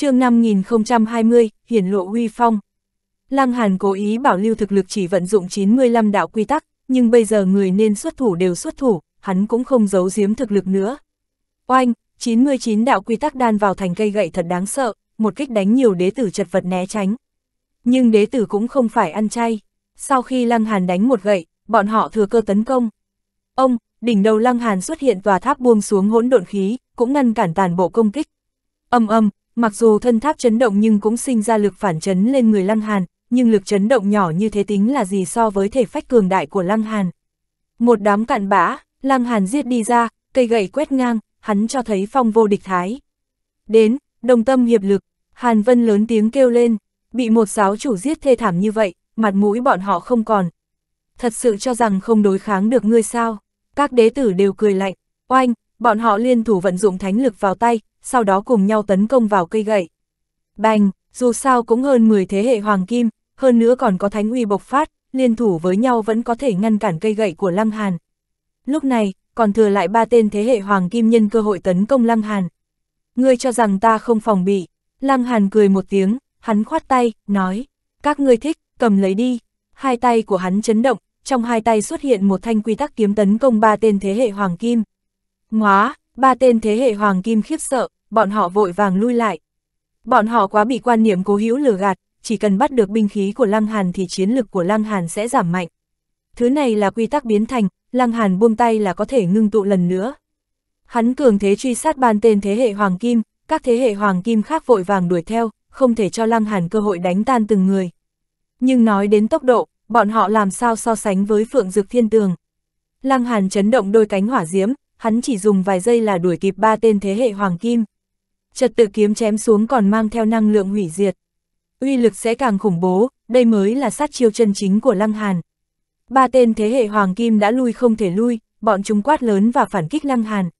chương 5020, hiển lộ huy phong. Lăng Hàn cố ý bảo lưu thực lực chỉ vận dụng 95 đạo quy tắc, nhưng bây giờ người nên xuất thủ đều xuất thủ, hắn cũng không giấu giếm thực lực nữa. Oanh, 99 đạo quy tắc đan vào thành cây gậy thật đáng sợ, một kích đánh nhiều đế tử chật vật né tránh. Nhưng đế tử cũng không phải ăn chay. Sau khi Lăng Hàn đánh một gậy, bọn họ thừa cơ tấn công. Ông, đỉnh đầu Lăng Hàn xuất hiện tòa tháp buông xuống hỗn độn khí, cũng ngăn cản tàn bộ công kích. Âm âm, Mặc dù thân tháp chấn động nhưng cũng sinh ra lực phản chấn lên người Lăng Hàn, nhưng lực chấn động nhỏ như thế tính là gì so với thể phách cường đại của Lăng Hàn. Một đám cạn bã, Lăng Hàn giết đi ra, cây gậy quét ngang, hắn cho thấy phong vô địch thái. Đến, đồng tâm hiệp lực, Hàn Vân lớn tiếng kêu lên, bị một giáo chủ giết thê thảm như vậy, mặt mũi bọn họ không còn. Thật sự cho rằng không đối kháng được ngươi sao, các đế tử đều cười lạnh, oanh, Bọn họ liên thủ vận dụng thánh lực vào tay, sau đó cùng nhau tấn công vào cây gậy. Bành, dù sao cũng hơn 10 thế hệ hoàng kim, hơn nữa còn có thánh uy bộc phát, liên thủ với nhau vẫn có thể ngăn cản cây gậy của Lăng Hàn. Lúc này, còn thừa lại ba tên thế hệ hoàng kim nhân cơ hội tấn công Lăng Hàn. Ngươi cho rằng ta không phòng bị. Lăng Hàn cười một tiếng, hắn khoát tay, nói, các ngươi thích, cầm lấy đi. Hai tay của hắn chấn động, trong hai tay xuất hiện một thanh quy tắc kiếm tấn công ba tên thế hệ hoàng kim. Ngóa, ba tên thế hệ hoàng kim khiếp sợ, bọn họ vội vàng lui lại. Bọn họ quá bị quan niệm cố hữu lừa gạt, chỉ cần bắt được binh khí của Lăng Hàn thì chiến lực của Lăng Hàn sẽ giảm mạnh. Thứ này là quy tắc biến thành, Lăng Hàn buông tay là có thể ngưng tụ lần nữa. Hắn cường thế truy sát ban tên thế hệ hoàng kim, các thế hệ hoàng kim khác vội vàng đuổi theo, không thể cho Lăng Hàn cơ hội đánh tan từng người. Nhưng nói đến tốc độ, bọn họ làm sao so sánh với Phượng Dực Thiên Tường. Lăng Hàn chấn động đôi cánh hỏa diễm, hắn chỉ dùng vài giây là đuổi kịp ba tên thế hệ hoàng kim. Trật tự kiếm chém xuống còn mang theo năng lượng hủy diệt. Uy lực sẽ càng khủng bố, đây mới là sát chiêu chân chính của Lăng Hàn. Ba tên thế hệ hoàng kim đã lui không thể lui, bọn chúng quát lớn và phản kích Lăng Hàn.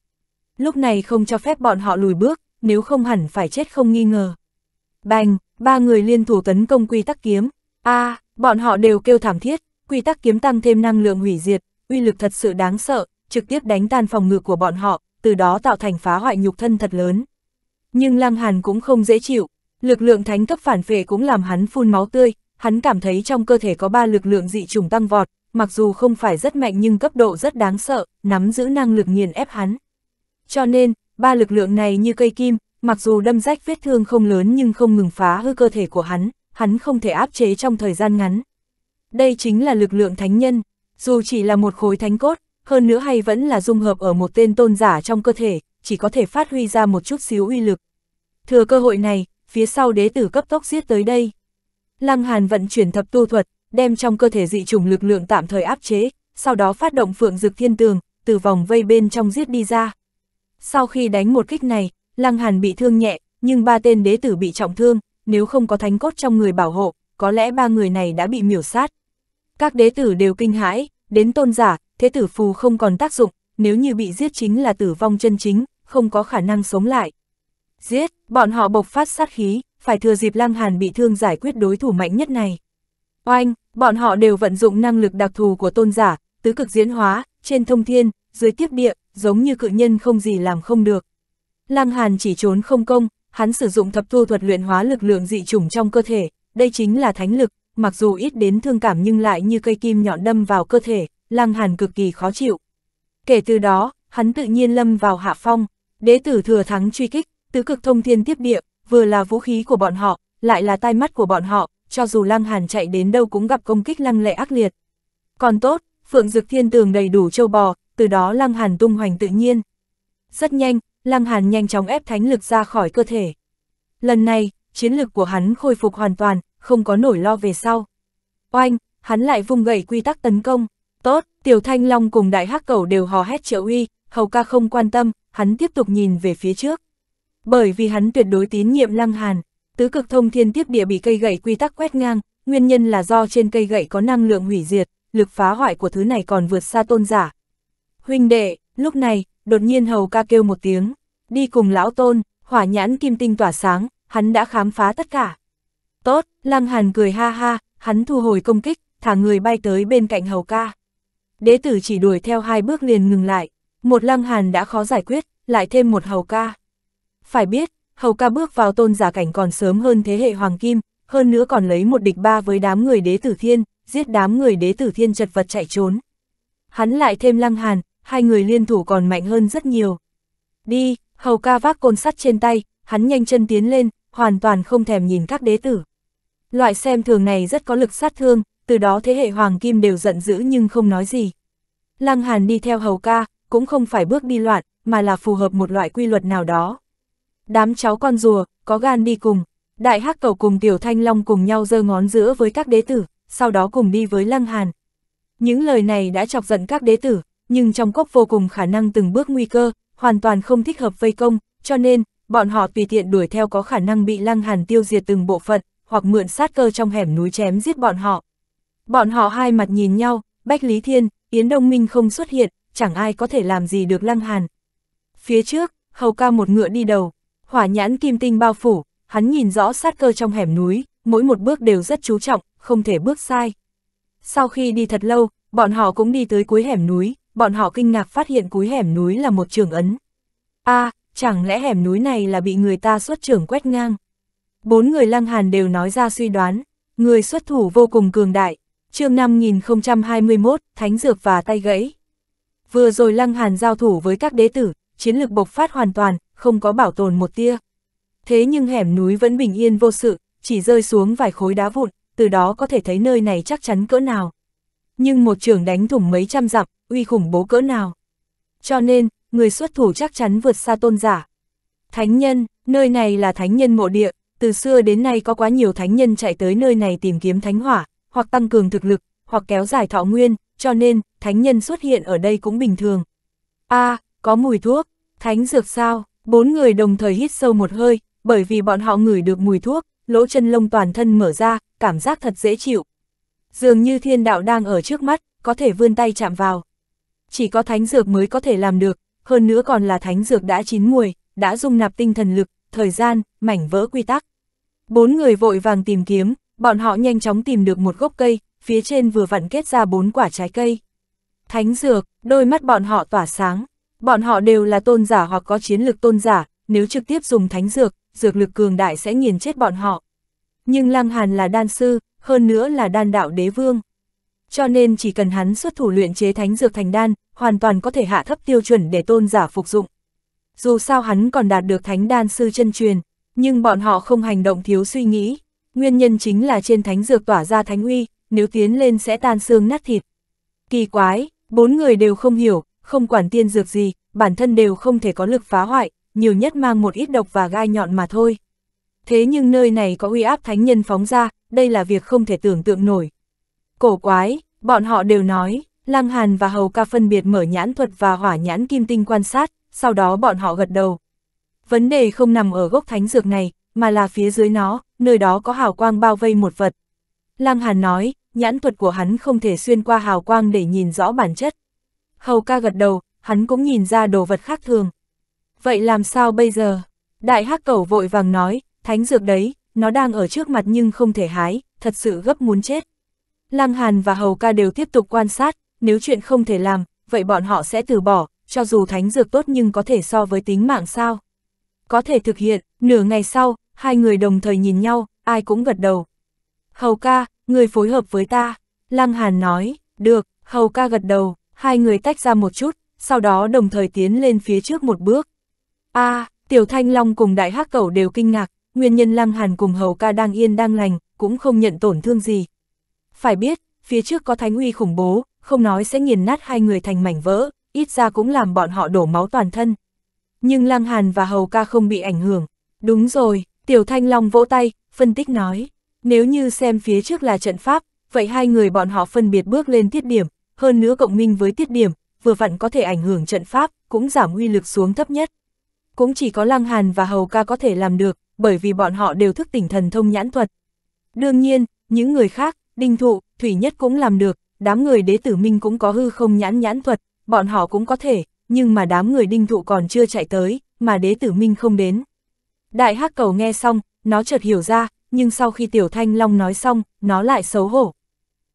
Lúc này không cho phép bọn họ lùi bước, nếu không hẳn phải chết không nghi ngờ. Bành, ba người liên thủ tấn công quy tắc kiếm. a à, bọn họ đều kêu thảm thiết, quy tắc kiếm tăng thêm năng lượng hủy diệt, uy lực thật sự đáng sợ, trực tiếp đánh tan phòng ngự của bọn họ, từ đó tạo thành phá hoại nhục thân thật lớn. Nhưng Lăng Hàn cũng không dễ chịu, lực lượng thánh cấp phản phệ cũng làm hắn phun máu tươi, hắn cảm thấy trong cơ thể có ba lực lượng dị trùng tăng vọt, mặc dù không phải rất mạnh nhưng cấp độ rất đáng sợ, nắm giữ năng lực nghiền ép hắn. Cho nên, ba lực lượng này như cây kim, mặc dù đâm rách vết thương không lớn nhưng không ngừng phá hư cơ thể của hắn, hắn không thể áp chế trong thời gian ngắn. Đây chính là lực lượng thánh nhân, dù chỉ là một khối thánh cốt, hơn nữa hay vẫn là dung hợp ở một tên tôn giả trong cơ thể, chỉ có thể phát huy ra một chút xíu uy lực. Thừa cơ hội này, phía sau đế tử cấp tốc giết tới đây. Lăng Hàn vận chuyển thập tu thuật, đem trong cơ thể dị trùng lực lượng tạm thời áp chế, sau đó phát động phượng dực thiên tường, từ vòng vây bên trong giết đi ra. Sau khi đánh một kích này, Lăng Hàn bị thương nhẹ, nhưng ba tên đế tử bị trọng thương, nếu không có thánh cốt trong người bảo hộ, có lẽ ba người này đã bị miểu sát. Các đế tử đều kinh hãi, đến tôn giả, thế tử phù không còn tác dụng, nếu như bị giết chính là tử vong chân chính, không có khả năng sống lại. Giết, bọn họ bộc phát sát khí, phải thừa dịp Lăng Hàn bị thương giải quyết đối thủ mạnh nhất này. Oanh, bọn họ đều vận dụng năng lực đặc thù của tôn giả, tứ cực diễn hóa, trên thông thiên, dưới tiếp địa, giống như cự nhân không gì làm không được. Lăng Hàn chỉ trốn không công, hắn sử dụng thập thu thuật luyện hóa lực lượng dị chủng trong cơ thể, đây chính là thánh lực, mặc dù ít đến thương cảm nhưng lại như cây kim nhọn đâm vào cơ thể, Lăng Hàn cực kỳ khó chịu. Kể từ đó, hắn tự nhiên lâm vào hạ phong, đế tử thừa thắng truy kích, tứ cực thông thiên tiếp địa, vừa là vũ khí của bọn họ, lại là tai mắt của bọn họ, cho dù Lăng Hàn chạy đến đâu cũng gặp công kích lăng lệ ác liệt. Còn tốt, Phượng Dực Thiên Tường đầy đủ châu bò, từ đó Lăng Hàn tung hoành tự nhiên. Rất nhanh, Lăng Hàn nhanh chóng ép thánh lực ra khỏi cơ thể. Lần này, chiến lực của hắn khôi phục hoàn toàn, không có nổi lo về sau. Oanh, hắn lại vung gậy quy tắc tấn công. Tốt, Tiểu Thanh Long cùng Đại Hắc Cẩu đều hò hét triệu uy, Hầu ca không quan tâm, hắn tiếp tục nhìn về phía trước. Bởi vì hắn tuyệt đối tín nhiệm Lăng Hàn, tứ cực thông thiên tiếp địa bị cây gậy quy tắc quét ngang, nguyên nhân là do trên cây gậy có năng lượng hủy diệt, lực phá hoại của thứ này còn vượt xa tôn giả. Huynh đệ, lúc này, đột nhiên Hầu ca kêu một tiếng, đi cùng lão tôn, hỏa nhãn kim tinh tỏa sáng, hắn đã khám phá tất cả. Tốt, Lăng Hàn cười ha ha, hắn thu hồi công kích, thả người bay tới bên cạnh Hầu ca đệ tử chỉ đuổi theo hai bước liền ngừng lại, một lăng hàn đã khó giải quyết, lại thêm một hầu ca. Phải biết, hầu ca bước vào tôn giả cảnh còn sớm hơn thế hệ hoàng kim, hơn nữa còn lấy một địch ba với đám người đế tử thiên, giết đám người đế tử thiên chật vật chạy trốn. Hắn lại thêm lăng hàn, hai người liên thủ còn mạnh hơn rất nhiều. Đi, hầu ca vác côn sắt trên tay, hắn nhanh chân tiến lên, hoàn toàn không thèm nhìn các đế tử. Loại xem thường này rất có lực sát thương, từ đó thế hệ Hoàng Kim đều giận dữ nhưng không nói gì. Lăng Hàn đi theo hầu ca, cũng không phải bước đi loạn, mà là phù hợp một loại quy luật nào đó. Đám cháu con rùa, có gan đi cùng, đại hắc cầu cùng tiểu thanh long cùng nhau giơ ngón giữa với các đế tử, sau đó cùng đi với Lăng Hàn. Những lời này đã chọc giận các đế tử, nhưng trong cốc vô cùng khả năng từng bước nguy cơ, hoàn toàn không thích hợp vây công, cho nên, bọn họ tùy tiện đuổi theo có khả năng bị Lăng Hàn tiêu diệt từng bộ phận, hoặc mượn sát cơ trong hẻm núi chém giết bọn họ. Bọn họ hai mặt nhìn nhau, Bách Lý Thiên, Yến Đông Minh không xuất hiện, chẳng ai có thể làm gì được Lăng Hàn. Phía trước, hầu ca một ngựa đi đầu, hỏa nhãn kim tinh bao phủ, hắn nhìn rõ sát cơ trong hẻm núi, mỗi một bước đều rất chú trọng, không thể bước sai. Sau khi đi thật lâu, bọn họ cũng đi tới cuối hẻm núi, bọn họ kinh ngạc phát hiện cuối hẻm núi là một trường ấn. a à, chẳng lẽ hẻm núi này là bị người ta xuất trưởng quét ngang? Bốn người lăng hàn đều nói ra suy đoán, người xuất thủ vô cùng cường đại, chương 5021, Thánh Dược và Tay Gãy. Vừa rồi Lăng Hàn giao thủ với các đế tử, chiến lực bộc phát hoàn toàn, không có bảo tồn một tia. Thế nhưng hẻm núi vẫn bình yên vô sự, chỉ rơi xuống vài khối đá vụn, từ đó có thể thấy nơi này chắc chắn cỡ nào. Nhưng một trường đánh thủng mấy trăm dặm, uy khủng bố cỡ nào. Cho nên, người xuất thủ chắc chắn vượt xa tôn giả. Thánh nhân, nơi này là thánh nhân mộ địa, từ xưa đến nay có quá nhiều thánh nhân chạy tới nơi này tìm kiếm thánh hỏa, hoặc tăng cường thực lực, hoặc kéo dài thọ nguyên, cho nên, thánh nhân xuất hiện ở đây cũng bình thường. a có mùi thuốc, thánh dược sao, bốn người đồng thời hít sâu một hơi, bởi vì bọn họ ngửi được mùi thuốc, lỗ chân lông toàn thân mở ra, cảm giác thật dễ chịu. Dường như thiên đạo đang ở trước mắt, có thể vươn tay chạm vào. Chỉ có thánh dược mới có thể làm được, hơn nữa còn là thánh dược đã chín mùi, đã dung nạp tinh thần lực, thời gian, mảnh vỡ quy tắc. Bốn người vội vàng tìm kiếm, Bọn họ nhanh chóng tìm được một gốc cây, phía trên vừa vặn kết ra bốn quả trái cây. Thánh dược, đôi mắt bọn họ tỏa sáng. Bọn họ đều là tôn giả hoặc có chiến lực tôn giả, nếu trực tiếp dùng thánh dược, dược lực cường đại sẽ nghiền chết bọn họ. Nhưng Lăng Hàn là đan sư, hơn nữa là đan đạo đế vương. Cho nên chỉ cần hắn xuất thủ luyện chế thánh dược thành đan, hoàn toàn có thể hạ thấp tiêu chuẩn để tôn giả phục dụng. Dù sao hắn còn đạt được thánh đan sư chân truyền, nhưng bọn họ không hành động thiếu suy nghĩ, Nguyên nhân chính là trên thánh dược tỏa ra thánh uy, nếu tiến lên sẽ tan xương nát thịt. Kỳ quái, bốn người đều không hiểu, không quản tiên dược gì, bản thân đều không thể có lực phá hoại, nhiều nhất mang một ít độc và gai nhọn mà thôi. Thế nhưng nơi này có uy áp thánh nhân phóng ra, đây là việc không thể tưởng tượng nổi. Cổ quái, bọn họ đều nói, Lăng Hàn và Hầu Ca phân biệt mở nhãn thuật và hỏa nhãn kim tinh quan sát, sau đó bọn họ gật đầu. Vấn đề không nằm ở gốc thánh dược này, mà là phía dưới nó, nơi đó có hào quang bao vây một vật. Lăng Hàn nói, nhãn thuật của hắn không thể xuyên qua hào quang để nhìn rõ bản chất. Hầu ca gật đầu, hắn cũng nhìn ra đồ vật khác thường. Vậy làm sao bây giờ? Đại hắc cẩu vội vàng nói, thánh dược đấy, nó đang ở trước mặt nhưng không thể hái, thật sự gấp muốn chết. Lăng Hàn và Hầu ca đều tiếp tục quan sát, nếu chuyện không thể làm, vậy bọn họ sẽ từ bỏ, cho dù thánh dược tốt nhưng có thể so với tính mạng sao có thể thực hiện, nửa ngày sau, hai người đồng thời nhìn nhau, ai cũng gật đầu. Hầu ca, người phối hợp với ta, Lăng Hàn nói, được, Hầu ca gật đầu, hai người tách ra một chút, sau đó đồng thời tiến lên phía trước một bước. a à, Tiểu Thanh Long cùng Đại hắc Cẩu đều kinh ngạc, nguyên nhân Lăng Hàn cùng Hầu ca đang yên đang lành, cũng không nhận tổn thương gì. Phải biết, phía trước có thánh uy khủng bố, không nói sẽ nghiền nát hai người thành mảnh vỡ, ít ra cũng làm bọn họ đổ máu toàn thân, nhưng Lăng Hàn và Hầu Ca không bị ảnh hưởng. Đúng rồi, Tiểu Thanh Long vỗ tay, phân tích nói. Nếu như xem phía trước là trận pháp, vậy hai người bọn họ phân biệt bước lên tiết điểm, hơn nữa cộng minh với tiết điểm, vừa vặn có thể ảnh hưởng trận pháp, cũng giảm uy lực xuống thấp nhất. Cũng chỉ có Lăng Hàn và Hầu Ca có thể làm được, bởi vì bọn họ đều thức tỉnh thần thông nhãn thuật. Đương nhiên, những người khác, Đinh Thụ, Thủy Nhất cũng làm được, đám người đế tử Minh cũng có hư không nhãn nhãn thuật, bọn họ cũng có thể, nhưng mà đám người đinh thụ còn chưa chạy tới, mà đế tử minh không đến. Đại hắc cầu nghe xong, nó chợt hiểu ra, nhưng sau khi tiểu thanh long nói xong, nó lại xấu hổ.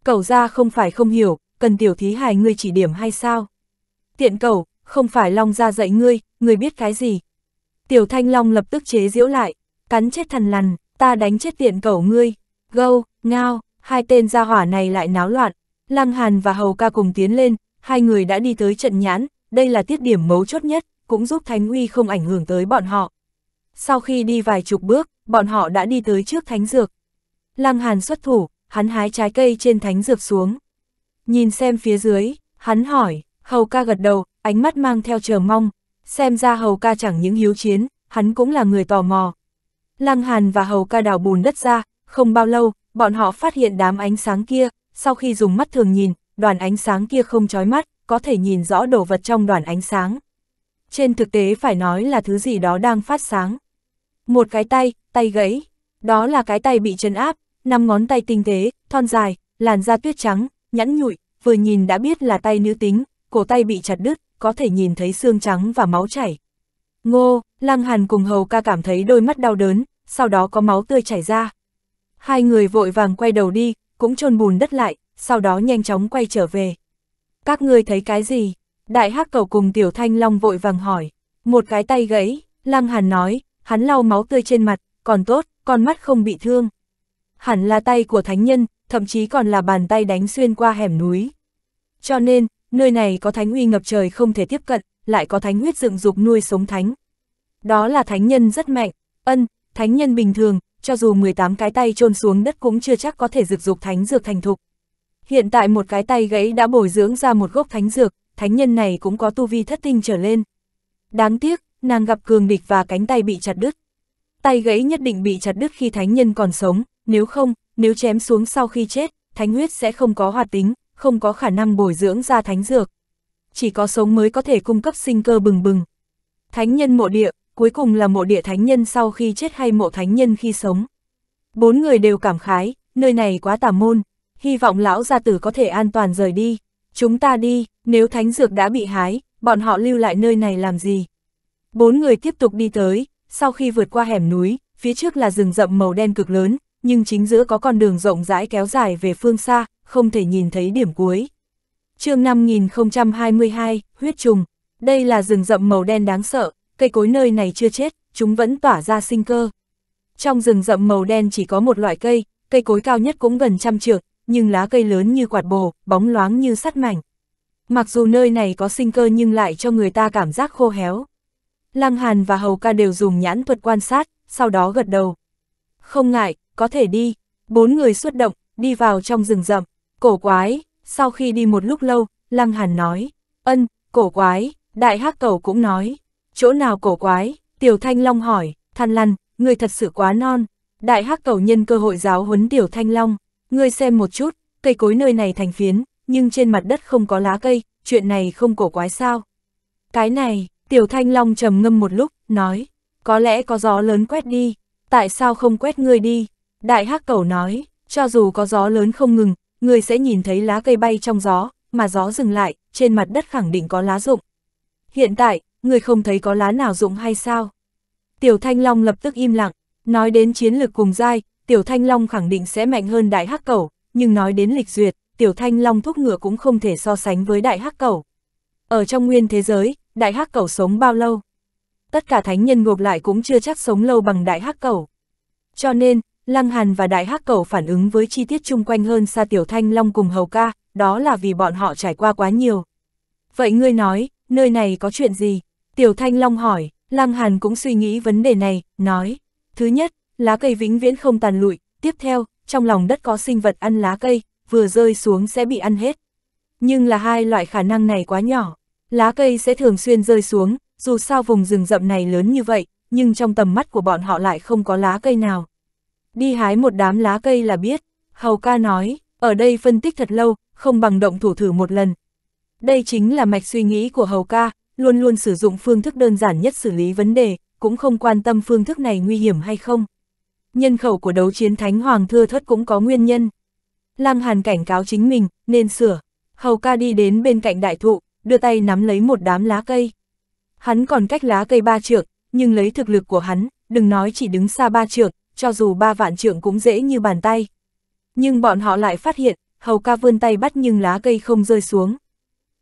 Cầu ra không phải không hiểu, cần tiểu thí hài ngươi chỉ điểm hay sao? Tiện cầu, không phải long ra dạy ngươi, ngươi biết cái gì? Tiểu thanh long lập tức chế diễu lại, cắn chết thần lằn, ta đánh chết tiện cầu ngươi. Gâu, ngao, hai tên gia hỏa này lại náo loạn. Lăng Hàn và Hầu ca cùng tiến lên, hai người đã đi tới trận nhãn, đây là tiết điểm mấu chốt nhất, cũng giúp Thánh Uy không ảnh hưởng tới bọn họ. Sau khi đi vài chục bước, bọn họ đã đi tới trước Thánh Dược. Lăng Hàn xuất thủ, hắn hái trái cây trên Thánh Dược xuống. Nhìn xem phía dưới, hắn hỏi, Hầu ca gật đầu, ánh mắt mang theo chờ mong, xem ra Hầu ca chẳng những hiếu chiến, hắn cũng là người tò mò. Lăng Hàn và Hầu ca đào bùn đất ra, không bao lâu, bọn họ phát hiện đám ánh sáng kia, sau khi dùng mắt thường nhìn, đoàn ánh sáng kia không chói mắt, có thể nhìn rõ đồ vật trong đoàn ánh sáng. Trên thực tế phải nói là thứ gì đó đang phát sáng. Một cái tay, tay gãy, đó là cái tay bị chấn áp, năm ngón tay tinh tế, thon dài, làn da tuyết trắng, nhẵn nhụi, vừa nhìn đã biết là tay nữ tính, cổ tay bị chặt đứt, có thể nhìn thấy xương trắng và máu chảy. Ngô, Lăng Hàn cùng Hầu ca cảm thấy đôi mắt đau đớn, sau đó có máu tươi chảy ra. Hai người vội vàng quay đầu đi, cũng chôn bùn đất lại, sau đó nhanh chóng quay trở về. Các ngươi thấy cái gì? Đại hắc cầu cùng tiểu thanh long vội vàng hỏi. Một cái tay gãy, lăng hàn nói, hắn lau máu tươi trên mặt, còn tốt, con mắt không bị thương. Hẳn là tay của thánh nhân, thậm chí còn là bàn tay đánh xuyên qua hẻm núi. Cho nên, nơi này có thánh uy ngập trời không thể tiếp cận, lại có thánh huyết dựng dục nuôi sống thánh. Đó là thánh nhân rất mạnh, ân, thánh nhân bình thường, cho dù 18 cái tay trôn xuống đất cũng chưa chắc có thể dựng dục thánh dược thành thục, Hiện tại một cái tay gãy đã bồi dưỡng ra một gốc thánh dược, thánh nhân này cũng có tu vi thất tinh trở lên. Đáng tiếc, nàng gặp cường địch và cánh tay bị chặt đứt. Tay gãy nhất định bị chặt đứt khi thánh nhân còn sống, nếu không, nếu chém xuống sau khi chết, thánh huyết sẽ không có hoạt tính, không có khả năng bồi dưỡng ra thánh dược. Chỉ có sống mới có thể cung cấp sinh cơ bừng bừng. Thánh nhân mộ địa, cuối cùng là mộ địa thánh nhân sau khi chết hay mộ thánh nhân khi sống. Bốn người đều cảm khái, nơi này quá tà môn, hy vọng lão gia tử có thể an toàn rời đi. Chúng ta đi, nếu thánh dược đã bị hái, bọn họ lưu lại nơi này làm gì? Bốn người tiếp tục đi tới, sau khi vượt qua hẻm núi, phía trước là rừng rậm màu đen cực lớn, nhưng chính giữa có con đường rộng rãi kéo dài về phương xa, không thể nhìn thấy điểm cuối. chương 5022, huyết trùng. Đây là rừng rậm màu đen đáng sợ, cây cối nơi này chưa chết, chúng vẫn tỏa ra sinh cơ. Trong rừng rậm màu đen chỉ có một loại cây, cây cối cao nhất cũng gần trăm trượng, nhưng lá cây lớn như quạt bồ, bóng loáng như sắt mảnh. Mặc dù nơi này có sinh cơ nhưng lại cho người ta cảm giác khô héo. Lăng Hàn và Hầu Ca đều dùng nhãn thuật quan sát, sau đó gật đầu. Không ngại, có thể đi. Bốn người xuất động, đi vào trong rừng rậm. Cổ quái, sau khi đi một lúc lâu, Lăng Hàn nói. Ân, cổ quái, đại hắc cầu cũng nói. Chỗ nào cổ quái, Tiểu Thanh Long hỏi, than lăn, người thật sự quá non. Đại hắc cầu nhân cơ hội giáo huấn Tiểu Thanh Long. Ngươi xem một chút, cây cối nơi này thành phiến, nhưng trên mặt đất không có lá cây, chuyện này không cổ quái sao. Cái này, Tiểu Thanh Long trầm ngâm một lúc, nói, có lẽ có gió lớn quét đi, tại sao không quét ngươi đi? Đại Hắc Cẩu nói, cho dù có gió lớn không ngừng, ngươi sẽ nhìn thấy lá cây bay trong gió, mà gió dừng lại, trên mặt đất khẳng định có lá rụng. Hiện tại, ngươi không thấy có lá nào rụng hay sao? Tiểu Thanh Long lập tức im lặng, nói đến chiến lược cùng dai, Tiểu Thanh Long khẳng định sẽ mạnh hơn Đại Hắc Cẩu, nhưng nói đến lịch duyệt, Tiểu Thanh Long thúc ngựa cũng không thể so sánh với Đại Hắc Cẩu. Ở trong nguyên thế giới, Đại Hắc Cẩu sống bao lâu? Tất cả thánh nhân ngược lại cũng chưa chắc sống lâu bằng Đại Hắc Cẩu. Cho nên, Lăng Hàn và Đại Hắc Cẩu phản ứng với chi tiết chung quanh hơn xa Tiểu Thanh Long cùng Hầu Ca, đó là vì bọn họ trải qua quá nhiều. Vậy ngươi nói, nơi này có chuyện gì? Tiểu Thanh Long hỏi, Lăng Hàn cũng suy nghĩ vấn đề này, nói. Thứ nhất, lá cây vĩnh viễn không tàn lụi, tiếp theo, trong lòng đất có sinh vật ăn lá cây, vừa rơi xuống sẽ bị ăn hết. Nhưng là hai loại khả năng này quá nhỏ, lá cây sẽ thường xuyên rơi xuống, dù sao vùng rừng rậm này lớn như vậy, nhưng trong tầm mắt của bọn họ lại không có lá cây nào. Đi hái một đám lá cây là biết, Hầu ca nói, ở đây phân tích thật lâu, không bằng động thủ thử một lần. Đây chính là mạch suy nghĩ của Hầu ca, luôn luôn sử dụng phương thức đơn giản nhất xử lý vấn đề, cũng không quan tâm phương thức này nguy hiểm hay không nhân khẩu của đấu chiến thánh hoàng thưa thất cũng có nguyên nhân. Lăng Hàn cảnh cáo chính mình, nên sửa. Hầu ca đi đến bên cạnh đại thụ, đưa tay nắm lấy một đám lá cây. Hắn còn cách lá cây ba trượng, nhưng lấy thực lực của hắn, đừng nói chỉ đứng xa ba trượng, cho dù ba vạn trượng cũng dễ như bàn tay. Nhưng bọn họ lại phát hiện, hầu ca vươn tay bắt nhưng lá cây không rơi xuống.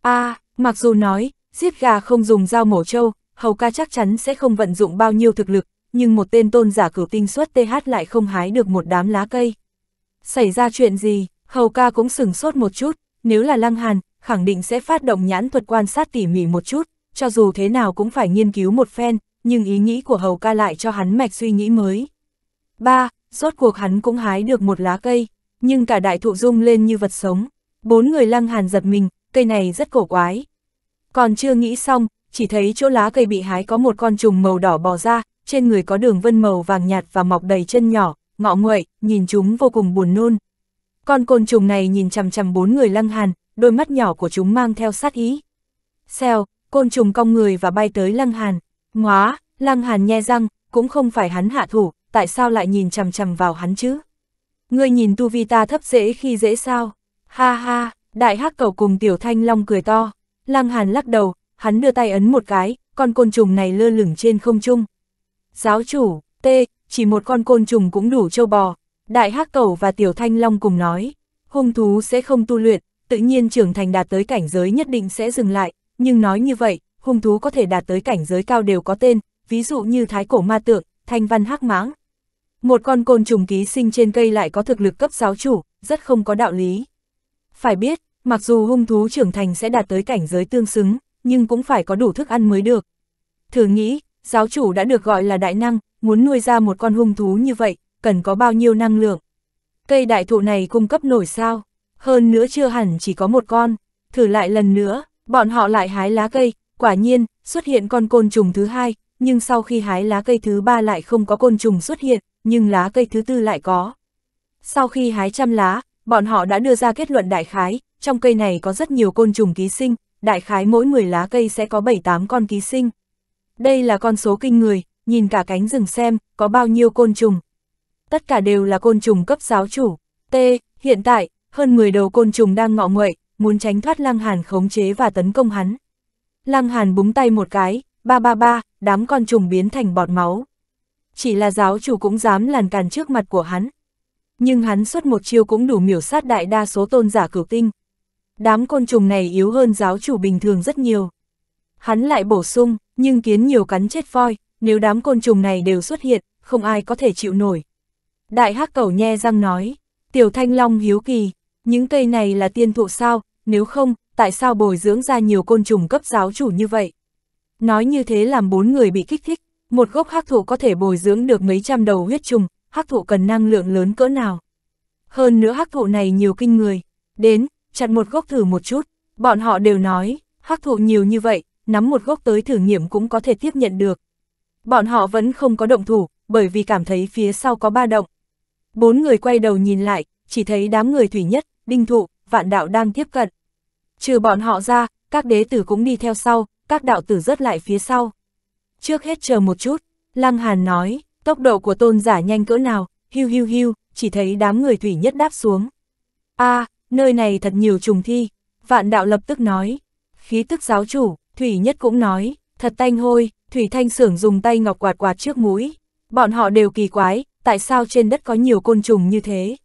a à, mặc dù nói, giết gà không dùng dao mổ trâu, hầu ca chắc chắn sẽ không vận dụng bao nhiêu thực lực, nhưng một tên tôn giả cửu tinh xuất TH lại không hái được một đám lá cây. Xảy ra chuyện gì, hầu ca cũng sừng sốt một chút, nếu là lăng hàn, khẳng định sẽ phát động nhãn thuật quan sát tỉ mỉ một chút, cho dù thế nào cũng phải nghiên cứu một phen, nhưng ý nghĩ của hầu ca lại cho hắn mạch suy nghĩ mới. 3. Rốt cuộc hắn cũng hái được một lá cây, nhưng cả đại thụ rung lên như vật sống. Bốn người lăng hàn giật mình, cây này rất cổ quái. Còn chưa nghĩ xong, chỉ thấy chỗ lá cây bị hái có một con trùng màu đỏ bò ra, trên người có đường vân màu vàng nhạt và mọc đầy chân nhỏ, ngọ nguậy, nhìn chúng vô cùng buồn nôn. Con côn trùng này nhìn chằm chằm bốn người lăng hàn, đôi mắt nhỏ của chúng mang theo sát ý. Xèo, côn trùng cong người và bay tới lăng hàn. Ngóa, lăng hàn nhe răng, cũng không phải hắn hạ thủ, tại sao lại nhìn chằm chằm vào hắn chứ? Ngươi nhìn tu vi ta thấp dễ khi dễ sao? Ha ha, đại hắc cầu cùng tiểu thanh long cười to. Lăng hàn lắc đầu, hắn đưa tay ấn một cái, con côn trùng này lơ lửng trên không trung. Giáo chủ, T, chỉ một con côn trùng cũng đủ châu bò. Đại hắc cẩu và tiểu thanh long cùng nói, hung thú sẽ không tu luyện, tự nhiên trưởng thành đạt tới cảnh giới nhất định sẽ dừng lại, nhưng nói như vậy, hung thú có thể đạt tới cảnh giới cao đều có tên, ví dụ như thái cổ ma tượng, thanh văn hắc mãng. Một con côn trùng ký sinh trên cây lại có thực lực cấp giáo chủ, rất không có đạo lý. Phải biết, mặc dù hung thú trưởng thành sẽ đạt tới cảnh giới tương xứng, nhưng cũng phải có đủ thức ăn mới được. Thử nghĩ, Giáo chủ đã được gọi là đại năng, muốn nuôi ra một con hung thú như vậy, cần có bao nhiêu năng lượng. Cây đại thụ này cung cấp nổi sao, hơn nữa chưa hẳn chỉ có một con. Thử lại lần nữa, bọn họ lại hái lá cây, quả nhiên, xuất hiện con côn trùng thứ hai, nhưng sau khi hái lá cây thứ ba lại không có côn trùng xuất hiện, nhưng lá cây thứ tư lại có. Sau khi hái trăm lá, bọn họ đã đưa ra kết luận đại khái, trong cây này có rất nhiều côn trùng ký sinh, đại khái mỗi 10 lá cây sẽ có 7-8 con ký sinh. Đây là con số kinh người, nhìn cả cánh rừng xem, có bao nhiêu côn trùng. Tất cả đều là côn trùng cấp giáo chủ. T, hiện tại, hơn 10 đầu côn trùng đang ngọ nguậy, muốn tránh thoát Lăng Hàn khống chế và tấn công hắn. Lăng Hàn búng tay một cái, ba ba ba, đám con trùng biến thành bọt máu. Chỉ là giáo chủ cũng dám làn càn trước mặt của hắn. Nhưng hắn xuất một chiêu cũng đủ miểu sát đại đa số tôn giả cửu tinh. Đám côn trùng này yếu hơn giáo chủ bình thường rất nhiều. Hắn lại bổ sung, nhưng kiến nhiều cắn chết voi, nếu đám côn trùng này đều xuất hiện, không ai có thể chịu nổi. Đại hắc cẩu nhe răng nói, tiểu thanh long hiếu kỳ, những cây này là tiên thụ sao, nếu không, tại sao bồi dưỡng ra nhiều côn trùng cấp giáo chủ như vậy? Nói như thế làm bốn người bị kích thích, một gốc hắc thụ có thể bồi dưỡng được mấy trăm đầu huyết trùng, hắc thụ cần năng lượng lớn cỡ nào. Hơn nữa hắc thụ này nhiều kinh người, đến, chặt một gốc thử một chút, bọn họ đều nói, hắc thụ nhiều như vậy, nắm một gốc tới thử nghiệm cũng có thể tiếp nhận được. Bọn họ vẫn không có động thủ, bởi vì cảm thấy phía sau có ba động. Bốn người quay đầu nhìn lại, chỉ thấy đám người thủy nhất, đinh thụ, vạn đạo đang tiếp cận. Trừ bọn họ ra, các đế tử cũng đi theo sau, các đạo tử rớt lại phía sau. Trước hết chờ một chút, Lăng Hàn nói, tốc độ của tôn giả nhanh cỡ nào, hiu hiu hiu, chỉ thấy đám người thủy nhất đáp xuống. a à, nơi này thật nhiều trùng thi, vạn đạo lập tức nói, khí tức giáo chủ, Thủy Nhất cũng nói, thật tanh hôi, Thủy Thanh Sưởng dùng tay ngọc quạt quạt trước mũi. Bọn họ đều kỳ quái, tại sao trên đất có nhiều côn trùng như thế?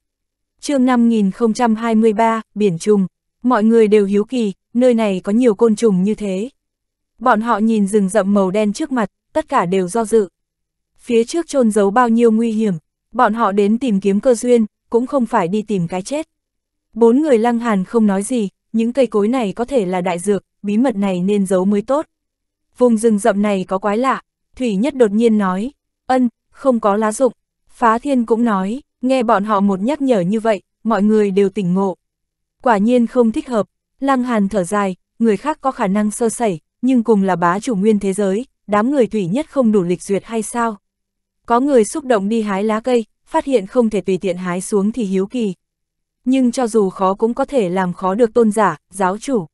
chương 5023, Biển Trùng, mọi người đều hiếu kỳ, nơi này có nhiều côn trùng như thế. Bọn họ nhìn rừng rậm màu đen trước mặt, tất cả đều do dự. Phía trước chôn giấu bao nhiêu nguy hiểm, bọn họ đến tìm kiếm cơ duyên, cũng không phải đi tìm cái chết. Bốn người lăng hàn không nói gì, những cây cối này có thể là đại dược, bí mật này nên giấu mới tốt. Vùng rừng rậm này có quái lạ, Thủy Nhất đột nhiên nói, ân, không có lá rụng. Phá Thiên cũng nói, nghe bọn họ một nhắc nhở như vậy, mọi người đều tỉnh ngộ. Quả nhiên không thích hợp, Lăng Hàn thở dài, người khác có khả năng sơ sẩy, nhưng cùng là bá chủ nguyên thế giới, đám người Thủy Nhất không đủ lịch duyệt hay sao? Có người xúc động đi hái lá cây, phát hiện không thể tùy tiện hái xuống thì hiếu kỳ, nhưng cho dù khó cũng có thể làm khó được tôn giả, giáo chủ.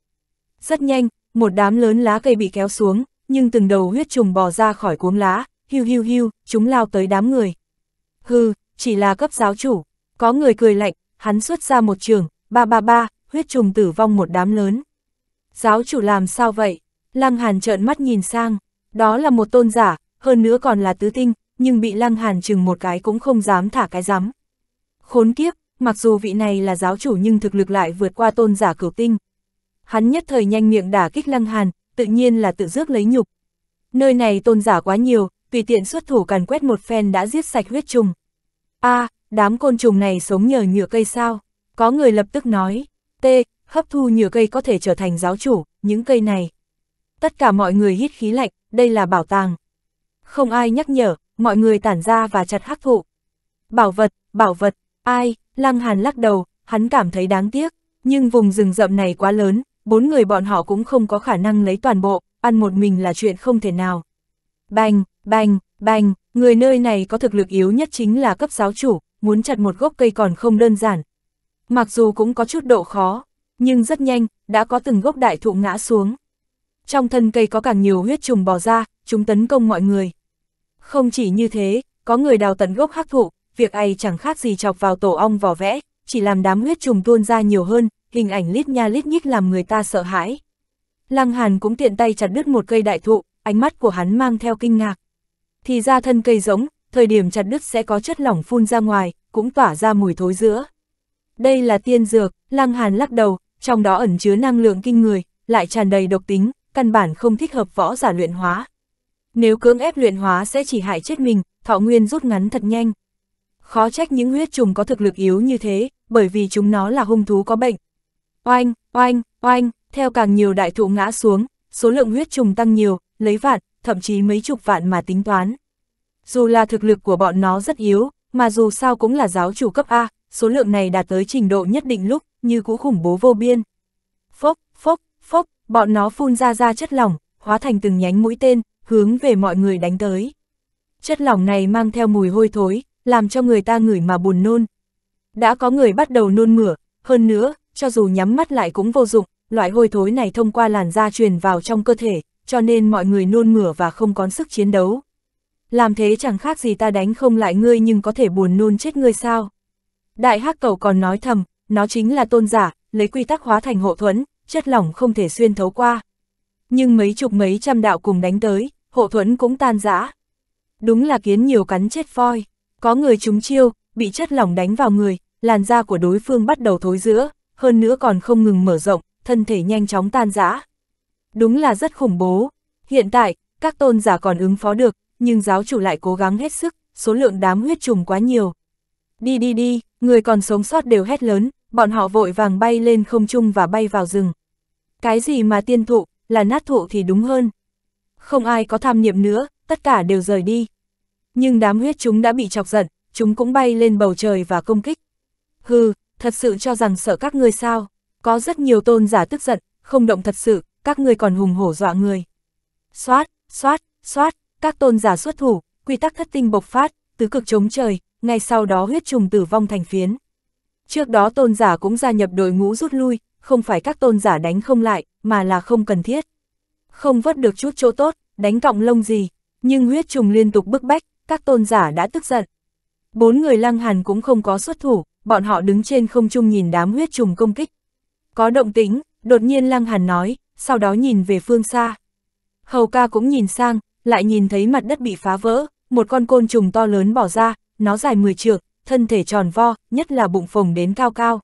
Rất nhanh, một đám lớn lá cây bị kéo xuống, nhưng từng đầu huyết trùng bò ra khỏi cuống lá, hiu hiu hiu, chúng lao tới đám người. Hừ, chỉ là cấp giáo chủ, có người cười lạnh, hắn xuất ra một trường, ba ba ba, huyết trùng tử vong một đám lớn. Giáo chủ làm sao vậy? Lăng Hàn trợn mắt nhìn sang, đó là một tôn giả, hơn nữa còn là tứ tinh, nhưng bị Lăng Hàn chừng một cái cũng không dám thả cái dám. Khốn kiếp, mặc dù vị này là giáo chủ nhưng thực lực lại vượt qua tôn giả cửu tinh. Hắn nhất thời nhanh miệng đả kích lăng hàn, tự nhiên là tự rước lấy nhục. Nơi này tôn giả quá nhiều, tùy tiện xuất thủ càn quét một phen đã giết sạch huyết trùng. a à, đám côn trùng này sống nhờ nhựa cây sao? Có người lập tức nói, T, hấp thu nhựa cây có thể trở thành giáo chủ, những cây này. Tất cả mọi người hít khí lạnh, đây là bảo tàng. Không ai nhắc nhở, mọi người tản ra và chặt hắc thụ. Bảo vật, bảo vật, Ai, Lăng Hàn lắc đầu, hắn cảm thấy đáng tiếc, nhưng vùng rừng rậm này quá lớn, bốn người bọn họ cũng không có khả năng lấy toàn bộ, ăn một mình là chuyện không thể nào. Bành, bành, bành, người nơi này có thực lực yếu nhất chính là cấp giáo chủ, muốn chặt một gốc cây còn không đơn giản. Mặc dù cũng có chút độ khó, nhưng rất nhanh, đã có từng gốc đại thụ ngã xuống. Trong thân cây có càng nhiều huyết trùng bò ra, chúng tấn công mọi người. Không chỉ như thế, có người đào tận gốc hắc thụ, việc ấy chẳng khác gì chọc vào tổ ong vỏ vẽ, chỉ làm đám huyết trùng tuôn ra nhiều hơn, hình ảnh lít nha lít nhích làm người ta sợ hãi. Lăng Hàn cũng tiện tay chặt đứt một cây đại thụ, ánh mắt của hắn mang theo kinh ngạc. Thì ra thân cây giống, thời điểm chặt đứt sẽ có chất lỏng phun ra ngoài, cũng tỏa ra mùi thối giữa. Đây là tiên dược, Lăng Hàn lắc đầu, trong đó ẩn chứa năng lượng kinh người, lại tràn đầy độc tính, căn bản không thích hợp võ giả luyện hóa. Nếu cưỡng ép luyện hóa sẽ chỉ hại chết mình, thọ nguyên rút ngắn thật nhanh. Khó trách những huyết trùng có thực lực yếu như thế, bởi vì chúng nó là hung thú có bệnh. Oanh, oanh, oanh, theo càng nhiều đại thụ ngã xuống, số lượng huyết trùng tăng nhiều, lấy vạn, thậm chí mấy chục vạn mà tính toán. Dù là thực lực của bọn nó rất yếu, mà dù sao cũng là giáo chủ cấp A, số lượng này đạt tới trình độ nhất định lúc, như cũ khủng bố vô biên. Phốc, phốc, phốc, bọn nó phun ra ra chất lỏng, hóa thành từng nhánh mũi tên, hướng về mọi người đánh tới. Chất lỏng này mang theo mùi hôi thối, làm cho người ta ngửi mà buồn nôn. Đã có người bắt đầu nôn mửa, hơn nữa, cho dù nhắm mắt lại cũng vô dụng, loại hôi thối này thông qua làn da truyền vào trong cơ thể, cho nên mọi người nôn mửa và không có sức chiến đấu. Làm thế chẳng khác gì ta đánh không lại ngươi nhưng có thể buồn nôn chết ngươi sao. Đại hắc cầu còn nói thầm, nó chính là tôn giả, lấy quy tắc hóa thành hộ thuẫn, chất lỏng không thể xuyên thấu qua. Nhưng mấy chục mấy trăm đạo cùng đánh tới, hộ thuẫn cũng tan rã. Đúng là kiến nhiều cắn chết voi. Có người trúng chiêu, bị chất lỏng đánh vào người, làn da của đối phương bắt đầu thối giữa, hơn nữa còn không ngừng mở rộng, thân thể nhanh chóng tan rã. Đúng là rất khủng bố. Hiện tại, các tôn giả còn ứng phó được, nhưng giáo chủ lại cố gắng hết sức, số lượng đám huyết trùng quá nhiều. Đi đi đi, người còn sống sót đều hét lớn, bọn họ vội vàng bay lên không trung và bay vào rừng. Cái gì mà tiên thụ, là nát thụ thì đúng hơn. Không ai có tham niệm nữa, tất cả đều rời đi. Nhưng đám huyết chúng đã bị chọc giận, chúng cũng bay lên bầu trời và công kích. Hừ, thật sự cho rằng sợ các ngươi sao? Có rất nhiều tôn giả tức giận, không động thật sự, các ngươi còn hùng hổ dọa người. Xoát, xoát, xoát, các tôn giả xuất thủ, quy tắc thất tinh bộc phát, tứ cực chống trời, ngay sau đó huyết trùng tử vong thành phiến. Trước đó tôn giả cũng gia nhập đội ngũ rút lui, không phải các tôn giả đánh không lại, mà là không cần thiết. Không vớt được chút chỗ tốt, đánh cọng lông gì, nhưng huyết trùng liên tục bức bách, các tôn giả đã tức giận. Bốn người lăng hàn cũng không có xuất thủ, bọn họ đứng trên không trung nhìn đám huyết trùng công kích. Có động tính, đột nhiên lăng hàn nói, sau đó nhìn về phương xa. Hầu ca cũng nhìn sang, lại nhìn thấy mặt đất bị phá vỡ, một con côn trùng to lớn bỏ ra, nó dài 10 trượng, thân thể tròn vo, nhất là bụng phồng đến cao cao.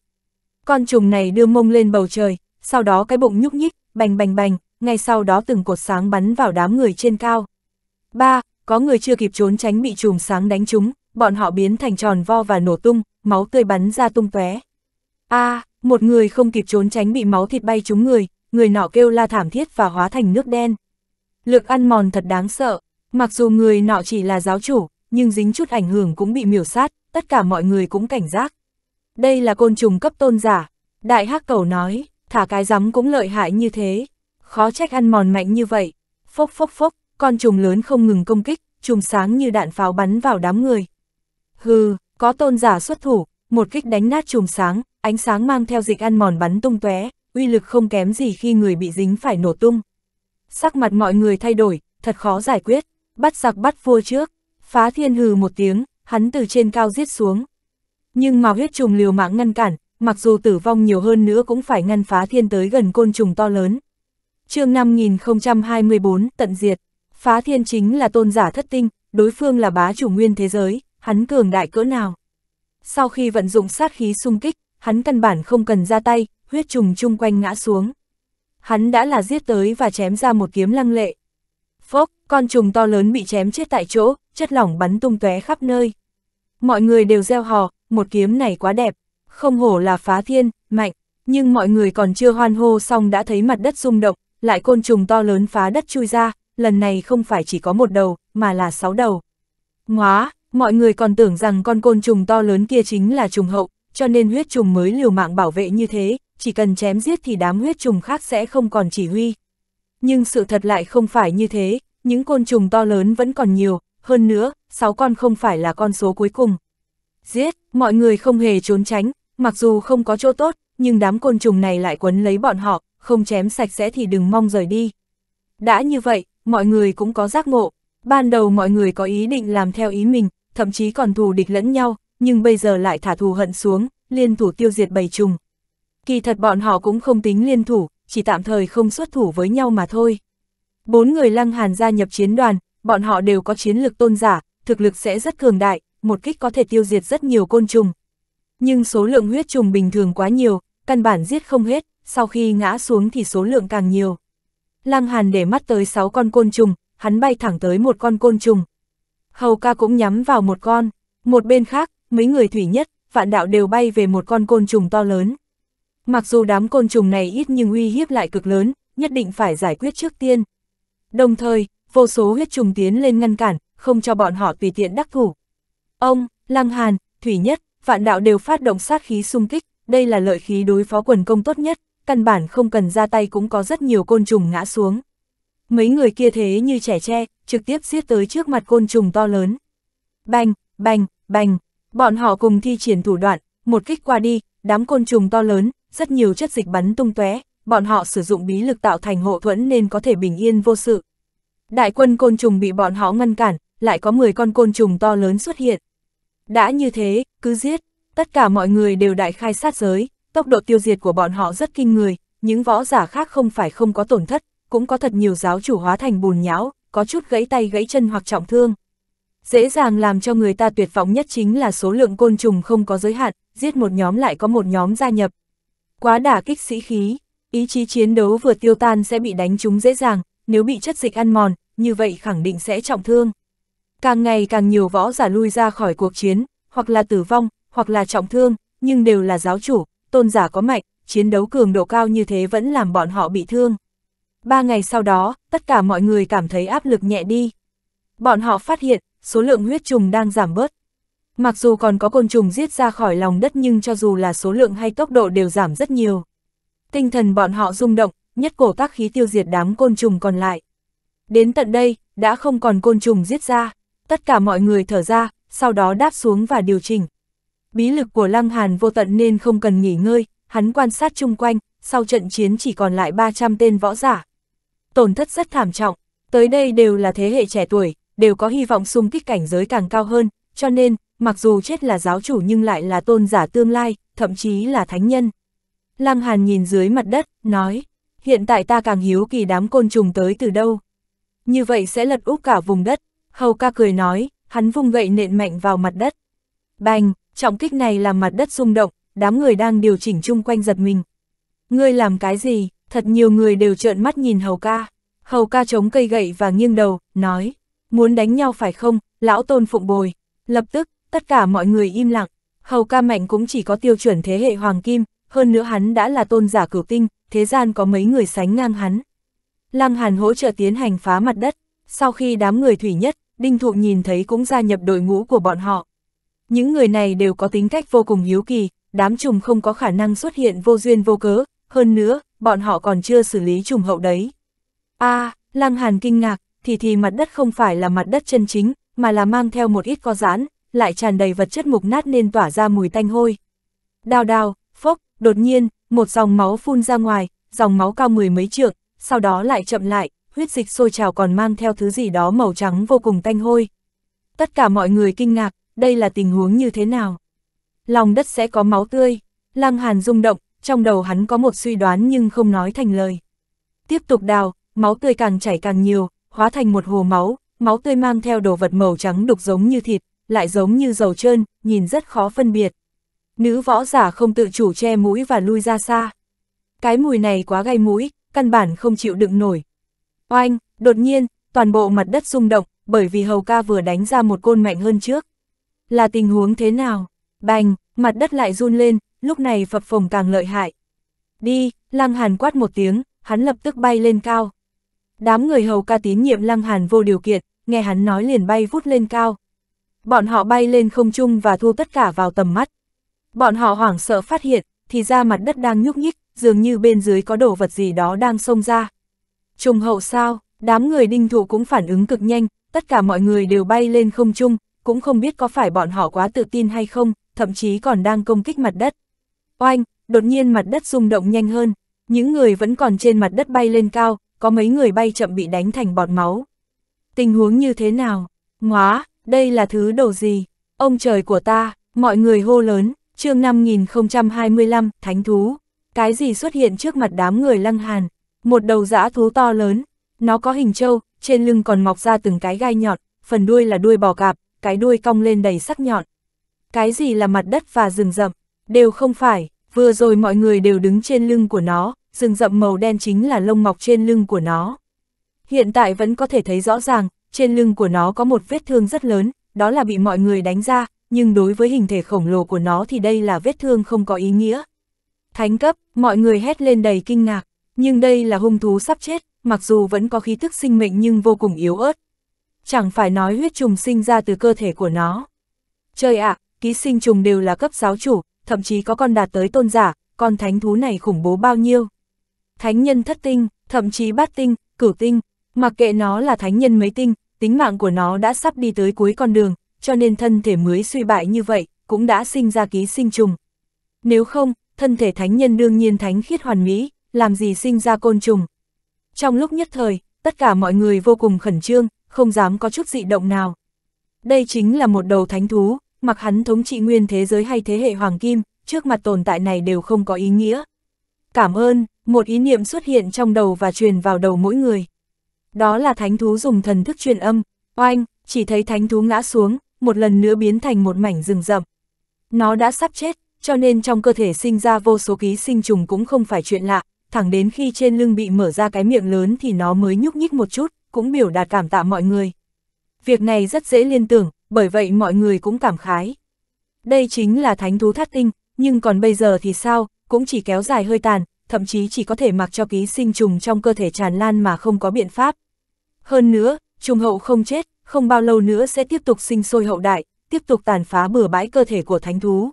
Con trùng này đưa mông lên bầu trời, sau đó cái bụng nhúc nhích, bành bành bành, ngay sau đó từng cột sáng bắn vào đám người trên cao. Ba, có người chưa kịp trốn tránh bị chùm sáng đánh trúng, bọn họ biến thành tròn vo và nổ tung, máu tươi bắn ra tung tóe. A, à, một người không kịp trốn tránh bị máu thịt bay trúng người, người nọ kêu la thảm thiết và hóa thành nước đen. Lực ăn mòn thật đáng sợ, mặc dù người nọ chỉ là giáo chủ, nhưng dính chút ảnh hưởng cũng bị miểu sát, tất cả mọi người cũng cảnh giác. Đây là côn trùng cấp tôn giả, đại hắc cầu nói, thả cái rắm cũng lợi hại như thế, khó trách ăn mòn mạnh như vậy. Phốc phốc phốc, con trùng lớn không ngừng công kích, trùng sáng như đạn pháo bắn vào đám người. Hừ, có tôn giả xuất thủ, một kích đánh nát trùng sáng, ánh sáng mang theo dịch ăn mòn bắn tung tóe, uy lực không kém gì khi người bị dính phải nổ tung. Sắc mặt mọi người thay đổi, thật khó giải quyết, bắt giặc bắt vua trước, phá thiên hừ một tiếng, hắn từ trên cao giết xuống. Nhưng mà huyết trùng liều mạng ngăn cản, mặc dù tử vong nhiều hơn nữa cũng phải ngăn phá thiên tới gần côn trùng to lớn. chương 5024 tận diệt Phá thiên chính là tôn giả thất tinh, đối phương là bá chủ nguyên thế giới, hắn cường đại cỡ nào. Sau khi vận dụng sát khí xung kích, hắn căn bản không cần ra tay, huyết trùng chung quanh ngã xuống. Hắn đã là giết tới và chém ra một kiếm lăng lệ. Phốc, con trùng to lớn bị chém chết tại chỗ, chất lỏng bắn tung tóe khắp nơi. Mọi người đều gieo hò, một kiếm này quá đẹp, không hổ là phá thiên, mạnh, nhưng mọi người còn chưa hoan hô xong đã thấy mặt đất rung động, lại côn trùng to lớn phá đất chui ra, lần này không phải chỉ có một đầu, mà là sáu đầu. Ngóa, mọi người còn tưởng rằng con côn trùng to lớn kia chính là trùng hậu, cho nên huyết trùng mới liều mạng bảo vệ như thế, chỉ cần chém giết thì đám huyết trùng khác sẽ không còn chỉ huy. Nhưng sự thật lại không phải như thế, những côn trùng to lớn vẫn còn nhiều, hơn nữa, sáu con không phải là con số cuối cùng. Giết, mọi người không hề trốn tránh, mặc dù không có chỗ tốt, nhưng đám côn trùng này lại quấn lấy bọn họ, không chém sạch sẽ thì đừng mong rời đi. Đã như vậy, mọi người cũng có giác ngộ. Ban đầu mọi người có ý định làm theo ý mình, thậm chí còn thù địch lẫn nhau, nhưng bây giờ lại thả thù hận xuống, liên thủ tiêu diệt bầy trùng. Kỳ thật bọn họ cũng không tính liên thủ, chỉ tạm thời không xuất thủ với nhau mà thôi. Bốn người lăng hàn gia nhập chiến đoàn, bọn họ đều có chiến lực tôn giả, thực lực sẽ rất cường đại, một kích có thể tiêu diệt rất nhiều côn trùng. Nhưng số lượng huyết trùng bình thường quá nhiều, căn bản giết không hết, sau khi ngã xuống thì số lượng càng nhiều. Lăng Hàn để mắt tới 6 con côn trùng, hắn bay thẳng tới một con côn trùng. Hầu ca cũng nhắm vào một con, một bên khác, mấy người thủy nhất, vạn đạo đều bay về một con côn trùng to lớn. Mặc dù đám côn trùng này ít nhưng uy hiếp lại cực lớn, nhất định phải giải quyết trước tiên. Đồng thời, vô số huyết trùng tiến lên ngăn cản, không cho bọn họ tùy tiện đắc thủ. Ông, Lăng Hàn, Thủy Nhất, Vạn Đạo đều phát động sát khí xung kích, đây là lợi khí đối phó quần công tốt nhất, căn bản không cần ra tay cũng có rất nhiều côn trùng ngã xuống. Mấy người kia thế như trẻ tre, trực tiếp giết tới trước mặt côn trùng to lớn. Bành, bành, bành, bọn họ cùng thi triển thủ đoạn, một kích qua đi, đám côn trùng to lớn, rất nhiều chất dịch bắn tung tóe, bọn họ sử dụng bí lực tạo thành hộ thuẫn nên có thể bình yên vô sự. Đại quân côn trùng bị bọn họ ngăn cản, lại có 10 con côn trùng to lớn xuất hiện. Đã như thế, cứ giết, tất cả mọi người đều đại khai sát giới, Tốc độ tiêu diệt của bọn họ rất kinh người, những võ giả khác không phải không có tổn thất, cũng có thật nhiều giáo chủ hóa thành bùn nhão, có chút gãy tay gãy chân hoặc trọng thương. Dễ dàng làm cho người ta tuyệt vọng nhất chính là số lượng côn trùng không có giới hạn, giết một nhóm lại có một nhóm gia nhập. Quá đả kích sĩ khí, ý chí chiến đấu vừa tiêu tan sẽ bị đánh chúng dễ dàng, nếu bị chất dịch ăn mòn, như vậy khẳng định sẽ trọng thương. Càng ngày càng nhiều võ giả lui ra khỏi cuộc chiến, hoặc là tử vong, hoặc là trọng thương, nhưng đều là giáo chủ, tôn giả có mạnh, chiến đấu cường độ cao như thế vẫn làm bọn họ bị thương. Ba ngày sau đó, tất cả mọi người cảm thấy áp lực nhẹ đi. Bọn họ phát hiện, số lượng huyết trùng đang giảm bớt. Mặc dù còn có côn trùng giết ra khỏi lòng đất nhưng cho dù là số lượng hay tốc độ đều giảm rất nhiều. Tinh thần bọn họ rung động, nhất cổ tác khí tiêu diệt đám côn trùng còn lại. Đến tận đây, đã không còn côn trùng giết ra, tất cả mọi người thở ra, sau đó đáp xuống và điều chỉnh, Bí lực của Lăng Hàn vô tận nên không cần nghỉ ngơi, hắn quan sát chung quanh, sau trận chiến chỉ còn lại 300 tên võ giả. Tổn thất rất thảm trọng, tới đây đều là thế hệ trẻ tuổi, đều có hy vọng xung kích cảnh giới càng cao hơn, cho nên, mặc dù chết là giáo chủ nhưng lại là tôn giả tương lai, thậm chí là thánh nhân. Lăng Hàn nhìn dưới mặt đất, nói, hiện tại ta càng hiếu kỳ đám côn trùng tới từ đâu. Như vậy sẽ lật úp cả vùng đất, Hầu ca cười nói, hắn vung gậy nện mạnh vào mặt đất. Bành, Trọng kích này làm mặt đất rung động, đám người đang điều chỉnh chung quanh giật mình. Ngươi làm cái gì? Thật nhiều người đều trợn mắt nhìn Hầu ca. Hầu ca chống cây gậy và nghiêng đầu, nói. Muốn đánh nhau phải không? Lão tôn phụng bồi. Lập tức, tất cả mọi người im lặng. Hầu ca mạnh cũng chỉ có tiêu chuẩn thế hệ hoàng kim, hơn nữa hắn đã là tôn giả cửu tinh, thế gian có mấy người sánh ngang hắn. Lăng Hàn hỗ trợ tiến hành phá mặt đất, sau khi đám người thủy nhất, Đinh Thụ nhìn thấy cũng gia nhập đội ngũ của bọn họ. Những người này đều có tính cách vô cùng hiếu kỳ, đám trùng không có khả năng xuất hiện vô duyên vô cớ, hơn nữa, bọn họ còn chưa xử lý trùng hậu đấy. a à, Lăng Hàn kinh ngạc, thì thì mặt đất không phải là mặt đất chân chính, mà là mang theo một ít co giãn, lại tràn đầy vật chất mục nát nên tỏa ra mùi tanh hôi. Đào đào, phốc, đột nhiên, một dòng máu phun ra ngoài, dòng máu cao mười mấy trượng, sau đó lại chậm lại, huyết dịch sôi trào còn mang theo thứ gì đó màu trắng vô cùng tanh hôi. Tất cả mọi người kinh ngạc, đây là tình huống như thế nào? Lòng đất sẽ có máu tươi, Lăng Hàn rung động, trong đầu hắn có một suy đoán nhưng không nói thành lời. Tiếp tục đào, máu tươi càng chảy càng nhiều, hóa thành một hồ máu, máu tươi mang theo đồ vật màu trắng đục giống như thịt, lại giống như dầu trơn, nhìn rất khó phân biệt. Nữ võ giả không tự chủ che mũi và lui ra xa. Cái mùi này quá gây mũi, căn bản không chịu đựng nổi. Oanh, đột nhiên, toàn bộ mặt đất rung động, bởi vì hầu ca vừa đánh ra một côn mạnh hơn trước. Là tình huống thế nào? Bành, mặt đất lại run lên, lúc này phập phồng càng lợi hại. Đi, Lăng Hàn quát một tiếng, hắn lập tức bay lên cao. Đám người hầu ca tín nhiệm Lăng Hàn vô điều kiện, nghe hắn nói liền bay vút lên cao. Bọn họ bay lên không trung và thu tất cả vào tầm mắt. Bọn họ hoảng sợ phát hiện, thì ra mặt đất đang nhúc nhích, dường như bên dưới có đồ vật gì đó đang xông ra. Trùng hậu sao, đám người đinh thụ cũng phản ứng cực nhanh, tất cả mọi người đều bay lên không trung, cũng không biết có phải bọn họ quá tự tin hay không, thậm chí còn đang công kích mặt đất. Oanh, đột nhiên mặt đất rung động nhanh hơn, những người vẫn còn trên mặt đất bay lên cao, có mấy người bay chậm bị đánh thành bọt máu. Tình huống như thế nào? Ngóa, đây là thứ đồ gì? Ông trời của ta, mọi người hô lớn, chương 5025, thánh thú. Cái gì xuất hiện trước mặt đám người lăng hàn? Một đầu dã thú to lớn, nó có hình trâu, trên lưng còn mọc ra từng cái gai nhọn, phần đuôi là đuôi bò cạp, cái đuôi cong lên đầy sắc nhọn. Cái gì là mặt đất và rừng rậm, đều không phải, vừa rồi mọi người đều đứng trên lưng của nó, rừng rậm màu đen chính là lông mọc trên lưng của nó. Hiện tại vẫn có thể thấy rõ ràng, trên lưng của nó có một vết thương rất lớn, đó là bị mọi người đánh ra, nhưng đối với hình thể khổng lồ của nó thì đây là vết thương không có ý nghĩa. Thánh cấp, mọi người hét lên đầy kinh ngạc, nhưng đây là hung thú sắp chết, mặc dù vẫn có khí thức sinh mệnh nhưng vô cùng yếu ớt, chẳng phải nói huyết trùng sinh ra từ cơ thể của nó. Trời ạ, ký sinh trùng đều là cấp giáo chủ, thậm chí có con đạt tới tôn giả, con thánh thú này khủng bố bao nhiêu. Thánh nhân thất tinh, thậm chí bát tinh, cửu tinh, mặc kệ nó là thánh nhân mấy tinh, tính mạng của nó đã sắp đi tới cuối con đường, cho nên thân thể mới suy bại như vậy, cũng đã sinh ra ký sinh trùng. Nếu không, thân thể thánh nhân đương nhiên thánh khiết hoàn mỹ, làm gì sinh ra côn trùng. Trong lúc nhất thời, tất cả mọi người vô cùng khẩn trương, không dám có chút dị động nào. Đây chính là một đầu thánh thú, mặc hắn thống trị nguyên thế giới hay thế hệ hoàng kim, trước mặt tồn tại này đều không có ý nghĩa. Cảm ơn, một ý niệm xuất hiện trong đầu và truyền vào đầu mỗi người. Đó là thánh thú dùng thần thức truyền âm, oanh, chỉ thấy thánh thú ngã xuống, một lần nữa biến thành một mảnh rừng rậm. Nó đã sắp chết, cho nên trong cơ thể sinh ra vô số ký sinh trùng cũng không phải chuyện lạ, thẳng đến khi trên lưng bị mở ra cái miệng lớn thì nó mới nhúc nhích một chút cũng biểu đạt cảm tạ mọi người. Việc này rất dễ liên tưởng, bởi vậy mọi người cũng cảm khái. Đây chính là thánh thú thắt tinh, nhưng còn bây giờ thì sao, cũng chỉ kéo dài hơi tàn, thậm chí chỉ có thể mặc cho ký sinh trùng trong cơ thể tràn lan mà không có biện pháp. Hơn nữa, trùng hậu không chết, không bao lâu nữa sẽ tiếp tục sinh sôi hậu đại, tiếp tục tàn phá bừa bãi cơ thể của thánh thú.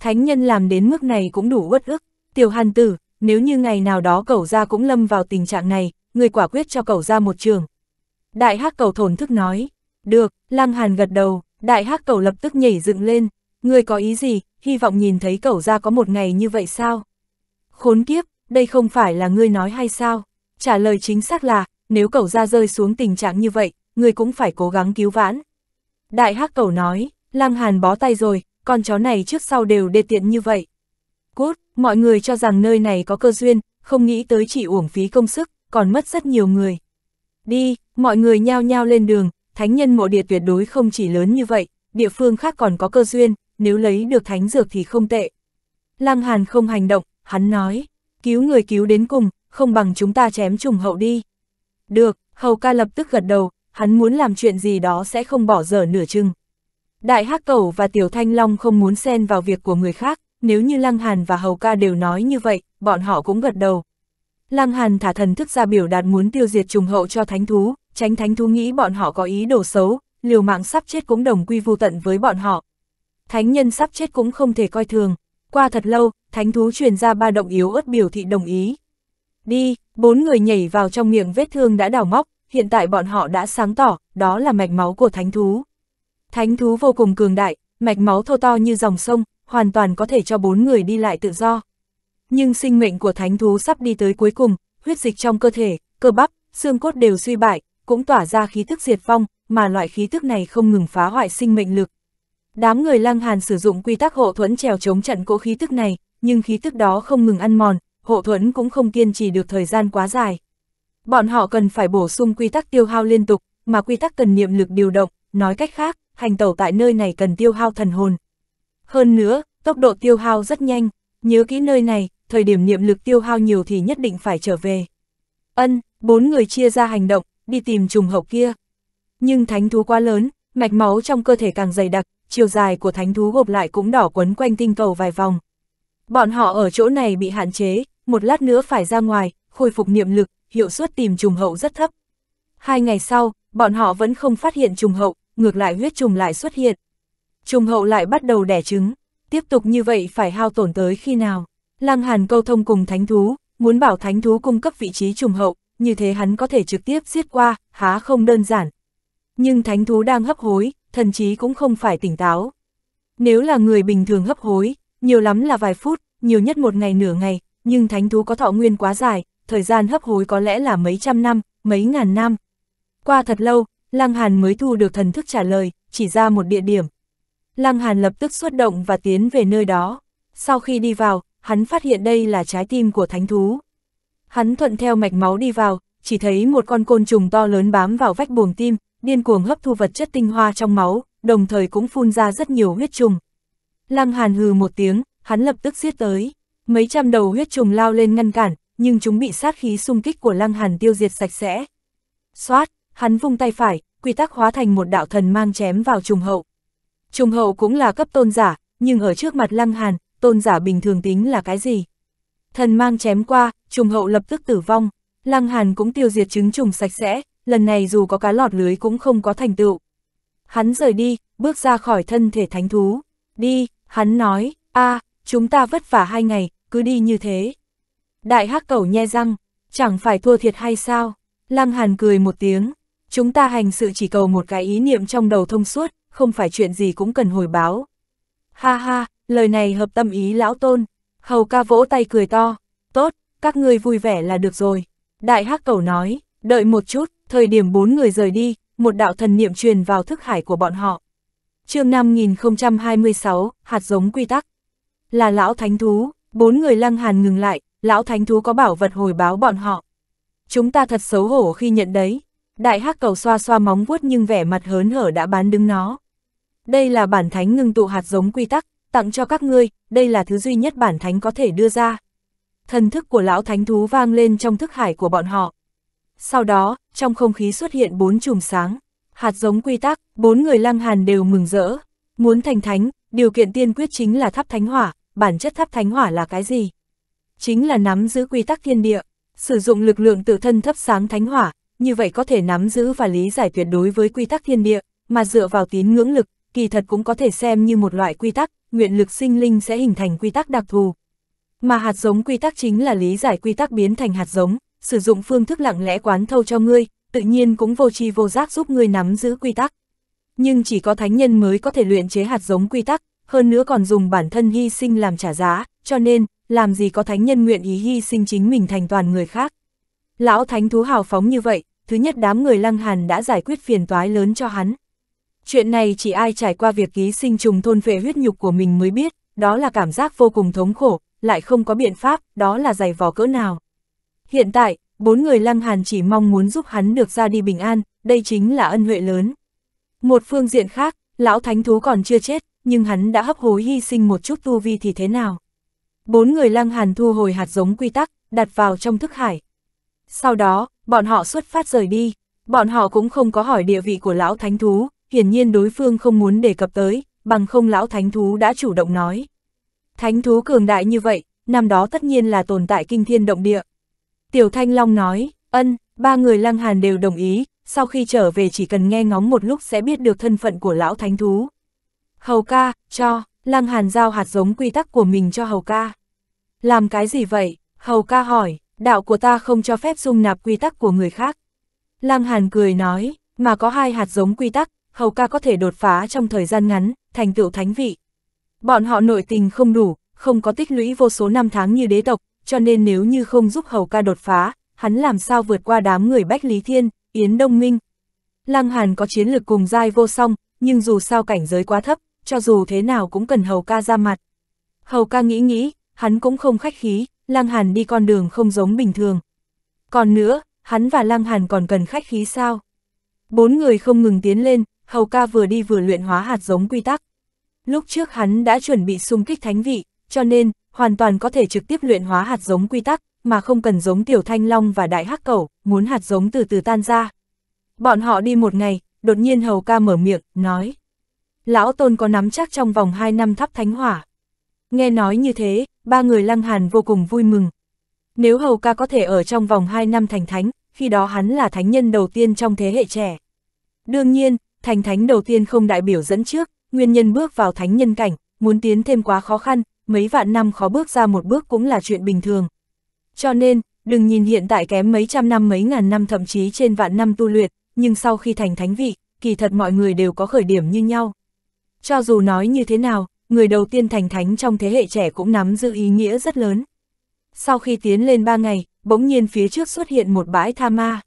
Thánh nhân làm đến mức này cũng đủ uất ức, tiểu hàn tử, nếu như ngày nào đó cẩu ra cũng lâm vào tình trạng này, người quả quyết cho cậu ra một trường. Đại hắc cầu thổn thức nói, được, lăng hàn gật đầu, đại hắc cầu lập tức nhảy dựng lên, người có ý gì, hy vọng nhìn thấy cậu ra có một ngày như vậy sao? Khốn kiếp, đây không phải là ngươi nói hay sao? Trả lời chính xác là, nếu cậu ra rơi xuống tình trạng như vậy, người cũng phải cố gắng cứu vãn. Đại hắc cầu nói, lăng hàn bó tay rồi, con chó này trước sau đều đê tiện như vậy. Cút, mọi người cho rằng nơi này có cơ duyên, không nghĩ tới chỉ uổng phí công sức, còn mất rất nhiều người. Đi, mọi người nhao nhao lên đường, thánh nhân mộ địa tuyệt đối không chỉ lớn như vậy, địa phương khác còn có cơ duyên, nếu lấy được thánh dược thì không tệ. Lăng Hàn không hành động, hắn nói, cứu người cứu đến cùng, không bằng chúng ta chém trùng hậu đi. Được, hầu ca lập tức gật đầu, hắn muốn làm chuyện gì đó sẽ không bỏ dở nửa chừng. Đại Hắc Cẩu và Tiểu Thanh Long không muốn xen vào việc của người khác, nếu như Lăng Hàn và Hầu Ca đều nói như vậy, bọn họ cũng gật đầu. Lăng Hàn thả thần thức ra biểu đạt muốn tiêu diệt trùng hậu cho thánh thú, tránh thánh thú nghĩ bọn họ có ý đồ xấu, liều mạng sắp chết cũng đồng quy vu tận với bọn họ. Thánh nhân sắp chết cũng không thể coi thường. Qua thật lâu, thánh thú truyền ra ba động yếu ớt biểu thị đồng ý. Đi, bốn người nhảy vào trong miệng vết thương đã đào móc, hiện tại bọn họ đã sáng tỏ, đó là mạch máu của thánh thú. Thánh thú vô cùng cường đại, mạch máu thô to như dòng sông, hoàn toàn có thể cho bốn người đi lại tự do nhưng sinh mệnh của thánh thú sắp đi tới cuối cùng, huyết dịch trong cơ thể, cơ bắp, xương cốt đều suy bại, cũng tỏa ra khí thức diệt vong, mà loại khí thức này không ngừng phá hoại sinh mệnh lực. Đám người Lăng Hàn sử dụng quy tắc hộ thuẫn trèo chống trận cỗ khí thức này, nhưng khí thức đó không ngừng ăn mòn, hộ thuẫn cũng không kiên trì được thời gian quá dài. Bọn họ cần phải bổ sung quy tắc tiêu hao liên tục, mà quy tắc cần niệm lực điều động, nói cách khác, hành tẩu tại nơi này cần tiêu hao thần hồn. Hơn nữa, tốc độ tiêu hao rất nhanh, nhớ kỹ nơi này, thời điểm niệm lực tiêu hao nhiều thì nhất định phải trở về. Ân, bốn người chia ra hành động, đi tìm trùng hậu kia. Nhưng thánh thú quá lớn, mạch máu trong cơ thể càng dày đặc, chiều dài của thánh thú gộp lại cũng đỏ quấn quanh tinh cầu vài vòng. Bọn họ ở chỗ này bị hạn chế, một lát nữa phải ra ngoài, khôi phục niệm lực, hiệu suất tìm trùng hậu rất thấp. Hai ngày sau, bọn họ vẫn không phát hiện trùng hậu, ngược lại huyết trùng lại xuất hiện. Trùng hậu lại bắt đầu đẻ trứng, tiếp tục như vậy phải hao tổn tới khi nào? Lăng Hàn câu thông cùng thánh thú, muốn bảo thánh thú cung cấp vị trí trùng hậu, như thế hắn có thể trực tiếp giết qua, há không đơn giản. Nhưng thánh thú đang hấp hối, thần chí cũng không phải tỉnh táo. Nếu là người bình thường hấp hối, nhiều lắm là vài phút, nhiều nhất một ngày nửa ngày, nhưng thánh thú có thọ nguyên quá dài, thời gian hấp hối có lẽ là mấy trăm năm, mấy ngàn năm. Qua thật lâu, Lăng Hàn mới thu được thần thức trả lời, chỉ ra một địa điểm. Lăng Hàn lập tức xuất động và tiến về nơi đó. Sau khi đi vào, hắn phát hiện đây là trái tim của thánh thú. Hắn thuận theo mạch máu đi vào, chỉ thấy một con côn trùng to lớn bám vào vách buồng tim, điên cuồng hấp thu vật chất tinh hoa trong máu, đồng thời cũng phun ra rất nhiều huyết trùng. Lăng Hàn hừ một tiếng, hắn lập tức giết tới. Mấy trăm đầu huyết trùng lao lên ngăn cản, nhưng chúng bị sát khí xung kích của Lăng Hàn tiêu diệt sạch sẽ. Xoát, hắn vung tay phải, quy tắc hóa thành một đạo thần mang chém vào trùng hậu. Trùng hậu cũng là cấp tôn giả, nhưng ở trước mặt Lăng Hàn, tôn giả bình thường tính là cái gì? Thần mang chém qua, trùng hậu lập tức tử vong, Lăng Hàn cũng tiêu diệt trứng trùng sạch sẽ, lần này dù có cá lọt lưới cũng không có thành tựu. Hắn rời đi, bước ra khỏi thân thể thánh thú. Đi, hắn nói, a chúng ta vất vả hai ngày, cứ đi như thế. Đại hắc cẩu nhe răng, chẳng phải thua thiệt hay sao? Lăng Hàn cười một tiếng, chúng ta hành sự chỉ cầu một cái ý niệm trong đầu thông suốt, không phải chuyện gì cũng cần hồi báo. Ha ha, Lời này hợp tâm ý lão tôn, hầu ca vỗ tay cười to, tốt, các ngươi vui vẻ là được rồi. Đại hắc cầu nói, đợi một chút, thời điểm bốn người rời đi, một đạo thần niệm truyền vào thức hải của bọn họ. chương năm nghìn hai mươi sáu hạt giống quy tắc. Là lão thánh thú, bốn người lăng hàn ngừng lại, lão thánh thú có bảo vật hồi báo bọn họ. Chúng ta thật xấu hổ khi nhận đấy. Đại hắc cầu xoa xoa móng vuốt nhưng vẻ mặt hớn hở đã bán đứng nó. Đây là bản thánh ngưng tụ hạt giống quy tắc, tặng cho các ngươi, đây là thứ duy nhất bản thánh có thể đưa ra. Thần thức của lão thánh thú vang lên trong thức hải của bọn họ. Sau đó, trong không khí xuất hiện bốn chùm sáng, hạt giống quy tắc, bốn người lăng hàn đều mừng rỡ. Muốn thành thánh, điều kiện tiên quyết chính là tháp thánh hỏa, bản chất tháp thánh hỏa là cái gì? Chính là nắm giữ quy tắc thiên địa, sử dụng lực lượng tự thân thấp sáng thánh hỏa, như vậy có thể nắm giữ và lý giải tuyệt đối với quy tắc thiên địa, mà dựa vào tín ngưỡng lực, kỳ thật cũng có thể xem như một loại quy tắc, nguyện lực sinh linh sẽ hình thành quy tắc đặc thù. Mà hạt giống quy tắc chính là lý giải quy tắc biến thành hạt giống, sử dụng phương thức lặng lẽ quán thâu cho ngươi, tự nhiên cũng vô tri vô giác giúp ngươi nắm giữ quy tắc. Nhưng chỉ có thánh nhân mới có thể luyện chế hạt giống quy tắc, hơn nữa còn dùng bản thân hy sinh làm trả giá, cho nên, làm gì có thánh nhân nguyện ý hy sinh chính mình thành toàn người khác. Lão thánh thú hào phóng như vậy, thứ nhất đám người lăng hàn đã giải quyết phiền toái lớn cho hắn, Chuyện này chỉ ai trải qua việc ký sinh trùng thôn phệ huyết nhục của mình mới biết, đó là cảm giác vô cùng thống khổ, lại không có biện pháp, đó là giày vò cỡ nào. Hiện tại, bốn người Lăng Hàn chỉ mong muốn giúp hắn được ra đi bình an, đây chính là ân huệ lớn. Một phương diện khác, lão thánh thú còn chưa chết, nhưng hắn đã hấp hối hy sinh một chút tu vi thì thế nào. Bốn người Lăng Hàn thu hồi hạt giống quy tắc, đặt vào trong thức hải. Sau đó, bọn họ xuất phát rời đi, bọn họ cũng không có hỏi địa vị của lão thánh thú, hiển nhiên đối phương không muốn đề cập tới, bằng không lão thánh thú đã chủ động nói. Thánh thú cường đại như vậy, năm đó tất nhiên là tồn tại kinh thiên động địa. Tiểu Thanh Long nói, ân, ba người lăng hàn đều đồng ý, sau khi trở về chỉ cần nghe ngóng một lúc sẽ biết được thân phận của lão thánh thú. Hầu ca, cho, lăng hàn giao hạt giống quy tắc của mình cho hầu ca. Làm cái gì vậy? Hầu ca hỏi, đạo của ta không cho phép dung nạp quy tắc của người khác. Lăng hàn cười nói, mà có hai hạt giống quy tắc, Hầu ca có thể đột phá trong thời gian ngắn, thành tựu thánh vị. Bọn họ nội tình không đủ, không có tích lũy vô số năm tháng như đế tộc, cho nên nếu như không giúp Hầu ca đột phá, hắn làm sao vượt qua đám người Bách Lý Thiên, Yến Đông Minh. Lăng Hàn có chiến lược cùng giai vô song, nhưng dù sao cảnh giới quá thấp, cho dù thế nào cũng cần Hầu ca ra mặt. Hầu ca nghĩ nghĩ, hắn cũng không khách khí, Lăng Hàn đi con đường không giống bình thường. Còn nữa, hắn và Lăng Hàn còn cần khách khí sao? Bốn người không ngừng tiến lên, Hầu ca vừa đi vừa luyện hóa hạt giống quy tắc. Lúc trước hắn đã chuẩn bị xung kích thánh vị, cho nên, hoàn toàn có thể trực tiếp luyện hóa hạt giống quy tắc, mà không cần giống tiểu thanh long và đại hắc cẩu, muốn hạt giống từ từ tan ra. Bọn họ đi một ngày, đột nhiên hầu ca mở miệng, nói. Lão Tôn có nắm chắc trong vòng 2 năm thắp thánh hỏa. Nghe nói như thế, ba người lăng hàn vô cùng vui mừng. Nếu hầu ca có thể ở trong vòng 2 năm thành thánh, khi đó hắn là thánh nhân đầu tiên trong thế hệ trẻ. Đương nhiên, thành thánh đầu tiên không đại biểu dẫn trước, nguyên nhân bước vào thánh nhân cảnh, muốn tiến thêm quá khó khăn, mấy vạn năm khó bước ra một bước cũng là chuyện bình thường. Cho nên, đừng nhìn hiện tại kém mấy trăm năm mấy ngàn năm thậm chí trên vạn năm tu luyện, nhưng sau khi thành thánh vị, kỳ thật mọi người đều có khởi điểm như nhau. Cho dù nói như thế nào, người đầu tiên thành thánh trong thế hệ trẻ cũng nắm giữ ý nghĩa rất lớn. Sau khi tiến lên ba ngày, bỗng nhiên phía trước xuất hiện một bãi tha ma.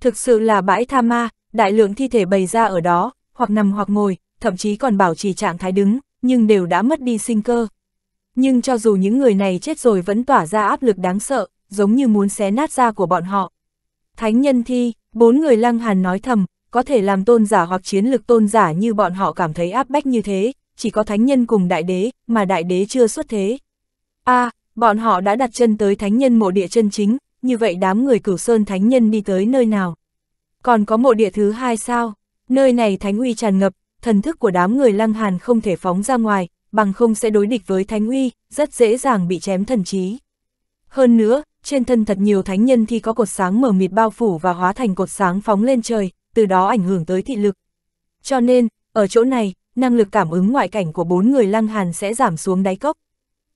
Thực sự là bãi tha ma, đại lượng thi thể bày ra ở đó, hoặc nằm hoặc ngồi, thậm chí còn bảo trì trạng thái đứng, nhưng đều đã mất đi sinh cơ. Nhưng cho dù những người này chết rồi vẫn tỏa ra áp lực đáng sợ, giống như muốn xé nát da của bọn họ. Thánh nhân thi, bốn người lăng hàn nói thầm, có thể làm tôn giả hoặc chiến lực tôn giả như bọn họ cảm thấy áp bách như thế, chỉ có thánh nhân cùng đại đế, mà đại đế chưa xuất thế. a à, bọn họ đã đặt chân tới thánh nhân mộ địa chân chính, như vậy đám người cửu sơn thánh nhân đi tới nơi nào? Còn có mộ địa thứ hai sao? Nơi này thánh uy tràn ngập, thần thức của đám người lăng hàn không thể phóng ra ngoài, bằng không sẽ đối địch với thánh uy, rất dễ dàng bị chém thần trí. Hơn nữa, trên thân thật nhiều thánh nhân thì có cột sáng mở mịt bao phủ và hóa thành cột sáng phóng lên trời, từ đó ảnh hưởng tới thị lực. Cho nên, ở chỗ này, năng lực cảm ứng ngoại cảnh của bốn người lăng hàn sẽ giảm xuống đáy cốc.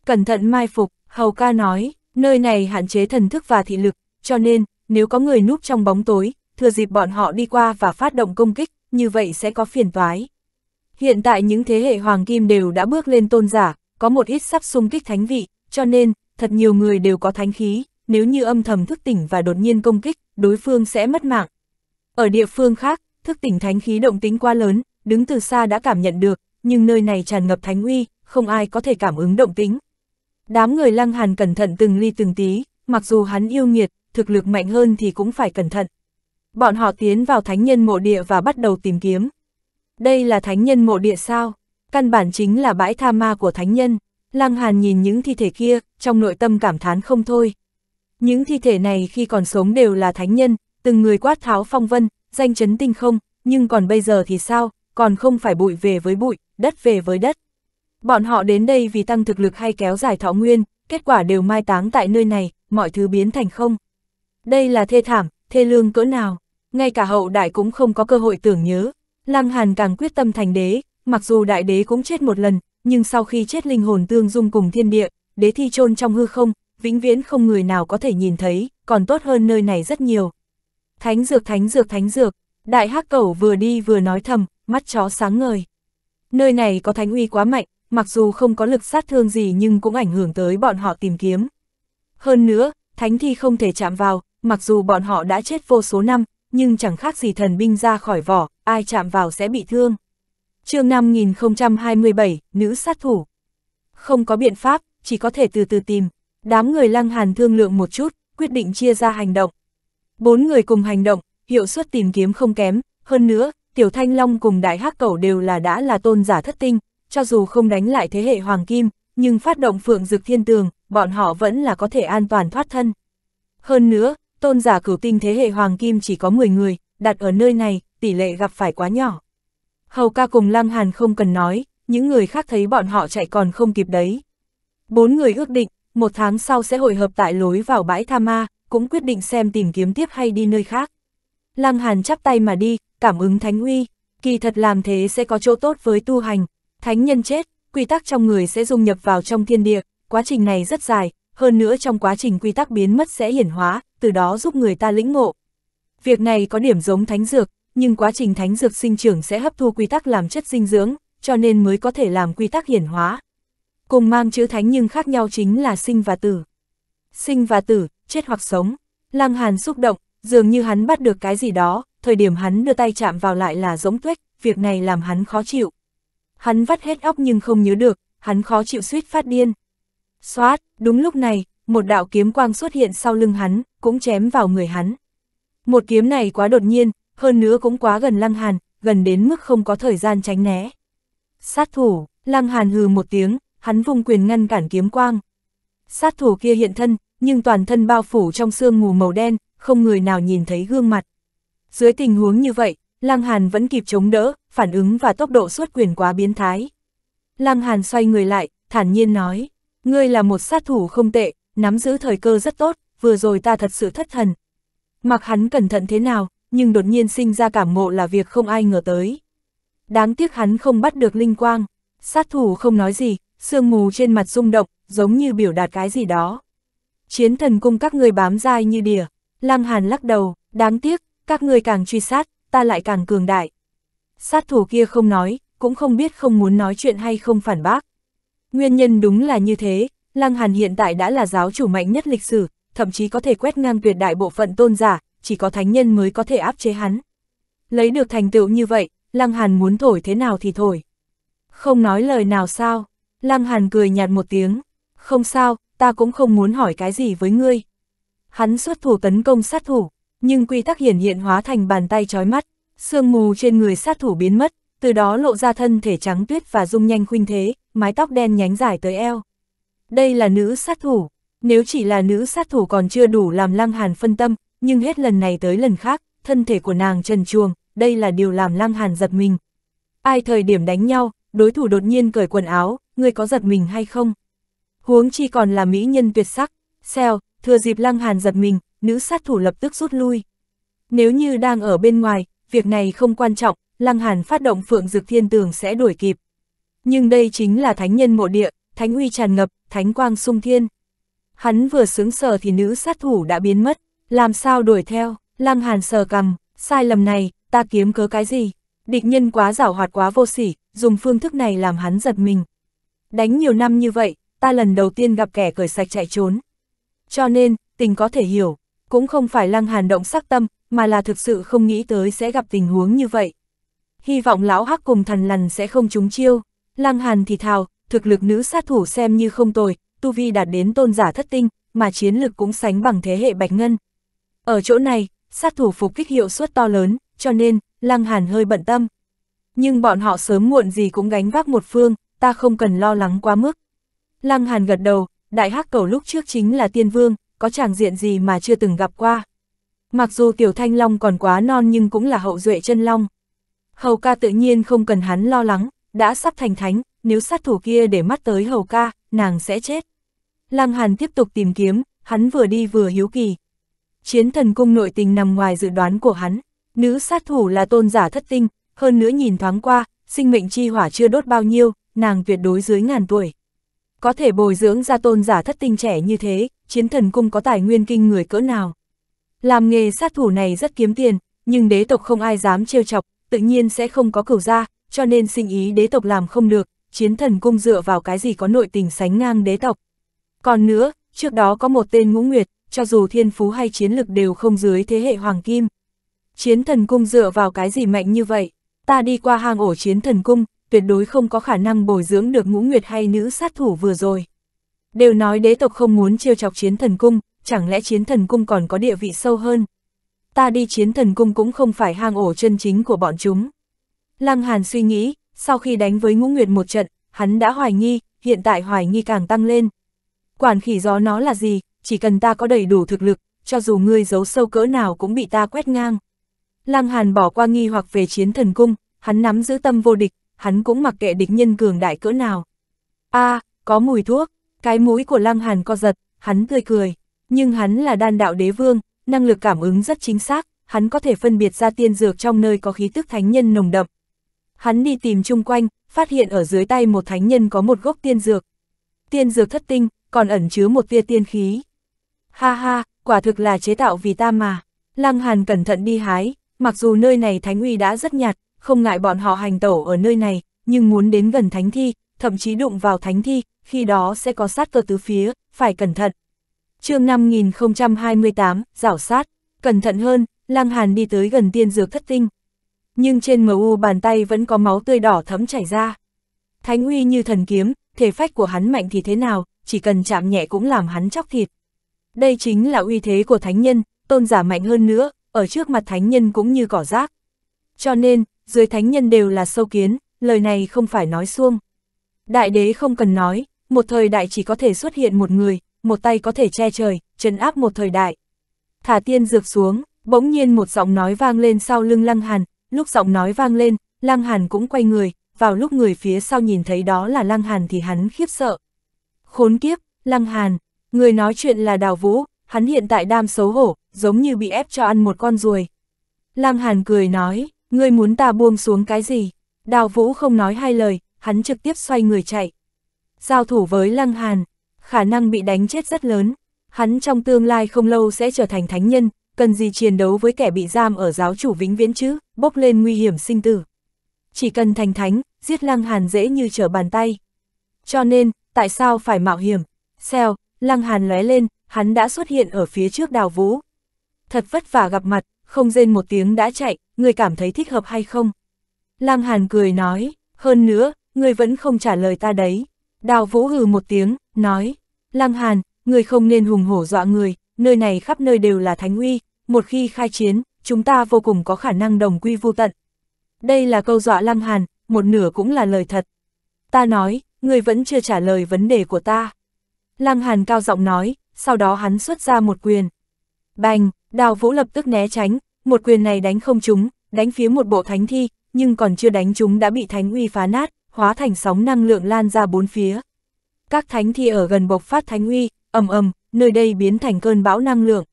Cẩn thận mai phục, Hầu ca nói, Nơi này hạn chế thần thức và thị lực, cho nên, nếu có người núp trong bóng tối, thừa dịp bọn họ đi qua và phát động công kích, như vậy sẽ có phiền toái. Hiện tại những thế hệ hoàng kim đều đã bước lên tôn giả, có một ít sắp xung kích thánh vị, cho nên, thật nhiều người đều có thánh khí, nếu như âm thầm thức tỉnh và đột nhiên công kích, đối phương sẽ mất mạng. Ở địa phương khác, thức tỉnh thánh khí động tính quá lớn, đứng từ xa đã cảm nhận được, nhưng nơi này tràn ngập thánh uy, không ai có thể cảm ứng động tính, Đám người lăng hàn cẩn thận từng ly từng tí, mặc dù hắn yêu nghiệt, thực lực mạnh hơn thì cũng phải cẩn thận. Bọn họ tiến vào thánh nhân mộ địa và bắt đầu tìm kiếm. Đây là thánh nhân mộ địa sao? Căn bản chính là bãi tha ma của thánh nhân. Lăng Hàn nhìn những thi thể kia, trong nội tâm cảm thán không thôi. Những thi thể này khi còn sống đều là thánh nhân, từng người quát tháo phong vân, danh chấn tinh không, nhưng còn bây giờ thì sao, còn không phải bụi về với bụi, đất về với đất. Bọn họ đến đây vì tăng thực lực hay kéo dài thọ nguyên, kết quả đều mai táng tại nơi này, mọi thứ biến thành không. Đây là thê thảm, thê lương cỡ nào, ngay cả hậu đại cũng không có cơ hội tưởng nhớ. Lăng Hàn càng quyết tâm thành đế, mặc dù đại đế cũng chết một lần, nhưng sau khi chết linh hồn tương dung cùng thiên địa, đế thi chôn trong hư không, vĩnh viễn không người nào có thể nhìn thấy, còn tốt hơn nơi này rất nhiều. Thánh dược thánh dược thánh dược, đại hắc cẩu vừa đi vừa nói thầm, mắt chó sáng ngời. Nơi này có thánh uy quá mạnh, mặc dù không có lực sát thương gì nhưng cũng ảnh hưởng tới bọn họ tìm kiếm. Hơn nữa, thánh thi không thể chạm vào, mặc dù bọn họ đã chết vô số năm, nhưng chẳng khác gì thần binh ra khỏi vỏ, ai chạm vào sẽ bị thương. chương 5027, Nữ sát thủ. Không có biện pháp, chỉ có thể từ từ tìm. Đám người lăng hàn thương lượng một chút, quyết định chia ra hành động. Bốn người cùng hành động, hiệu suất tìm kiếm không kém, hơn nữa, Tiểu Thanh Long cùng Đại Hắc Cẩu đều là đã là tôn giả thất tinh, cho dù không đánh lại thế hệ Hoàng Kim, nhưng phát động phượng dực thiên tường, bọn họ vẫn là có thể an toàn thoát thân. Hơn nữa, tôn giả cửu tinh thế hệ Hoàng Kim chỉ có 10 người, đặt ở nơi này, tỷ lệ gặp phải quá nhỏ. Hầu ca cùng Lăng Hàn không cần nói, những người khác thấy bọn họ chạy còn không kịp đấy. Bốn người ước định, một tháng sau sẽ hội hợp tại lối vào bãi Tha Ma, cũng quyết định xem tìm kiếm tiếp hay đi nơi khác. Lăng Hàn chắp tay mà đi, cảm ứng thánh uy, kỳ thật làm thế sẽ có chỗ tốt với tu hành, Thánh nhân chết, quy tắc trong người sẽ dung nhập vào trong thiên địa, quá trình này rất dài, hơn nữa trong quá trình quy tắc biến mất sẽ hiển hóa, từ đó giúp người ta lĩnh ngộ. Việc này có điểm giống thánh dược, nhưng quá trình thánh dược sinh trưởng sẽ hấp thu quy tắc làm chất dinh dưỡng, cho nên mới có thể làm quy tắc hiển hóa. Cùng mang chữ thánh nhưng khác nhau chính là sinh và tử. Sinh và tử, chết hoặc sống. Lăng Hàn xúc động, dường như hắn bắt được cái gì đó, thời điểm hắn đưa tay chạm vào lại là giống tuếch việc này làm hắn khó chịu hắn vắt hết óc nhưng không nhớ được, hắn khó chịu suýt phát điên. Xoát, đúng lúc này, một đạo kiếm quang xuất hiện sau lưng hắn, cũng chém vào người hắn. Một kiếm này quá đột nhiên, hơn nữa cũng quá gần Lăng Hàn, gần đến mức không có thời gian tránh né. Sát thủ, Lăng Hàn hừ một tiếng, hắn vùng quyền ngăn cản kiếm quang. Sát thủ kia hiện thân, nhưng toàn thân bao phủ trong sương mù màu đen, không người nào nhìn thấy gương mặt. Dưới tình huống như vậy, Lăng Hàn vẫn kịp chống đỡ, phản ứng và tốc độ xuất quyền quá biến thái. Lăng Hàn xoay người lại, thản nhiên nói, ngươi là một sát thủ không tệ, nắm giữ thời cơ rất tốt, vừa rồi ta thật sự thất thần. Mặc hắn cẩn thận thế nào, nhưng đột nhiên sinh ra cảm ngộ là việc không ai ngờ tới. Đáng tiếc hắn không bắt được linh quang, sát thủ không nói gì, sương mù trên mặt rung động, giống như biểu đạt cái gì đó. Chiến thần cung các người bám dai như đỉa, Lăng Hàn lắc đầu, đáng tiếc, các người càng truy sát, ta lại càng cường đại. Sát thủ kia không nói, cũng không biết không muốn nói chuyện hay không phản bác. Nguyên nhân đúng là như thế, Lăng Hàn hiện tại đã là giáo chủ mạnh nhất lịch sử, thậm chí có thể quét ngang tuyệt đại bộ phận tôn giả, chỉ có thánh nhân mới có thể áp chế hắn. Lấy được thành tựu như vậy, Lăng Hàn muốn thổi thế nào thì thổi. Không nói lời nào sao, Lăng Hàn cười nhạt một tiếng, không sao, ta cũng không muốn hỏi cái gì với ngươi. Hắn xuất thủ tấn công sát thủ, nhưng quy tắc hiển hiện hóa thành bàn tay trói mắt, sương mù trên người sát thủ biến mất, từ đó lộ ra thân thể trắng tuyết và dung nhanh khuynh thế, mái tóc đen nhánh dài tới eo. Đây là nữ sát thủ, nếu chỉ là nữ sát thủ còn chưa đủ làm Lăng Hàn phân tâm, nhưng hết lần này tới lần khác, thân thể của nàng trần chuồng, đây là điều làm Lăng Hàn giật mình. Ai thời điểm đánh nhau, đối thủ đột nhiên cởi quần áo, người có giật mình hay không? Huống chi còn là mỹ nhân tuyệt sắc, xèo, thừa dịp Lăng Hàn giật mình, nữ sát thủ lập tức rút lui. Nếu như đang ở bên ngoài, việc này không quan trọng, Lăng Hàn phát động Phượng Dực Thiên Tường sẽ đuổi kịp. Nhưng đây chính là thánh nhân mộ địa, thánh uy tràn ngập, thánh quang sung thiên. Hắn vừa sướng sờ thì nữ sát thủ đã biến mất, làm sao đuổi theo, Lăng Hàn sờ cầm, sai lầm này, ta kiếm cớ cái gì? Địch nhân quá giảo hoạt quá vô sỉ, dùng phương thức này làm hắn giật mình. Đánh nhiều năm như vậy, ta lần đầu tiên gặp kẻ cởi sạch chạy trốn. Cho nên, tình có thể hiểu, cũng không phải Lăng Hàn động sắc tâm, mà là thực sự không nghĩ tới sẽ gặp tình huống như vậy. Hy vọng lão hắc cùng thần lằn sẽ không trúng chiêu. Lăng Hàn thì thào, thực lực nữ sát thủ xem như không tồi, tu vi đạt đến tôn giả thất tinh, mà chiến lực cũng sánh bằng thế hệ Bạch Ngân. Ở chỗ này, sát thủ phục kích hiệu suất to lớn, cho nên, Lăng Hàn hơi bận tâm. Nhưng bọn họ sớm muộn gì cũng gánh vác một phương, ta không cần lo lắng quá mức. Lăng Hàn gật đầu, đại hắc cầu lúc trước chính là tiên vương, có chàng diện gì mà chưa từng gặp qua. Mặc dù Tiểu Thanh Long còn quá non nhưng cũng là hậu duệ chân long. Hầu ca tự nhiên không cần hắn lo lắng, đã sắp thành thánh, nếu sát thủ kia để mắt tới hầu ca, nàng sẽ chết. Lăng Hàn tiếp tục tìm kiếm, hắn vừa đi vừa hiếu kỳ. Chiến thần cung nội tình nằm ngoài dự đoán của hắn, nữ sát thủ là tôn giả thất tinh, hơn nữa nhìn thoáng qua, sinh mệnh chi hỏa chưa đốt bao nhiêu, nàng tuyệt đối dưới ngàn tuổi. Có thể bồi dưỡng ra tôn giả thất tinh trẻ như thế, chiến thần cung có tài nguyên kinh người cỡ nào. Làm nghề sát thủ này rất kiếm tiền, nhưng đế tộc không ai dám trêu chọc, tự nhiên sẽ không có cửu ra, cho nên sinh ý đế tộc làm không được, chiến thần cung dựa vào cái gì có nội tình sánh ngang đế tộc. Còn nữa, trước đó có một tên ngũ nguyệt, cho dù thiên phú hay chiến lực đều không dưới thế hệ hoàng kim. Chiến thần cung dựa vào cái gì mạnh như vậy? Ta đi qua hang ổ chiến thần cung, tuyệt đối không có khả năng bồi dưỡng được ngũ nguyệt hay nữ sát thủ vừa rồi. Đều nói đế tộc không muốn chiêu chọc chiến thần cung, chẳng lẽ chiến thần cung còn có địa vị sâu hơn? Ta đi chiến thần cung cũng không phải hang ổ chân chính của bọn chúng. Lăng Hàn suy nghĩ, sau khi đánh với ngũ nguyệt một trận, hắn đã hoài nghi, hiện tại hoài nghi càng tăng lên. Quản khỉ gió nó là gì, chỉ cần ta có đầy đủ thực lực, cho dù ngươi giấu sâu cỡ nào cũng bị ta quét ngang. Lăng Hàn bỏ qua nghi hoặc về chiến thần cung, hắn nắm giữ tâm vô địch, hắn cũng mặc kệ địch nhân cường đại cỡ nào. a à, có mùi thuốc, cái mũi của Lăng Hàn co giật, hắn tươi cười, nhưng hắn là đan đạo đế vương, năng lực cảm ứng rất chính xác, hắn có thể phân biệt ra tiên dược trong nơi có khí tức thánh nhân nồng đậm. Hắn đi tìm chung quanh, phát hiện ở dưới tay một thánh nhân có một gốc tiên dược. Tiên dược thất tinh, còn ẩn chứa một tia tiên khí. Ha ha, quả thực là chế tạo vì ta mà. Lăng Hàn cẩn thận đi hái, mặc dù nơi này thánh uy đã rất nhạt, không ngại bọn họ hành tẩu ở nơi này, nhưng muốn đến gần thánh thi, thậm chí đụng vào thánh thi, khi đó sẽ có sát cơ tứ phía, phải cẩn thận. chương 5028, rảo sát, cẩn thận hơn, Lang Hàn đi tới gần tiên dược thất tinh. Nhưng trên MU bàn tay vẫn có máu tươi đỏ thấm chảy ra. Thánh uy như thần kiếm, thể phách của hắn mạnh thì thế nào, chỉ cần chạm nhẹ cũng làm hắn chóc thịt. Đây chính là uy thế của thánh nhân, tôn giả mạnh hơn nữa, ở trước mặt thánh nhân cũng như cỏ rác. Cho nên, dưới thánh nhân đều là sâu kiến, lời này không phải nói xuông. Đại đế không cần nói, một thời đại chỉ có thể xuất hiện một người, một tay có thể che trời, trấn áp một thời đại. Thả tiên dược xuống, bỗng nhiên một giọng nói vang lên sau lưng Lăng Hàn, lúc giọng nói vang lên, Lăng Hàn cũng quay người, vào lúc người phía sau nhìn thấy đó là Lăng Hàn thì hắn khiếp sợ. Khốn kiếp, Lăng Hàn, người nói chuyện là Đào Vũ, hắn hiện tại đam xấu hổ, giống như bị ép cho ăn một con ruồi. Lăng Hàn cười nói, Ngươi muốn ta buông xuống cái gì? Đào Vũ không nói hai lời, hắn trực tiếp xoay người chạy. Giao thủ với Lăng Hàn, khả năng bị đánh chết rất lớn. Hắn trong tương lai không lâu sẽ trở thành thánh nhân, cần gì chiến đấu với kẻ bị giam ở giáo chủ vĩnh viễn chứ, bốc lên nguy hiểm sinh tử. Chỉ cần thành thánh, giết Lăng Hàn dễ như trở bàn tay. Cho nên, tại sao phải mạo hiểm? Xeo, Lăng Hàn lóe lên, hắn đã xuất hiện ở phía trước đào vũ. Thật vất vả gặp mặt, không rên một tiếng đã chạy, người cảm thấy thích hợp hay không? Lăng Hàn cười nói, hơn nữa, người vẫn không trả lời ta đấy. Đào Vũ hừ một tiếng, nói, Lăng Hàn, người không nên hùng hổ dọa người, nơi này khắp nơi đều là thánh uy, một khi khai chiến, chúng ta vô cùng có khả năng đồng quy vô tận. Đây là câu dọa Lăng Hàn, một nửa cũng là lời thật. Ta nói, người vẫn chưa trả lời vấn đề của ta. Lăng Hàn cao giọng nói, sau đó hắn xuất ra một quyền. Bành, Đào Vũ lập tức né tránh, một quyền này đánh không trúng, đánh phía một bộ thánh thi, nhưng còn chưa đánh chúng đã bị thánh uy phá nát, hóa thành sóng năng lượng lan ra bốn phía. Các thánh thi ở gần bộc phát thánh uy, ầm ầm, nơi đây biến thành cơn bão năng lượng.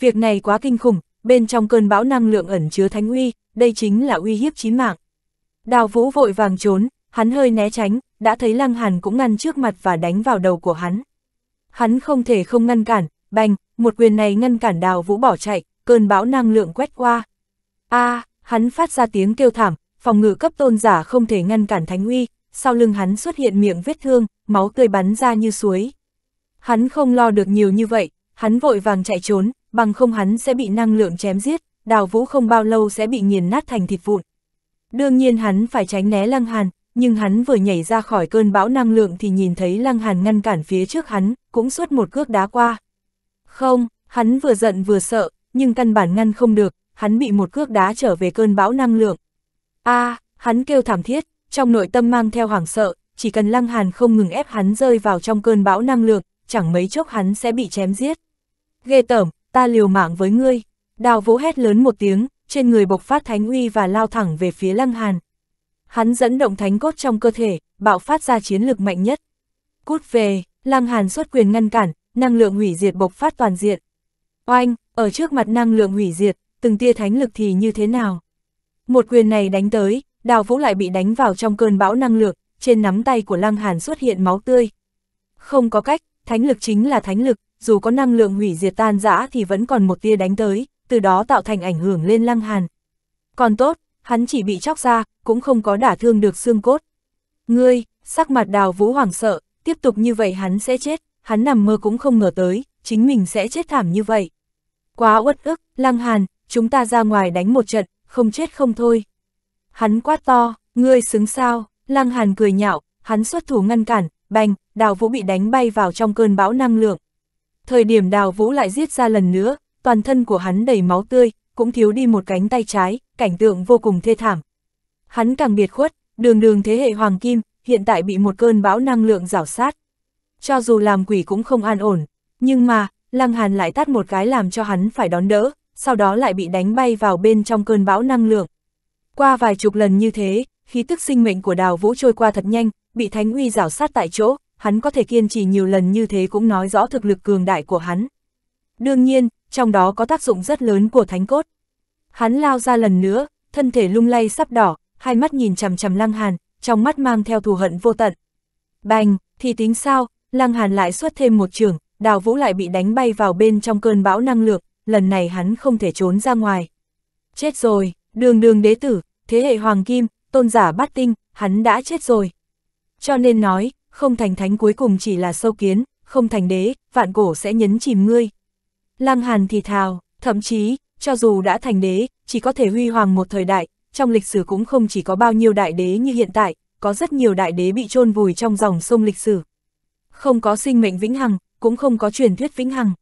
Việc này quá kinh khủng, bên trong cơn bão năng lượng ẩn chứa thánh uy, đây chính là uy hiếp chí mạng. Đào Vũ vội vàng trốn, hắn hơi né tránh, đã thấy Lăng Hàn cũng ngăn trước mặt và đánh vào đầu của hắn. Hắn không thể không ngăn cản, bành, một quyền này ngăn cản Đào Vũ bỏ chạy, cơn bão năng lượng quét qua. a à, hắn phát ra tiếng kêu thảm, phòng ngự cấp tôn giả không thể ngăn cản thánh uy, sau lưng hắn xuất hiện miệng vết thương, máu tươi bắn ra như suối. Hắn không lo được nhiều như vậy, hắn vội vàng chạy trốn, bằng không hắn sẽ bị năng lượng chém giết, đào vũ không bao lâu sẽ bị nghiền nát thành thịt vụn. Đương nhiên hắn phải tránh né lăng hàn, nhưng hắn vừa nhảy ra khỏi cơn bão năng lượng thì nhìn thấy lăng hàn ngăn cản phía trước hắn, cũng suốt một cước đá qua. Không, hắn vừa giận vừa sợ, nhưng căn bản ngăn không được, hắn bị một cước đá trở về cơn bão năng lượng. a à, hắn kêu thảm thiết, trong nội tâm mang theo hoảng sợ, chỉ cần Lăng Hàn không ngừng ép hắn rơi vào trong cơn bão năng lượng, chẳng mấy chốc hắn sẽ bị chém giết. Ghê tởm, ta liều mạng với ngươi. Đào vỗ hét lớn một tiếng, trên người bộc phát thánh uy và lao thẳng về phía Lăng Hàn. Hắn dẫn động thánh cốt trong cơ thể, bạo phát ra chiến lực mạnh nhất. Cút về, Lăng Hàn xuất quyền ngăn cản, năng lượng hủy diệt bộc phát toàn diện, Oanh, ở trước mặt năng lượng hủy diệt, từng tia thánh lực thì như thế nào? Một quyền này đánh tới, đào vũ lại bị đánh vào trong cơn bão năng lượng, trên nắm tay của Lăng Hàn xuất hiện máu tươi. Không có cách, thánh lực chính là thánh lực, dù có năng lượng hủy diệt tan rã thì vẫn còn một tia đánh tới, từ đó tạo thành ảnh hưởng lên Lăng Hàn. Còn tốt, hắn chỉ bị chóc ra, cũng không có đả thương được xương cốt. Ngươi, sắc mặt đào vũ hoảng sợ, tiếp tục như vậy hắn sẽ chết, hắn nằm mơ cũng không ngờ tới, chính mình sẽ chết thảm như vậy. Quá uất ức, Lăng Hàn, chúng ta ra ngoài đánh một trận, không chết không thôi. Hắn quát to, ngươi xứng sao, Lăng Hàn cười nhạo, hắn xuất thủ ngăn cản, bành, đào vũ bị đánh bay vào trong cơn bão năng lượng. Thời điểm đào vũ lại giết ra lần nữa, toàn thân của hắn đầy máu tươi, cũng thiếu đi một cánh tay trái, cảnh tượng vô cùng thê thảm. Hắn càng biệt khuất, đường đường thế hệ hoàng kim, hiện tại bị một cơn bão năng lượng rảo sát. Cho dù làm quỷ cũng không an ổn, nhưng mà, Lăng Hàn lại tát một cái làm cho hắn phải đón đỡ, sau đó lại bị đánh bay vào bên trong cơn bão năng lượng. Qua vài chục lần như thế, khí tức sinh mệnh của đào vũ trôi qua thật nhanh, bị thánh uy rảo sát tại chỗ, hắn có thể kiên trì nhiều lần như thế cũng nói rõ thực lực cường đại của hắn. Đương nhiên, trong đó có tác dụng rất lớn của thánh cốt. Hắn lao ra lần nữa, thân thể lung lay sắp đỏ, hai mắt nhìn chằm chằm lăng hàn, trong mắt mang theo thù hận vô tận. Bành, thì tính sao, lăng hàn lại xuất thêm một trường, đào vũ lại bị đánh bay vào bên trong cơn bão năng lượng, lần này hắn không thể trốn ra ngoài. Chết rồi, đường đường đế tử, thế hệ hoàng kim, tôn giả bát tinh, hắn đã chết rồi. Cho nên nói, không thành thánh cuối cùng chỉ là sâu kiến, không thành đế, vạn cổ sẽ nhấn chìm ngươi. Lăng Hàn thì thào, thậm chí, cho dù đã thành đế, chỉ có thể huy hoàng một thời đại, trong lịch sử cũng không chỉ có bao nhiêu đại đế như hiện tại, có rất nhiều đại đế bị chôn vùi trong dòng sông lịch sử. Không có sinh mệnh vĩnh hằng, cũng không có truyền thuyết vĩnh hằng.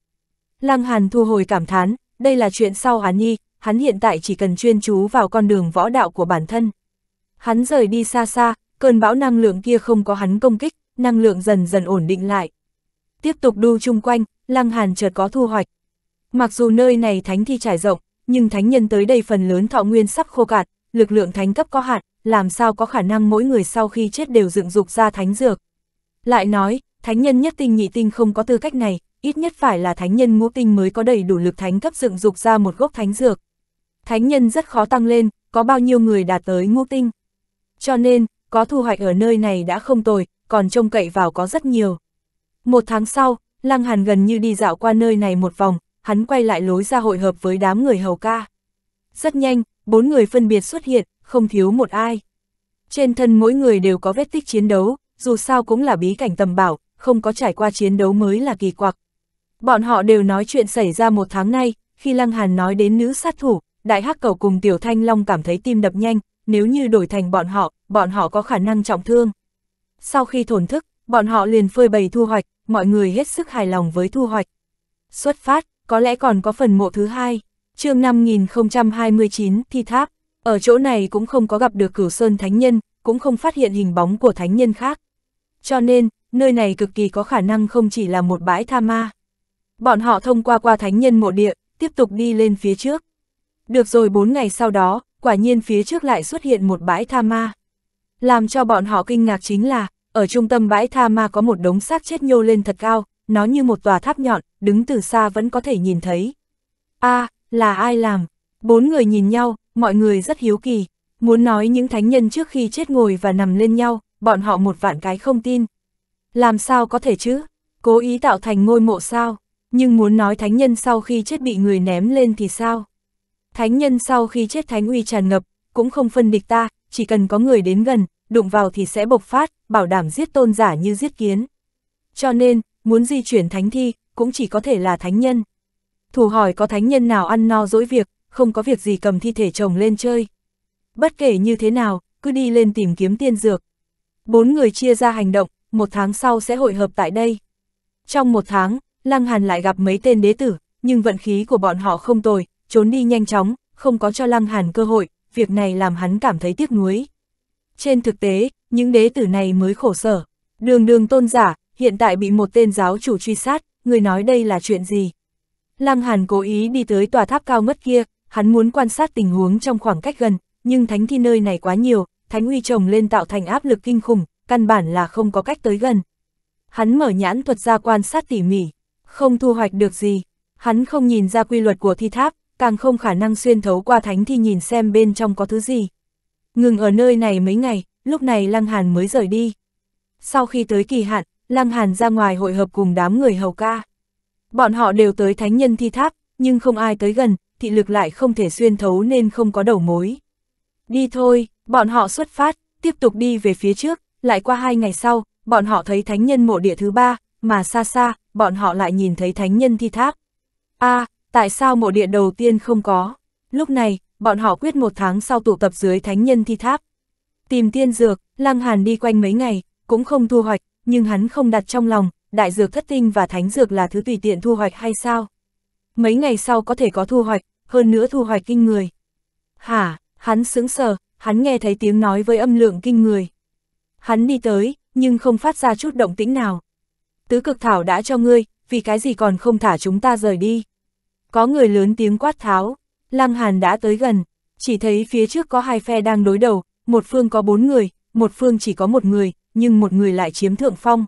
Lăng Hàn thu hồi cảm thán, đây là chuyện sau Hàn Nhi, hắn hiện tại chỉ cần chuyên chú vào con đường võ đạo của bản thân. Hắn rời đi xa xa, cơn bão năng lượng kia không có hắn công kích, năng lượng dần dần ổn định lại. Tiếp tục đu chung quanh, Lăng Hàn chợt có thu hoạch. Mặc dù nơi này thánh thi trải rộng, nhưng thánh nhân tới đây phần lớn thọ nguyên sắp khô cạn, lực lượng thánh cấp có hạn, làm sao có khả năng mỗi người sau khi chết đều dựng dục ra thánh dược. Lại nói, thánh nhân nhất tinh nhị tinh không có tư cách này, ít nhất phải là thánh nhân ngũ tinh mới có đầy đủ lực thánh cấp dựng dục ra một gốc thánh dược. Thánh nhân rất khó tăng lên, có bao nhiêu người đạt tới ngũ tinh. Cho nên, có thu hoạch ở nơi này đã không tồi, còn trông cậy vào có rất nhiều. Một tháng sau, Lăng Hàn gần như đi dạo qua nơi này một vòng, hắn quay lại lối ra hội hợp với đám người hầu ca. Rất nhanh, bốn người phân biệt xuất hiện, không thiếu một ai. Trên thân mỗi người đều có vết tích chiến đấu, dù sao cũng là bí cảnh tầm bảo, không có trải qua chiến đấu mới là kỳ quặc. Bọn họ đều nói chuyện xảy ra một tháng nay, khi Lăng Hàn nói đến nữ sát thủ, Đại Hắc Cầu cùng Tiểu Thanh Long cảm thấy tim đập nhanh, nếu như đổi thành bọn họ, bọn họ có khả năng trọng thương. Sau khi thổn thức, bọn họ liền phơi bày thu hoạch, mọi người hết sức hài lòng với thu hoạch. Xuất phát, có lẽ còn có phần mộ thứ hai, chương 5029 thi tháp, ở chỗ này cũng không có gặp được cửu sơn thánh nhân, cũng không phát hiện hình bóng của thánh nhân khác. Cho nên, nơi này cực kỳ có khả năng không chỉ là một bãi tha ma. Bọn họ thông qua qua thánh nhân mộ địa, tiếp tục đi lên phía trước. Được rồi bốn ngày sau đó, quả nhiên phía trước lại xuất hiện một bãi tha ma. Làm cho bọn họ kinh ngạc chính là, ở trung tâm bãi tha ma có một đống xác chết nhô lên thật cao, nó như một tòa tháp nhọn, đứng từ xa vẫn có thể nhìn thấy. a à, là ai làm? Bốn người nhìn nhau, mọi người rất hiếu kỳ, muốn nói những thánh nhân trước khi chết ngồi và nằm lên nhau, bọn họ một vạn cái không tin. Làm sao có thể chứ? Cố ý tạo thành ngôi mộ sao? Nhưng muốn nói thánh nhân sau khi chết bị người ném lên thì sao? Thánh nhân sau khi chết thánh uy tràn ngập, cũng không phân địch ta, chỉ cần có người đến gần, đụng vào thì sẽ bộc phát, bảo đảm giết tôn giả như giết kiến. Cho nên, muốn di chuyển thánh thi, cũng chỉ có thể là thánh nhân. Thủ hỏi có thánh nhân nào ăn no dỗi việc, không có việc gì cầm thi thể chồng lên chơi. Bất kể như thế nào, cứ đi lên tìm kiếm tiên dược. Bốn người chia ra hành động, một tháng sau sẽ hội hợp tại đây. Trong một tháng, Lăng Hàn lại gặp mấy tên đế tử, nhưng vận khí của bọn họ không tồi, trốn đi nhanh chóng, không có cho Lăng Hàn cơ hội, việc này làm hắn cảm thấy tiếc nuối. Trên thực tế, những đế tử này mới khổ sở. Đường đường tôn giả, hiện tại bị một tên giáo chủ truy sát, người nói đây là chuyện gì? Lăng Hàn cố ý đi tới tòa tháp cao ngất kia, hắn muốn quan sát tình huống trong khoảng cách gần, nhưng thánh thi nơi này quá nhiều, thánh uy chồng lên tạo thành áp lực kinh khủng, căn bản là không có cách tới gần. Hắn mở nhãn thuật ra quan sát tỉ mỉ, không thu hoạch được gì. Hắn không nhìn ra quy luật của thi tháp, càng không khả năng xuyên thấu qua thánh thi nhìn xem bên trong có thứ gì. Ngừng ở nơi này mấy ngày, lúc này Lăng Hàn mới rời đi. Sau khi tới kỳ hạn, Lăng Hàn ra ngoài hội hợp cùng đám người hầu ca. Bọn họ đều tới thánh nhân thi tháp, nhưng không ai tới gần, thị lực lại không thể xuyên thấu nên không có đầu mối. Đi thôi, bọn họ xuất phát, tiếp tục đi về phía trước, lại qua hai ngày sau, bọn họ thấy thánh nhân mộ địa thứ ba, mà xa xa, bọn họ lại nhìn thấy thánh nhân thi tháp. a à, tại sao mộ địa đầu tiên không có? Lúc này, bọn họ quyết một tháng sau tụ tập dưới thánh nhân thi tháp. Tìm tiên dược, Lăng Hàn đi quanh mấy ngày, cũng không thu hoạch, nhưng hắn không đặt trong lòng, đại dược thất tinh và thánh dược là thứ tùy tiện thu hoạch hay sao? Mấy ngày sau có thể có thu hoạch, hơn nữa thu hoạch kinh người. Hả, hắn sững sờ, hắn nghe thấy tiếng nói với âm lượng kinh người. Hắn đi tới, nhưng không phát ra chút động tĩnh nào. Tứ cực thảo đã cho ngươi, vì cái gì còn không thả chúng ta rời đi. Có người lớn tiếng quát tháo, Lăng Hàn đã tới gần, chỉ thấy phía trước có hai phe đang đối đầu, một phương có bốn người, một phương chỉ có một người, nhưng một người lại chiếm thượng phong.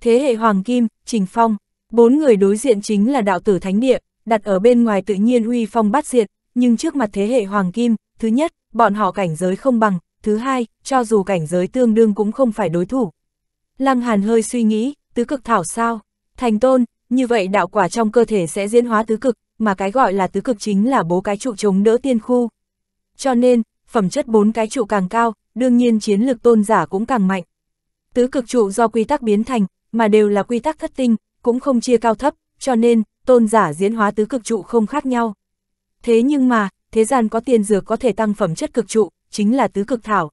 Thế hệ Hoàng Kim, Trình Phong, bốn người đối diện chính là đạo tử Thánh Địa, đặt ở bên ngoài tự nhiên uy phong bắt diệt, nhưng trước mặt thế hệ Hoàng Kim, thứ nhất, bọn họ cảnh giới không bằng, thứ hai, cho dù cảnh giới tương đương cũng không phải đối thủ. Lăng Hàn hơi suy nghĩ, tứ cực thảo sao? Thành tôn, như vậy đạo quả trong cơ thể sẽ diễn hóa tứ cực, mà cái gọi là tứ cực chính là bố cái trụ chống đỡ tiên khu. Cho nên, phẩm chất bốn cái trụ càng cao, đương nhiên chiến lực tôn giả cũng càng mạnh. Tứ cực trụ do quy tắc biến thành, mà đều là quy tắc thất tinh, cũng không chia cao thấp, cho nên, tôn giả diễn hóa tứ cực trụ không khác nhau. Thế nhưng mà, thế gian có tiền dược có thể tăng phẩm chất cực trụ, chính là tứ cực thảo.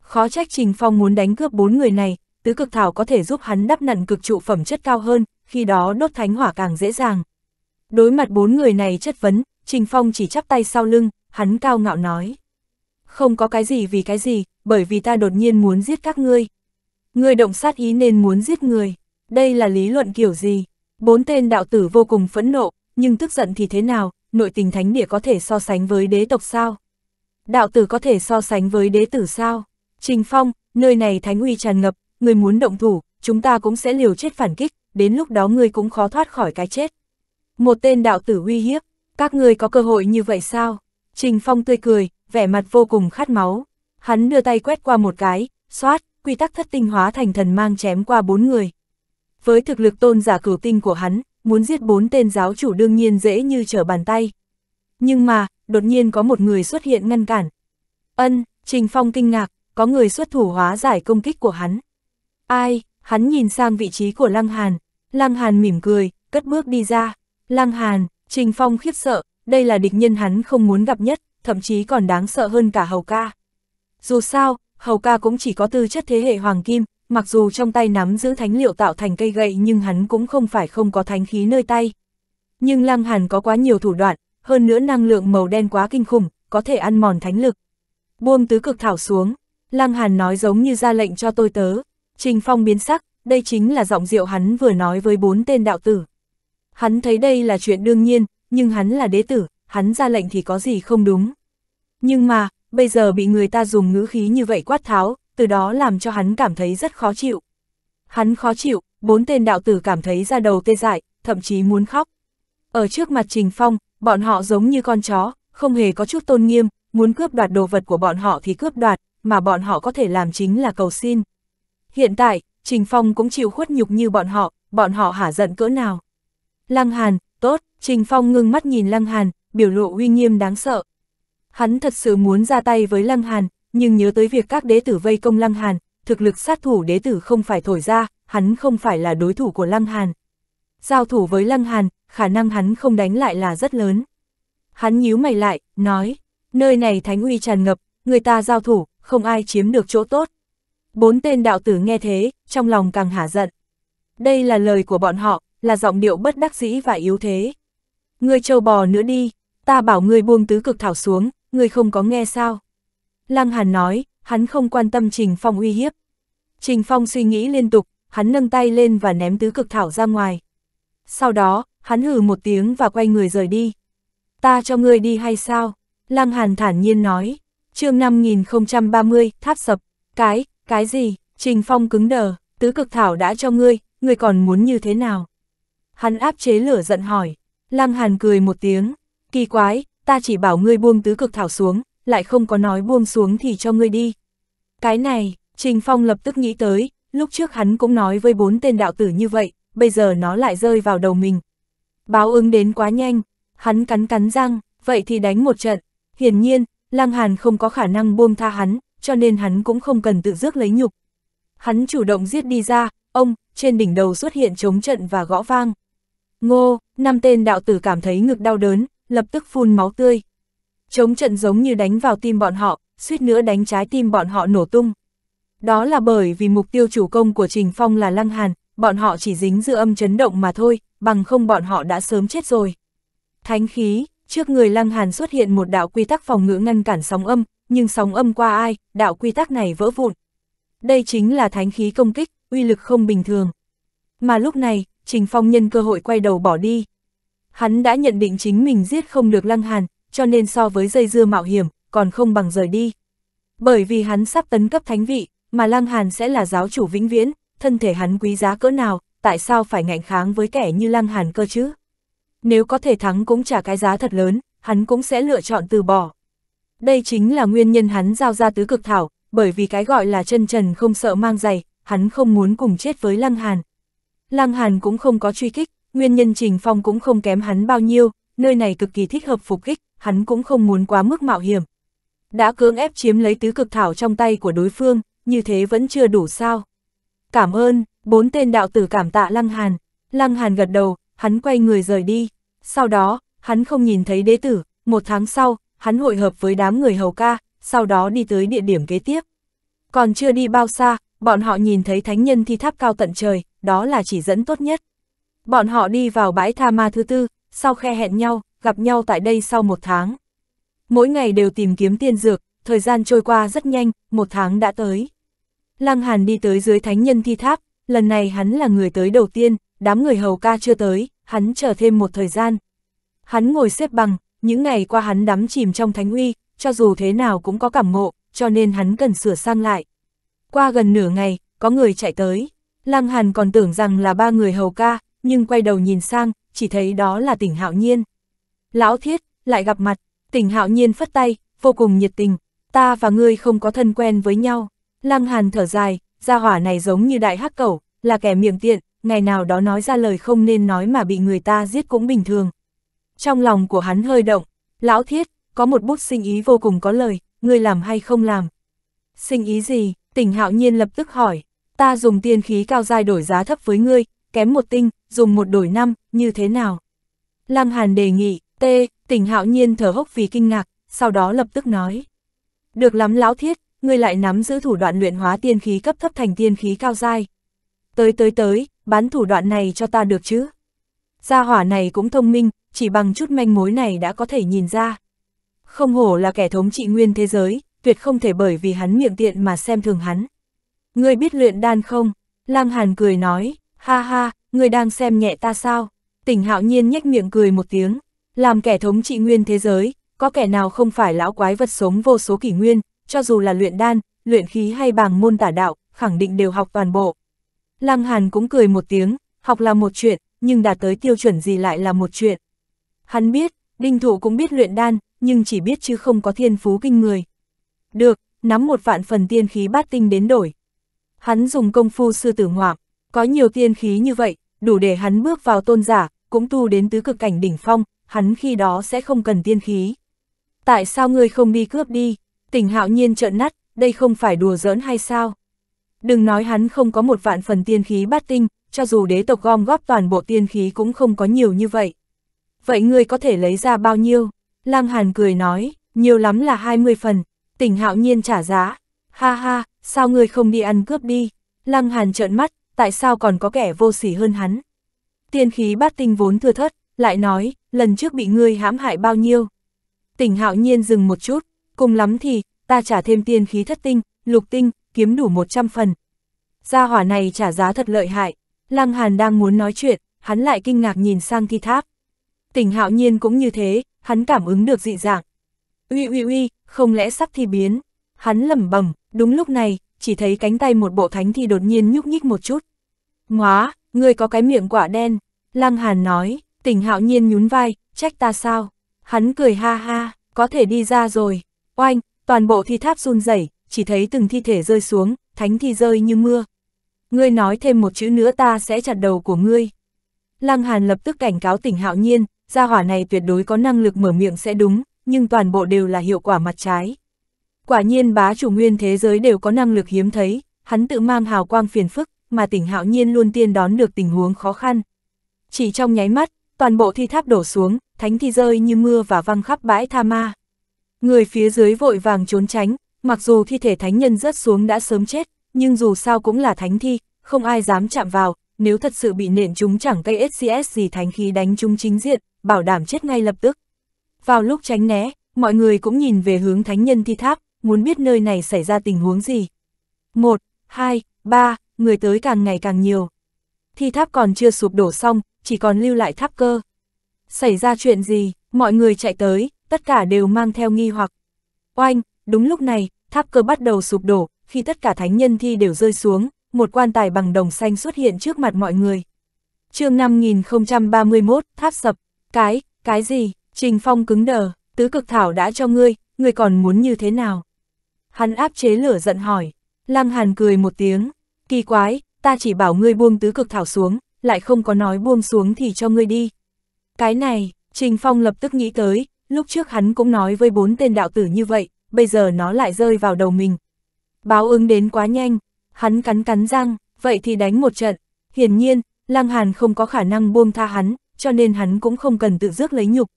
Khó trách Trình Phong muốn đánh cướp bốn người này, tứ cực thảo có thể giúp hắn đắp nặn cực trụ phẩm chất cao hơn, khi đó đốt thánh hỏa càng dễ dàng. Đối mặt bốn người này chất vấn, Trình Phong chỉ chắp tay sau lưng, hắn cao ngạo nói. Không có cái gì vì cái gì, bởi vì ta đột nhiên muốn giết các ngươi. Người động sát ý nên muốn giết người. Đây là lý luận kiểu gì? Bốn tên đạo tử vô cùng phẫn nộ, nhưng tức giận thì thế nào, nội tình thánh địa có thể so sánh với đế tộc sao? đạo tử có thể so sánh với đế tử sao? Trình Phong, nơi này thánh uy tràn ngập, người muốn động thủ, chúng ta cũng sẽ liều chết phản kích, đến lúc đó người cũng khó thoát khỏi cái chết. Một tên đạo tử uy hiếp, các người có cơ hội như vậy sao? Trình Phong tươi cười, vẻ mặt vô cùng khát máu. Hắn đưa tay quét qua một cái, xoát, quy tắc thất tinh hóa thành thần mang chém qua bốn người. Với thực lực tôn giả cửu tinh của hắn, muốn giết bốn tên giáo chủ đương nhiên dễ như trở bàn tay. Nhưng mà, đột nhiên có một người xuất hiện ngăn cản. Ân, Trình Phong kinh ngạc, có người xuất thủ hóa giải công kích của hắn. Ai, hắn nhìn sang vị trí của Lăng Hàn, Lăng Hàn mỉm cười, cất bước đi ra. Lăng Hàn, Trình Phong khiếp sợ, đây là địch nhân hắn không muốn gặp nhất, thậm chí còn đáng sợ hơn cả Hầu Ca. Dù sao, Hầu Ca cũng chỉ có tư chất thế hệ Hoàng Kim, mặc dù trong tay nắm giữ thánh liệu tạo thành cây gậy nhưng hắn cũng không phải không có thánh khí nơi tay. Nhưng Lăng Hàn có quá nhiều thủ đoạn, hơn nữa năng lượng màu đen quá kinh khủng, có thể ăn mòn thánh lực. Buông tứ cực thảo xuống, Lăng Hàn nói giống như ra lệnh cho tôi tớ. Trình Phong biến sắc, đây chính là giọng diệu hắn vừa nói với bốn tên đạo tử. Hắn thấy đây là chuyện đương nhiên, nhưng hắn là đế tử, hắn ra lệnh thì có gì không đúng. Nhưng mà, bây giờ bị người ta dùng ngữ khí như vậy quát tháo, từ đó làm cho hắn cảm thấy rất khó chịu. Hắn khó chịu, bốn tên đạo tử cảm thấy ra đầu tê dại, thậm chí muốn khóc. Ở trước mặt Trình Phong, Bọn họ giống như con chó, không hề có chút tôn nghiêm, muốn cướp đoạt đồ vật của bọn họ thì cướp đoạt, mà bọn họ có thể làm chính là cầu xin. Hiện tại, Trình Phong cũng chịu khuất nhục như bọn họ, bọn họ hả giận cỡ nào. Lăng Hàn, tốt, Trình Phong ngưng mắt nhìn Lăng Hàn, biểu lộ uy nghiêm đáng sợ. Hắn thật sự muốn ra tay với Lăng Hàn, nhưng nhớ tới việc các đế tử vây công Lăng Hàn, thực lực sát thủ đế tử không phải thổi ra, hắn không phải là đối thủ của Lăng Hàn. Giao thủ với Lăng Hàn, khả năng hắn không đánh lại là rất lớn. Hắn nhíu mày lại, nói, nơi này thánh uy tràn ngập, người ta giao thủ, không ai chiếm được chỗ tốt. Bốn tên đạo tử nghe thế, trong lòng càng hả giận. Đây là lời của bọn họ, là giọng điệu bất đắc dĩ và yếu thế. Ngươi trâu bò nữa đi, ta bảo ngươi buông tứ cực thảo xuống, ngươi không có nghe sao. Lăng Hàn nói, hắn không quan tâm Trình Phong uy hiếp. Trình Phong suy nghĩ liên tục, hắn nâng tay lên và ném tứ cực thảo ra ngoài. Sau đó, hắn hừ một tiếng và quay người rời đi. Ta cho ngươi đi hay sao? Lăng Hàn thản nhiên nói. chương 5030, tháp sập. Cái, cái gì? Trình Phong cứng đờ, tứ cực thảo đã cho ngươi, ngươi còn muốn như thế nào? Hắn áp chế lửa giận hỏi. Lăng Hàn cười một tiếng. Kỳ quái, ta chỉ bảo ngươi buông tứ cực thảo xuống, lại không có nói buông xuống thì cho ngươi đi. Cái này, Trình Phong lập tức nghĩ tới, lúc trước hắn cũng nói với bốn tên đạo tử như vậy, bây giờ nó lại rơi vào đầu mình, Báo ứng đến quá nhanh, hắn cắn cắn răng, vậy thì đánh một trận. Hiển nhiên, Lăng Hàn không có khả năng buông tha hắn, cho nên hắn cũng không cần tự dước lấy nhục. Hắn chủ động giết đi ra, ông, trên đỉnh đầu xuất hiện chống trận và gõ vang. Ngô, năm tên đạo tử cảm thấy ngực đau đớn, lập tức phun máu tươi. Chống trận giống như đánh vào tim bọn họ, suýt nữa đánh trái tim bọn họ nổ tung. Đó là bởi vì mục tiêu chủ công của Trình Phong là Lăng Hàn, bọn họ chỉ dính dư âm chấn động mà thôi, bằng không bọn họ đã sớm chết rồi. Thánh khí, trước người Lăng Hàn xuất hiện một đạo quy tắc phòng ngự ngăn cản sóng âm, nhưng sóng âm qua ai, đạo quy tắc này vỡ vụn. Đây chính là thánh khí công kích, uy lực không bình thường. Mà lúc này, Trình Phong nhân cơ hội quay đầu bỏ đi. Hắn đã nhận định chính mình giết không được Lăng Hàn, cho nên so với dây dưa mạo hiểm, còn không bằng rời đi. Bởi vì hắn sắp tấn cấp thánh vị, mà Lăng Hàn sẽ là giáo chủ vĩnh viễn, thân thể hắn quý giá cỡ nào, tại sao phải ngạnh kháng với kẻ như Lăng Hàn cơ chứ? Nếu có thể thắng cũng trả cái giá thật lớn, hắn cũng sẽ lựa chọn từ bỏ. Đây chính là nguyên nhân hắn giao ra tứ cực thảo, bởi vì cái gọi là chân trần không sợ mang giày, hắn không muốn cùng chết với Lăng Hàn. Lăng Hàn cũng không có truy kích, nguyên nhân Trình Phong cũng không kém hắn bao nhiêu, nơi này cực kỳ thích hợp phục kích, hắn cũng không muốn quá mức mạo hiểm. Đã cưỡng ép chiếm lấy tứ cực thảo trong tay của đối phương, như thế vẫn chưa đủ sao. Cảm ơn, Bốn tên đạo tử cảm tạ Lăng Hàn, Lăng Hàn gật đầu, hắn quay người rời đi. Sau đó, hắn không nhìn thấy đế tử, một tháng sau, hắn hội hợp với đám người hầu ca, sau đó đi tới địa điểm kế tiếp. Còn chưa đi bao xa, bọn họ nhìn thấy thánh nhân thi tháp cao tận trời, đó là chỉ dẫn tốt nhất. Bọn họ đi vào bãi tha ma thứ tư, sau khe hẹn nhau, gặp nhau tại đây sau một tháng. Mỗi ngày đều tìm kiếm tiên dược, thời gian trôi qua rất nhanh, một tháng đã tới. Lăng Hàn đi tới dưới thánh nhân thi tháp, lần này hắn là người tới đầu tiên, đám người hầu ca chưa tới, hắn chờ thêm một thời gian. Hắn ngồi xếp bằng, những ngày qua hắn đắm chìm trong thánh uy, cho dù thế nào cũng có cảm ngộ, cho nên hắn cần sửa sang lại. Qua gần nửa ngày, có người chạy tới, Lăng Hàn còn tưởng rằng là ba người hầu ca, nhưng quay đầu nhìn sang, chỉ thấy đó là tỉnh Hạo Nhiên. Lão Thiết, lại gặp mặt, tỉnh Hạo Nhiên phất tay, vô cùng nhiệt tình, ta và ngươi không có thân quen với nhau. Lăng Hàn thở dài, gia hỏa này giống như đại hắc cẩu, là kẻ miệng tiện, ngày nào đó nói ra lời không nên nói mà bị người ta giết cũng bình thường. Trong lòng của hắn hơi động, lão thiết, có một bút sinh ý vô cùng có lời, ngươi làm hay không làm? Sinh ý gì? Tỉnh hạo nhiên lập tức hỏi, ta dùng tiên khí cao dai đổi giá thấp với ngươi, kém một tinh, dùng một đổi năm, như thế nào? Lăng Hàn đề nghị, tê tỉnh hạo nhiên thở hốc vì kinh ngạc, sau đó lập tức nói. Được lắm lão thiết, ngươi lại nắm giữ thủ đoạn luyện hóa tiên khí cấp thấp thành tiên khí cao dai. Tới tới tới, bán thủ đoạn này cho ta được chứ? Gia hỏa này cũng thông minh, chỉ bằng chút manh mối này đã có thể nhìn ra. Không hổ là kẻ thống trị nguyên thế giới, tuyệt không thể bởi vì hắn miệng tiện mà xem thường hắn. Ngươi biết luyện đan không? Lăng Hàn cười nói, ha ha, ngươi đang xem nhẹ ta sao? Tỉnh hạo nhiên nhếch miệng cười một tiếng, làm kẻ thống trị nguyên thế giới, có kẻ nào không phải lão quái vật sống vô số kỷ nguyên, cho dù là luyện đan, luyện khí hay bảng môn tả đạo, khẳng định đều học toàn bộ. Lăng Hàn cũng cười một tiếng, học là một chuyện, nhưng đạt tới tiêu chuẩn gì lại là một chuyện. Hắn biết, đinh thủ cũng biết luyện đan, nhưng chỉ biết chứ không có thiên phú kinh người. Được, nắm một vạn phần tiên khí bát tinh đến đổi. Hắn dùng công phu sư tử ngoạm, có nhiều tiên khí như vậy, đủ để hắn bước vào tôn giả, cũng tu đến tứ cực cảnh đỉnh phong, hắn khi đó sẽ không cần tiên khí. Tại sao ngươi không đi cướp đi? Tình hạo nhiên trợn nắt, đây không phải đùa giỡn hay sao? Đừng nói hắn không có một vạn phần tiên khí bát tinh, cho dù đế tộc gom góp toàn bộ tiên khí cũng không có nhiều như vậy. Vậy ngươi có thể lấy ra bao nhiêu? Lăng Hàn cười nói, nhiều lắm là 20 phần, tỉnh hạo nhiên trả giá. Ha ha, sao ngươi không đi ăn cướp đi? Lăng Hàn trợn mắt, tại sao còn có kẻ vô sỉ hơn hắn? Tiên khí bát tinh vốn thừa thất, lại nói, lần trước bị ngươi hãm hại bao nhiêu? Tỉnh hạo nhiên dừng một chút, Cùng lắm thì, ta trả thêm tiên khí thất tinh, lục tinh, kiếm đủ 100 phần. Gia hỏa này trả giá thật lợi hại. Lăng Hàn đang muốn nói chuyện, hắn lại kinh ngạc nhìn sang thi tháp. Tỉnh hạo nhiên cũng như thế, hắn cảm ứng được dị dạng. Uy uy uy, không lẽ sắp thi biến. Hắn lẩm bẩm, đúng lúc này, chỉ thấy cánh tay một bộ thánh thi đột nhiên nhúc nhích một chút. Ngóa, ngươi có cái miệng quả đen. Lăng Hàn nói, tỉnh hạo nhiên nhún vai, trách ta sao. Hắn cười ha ha, có thể đi ra rồi, Oanh, toàn bộ thi tháp run rẩy, chỉ thấy từng thi thể rơi xuống, thánh thi rơi như mưa. Ngươi nói thêm một chữ nữa ta sẽ chặt đầu của ngươi. Lăng Hàn lập tức cảnh cáo tỉnh hạo nhiên, gia hỏa này tuyệt đối có năng lực mở miệng sẽ đúng, nhưng toàn bộ đều là hiệu quả mặt trái. Quả nhiên bá chủ nguyên thế giới đều có năng lực hiếm thấy, hắn tự mang hào quang phiền phức, mà tỉnh hạo nhiên luôn tiên đón được tình huống khó khăn. Chỉ trong nháy mắt, toàn bộ thi tháp đổ xuống, thánh thi rơi như mưa và văng khắp bãi tha ma. Người phía dưới vội vàng trốn tránh, mặc dù thi thể thánh nhân rớt xuống đã sớm chết, nhưng dù sao cũng là thánh thi, không ai dám chạm vào, nếu thật sự bị nện chúng chẳng cây SCS gì thánh khí đánh chúng chính diện, bảo đảm chết ngay lập tức. Vào lúc tránh né, mọi người cũng nhìn về hướng thánh nhân thi tháp, muốn biết nơi này xảy ra tình huống gì. Một, hai, ba, người tới càng ngày càng nhiều. Thi tháp còn chưa sụp đổ xong, chỉ còn lưu lại tháp cơ. Xảy ra chuyện gì, mọi người chạy tới, tất cả đều mang theo nghi hoặc. Oanh, đúng lúc này, tháp cơ bắt đầu sụp đổ, khi tất cả thánh nhân thi đều rơi xuống, một quan tài bằng đồng xanh xuất hiện trước mặt mọi người. chương 5031, tháp sập, cái, cái gì, Trình Phong cứng đờ, tứ cực thảo đã cho ngươi, ngươi còn muốn như thế nào? Hắn áp chế lửa giận hỏi, Lăng Hàn cười một tiếng, kỳ quái, ta chỉ bảo ngươi buông tứ cực thảo xuống, lại không có nói buông xuống thì cho ngươi đi. Cái này, Trình Phong lập tức nghĩ tới, lúc trước hắn cũng nói với bốn tên đạo tử như vậy, bây giờ nó lại rơi vào đầu mình. Báo ứng đến quá nhanh, hắn cắn cắn răng, vậy thì đánh một trận. Hiển nhiên, Lăng Hàn không có khả năng buông tha hắn, cho nên hắn cũng không cần tự rước lấy nhục.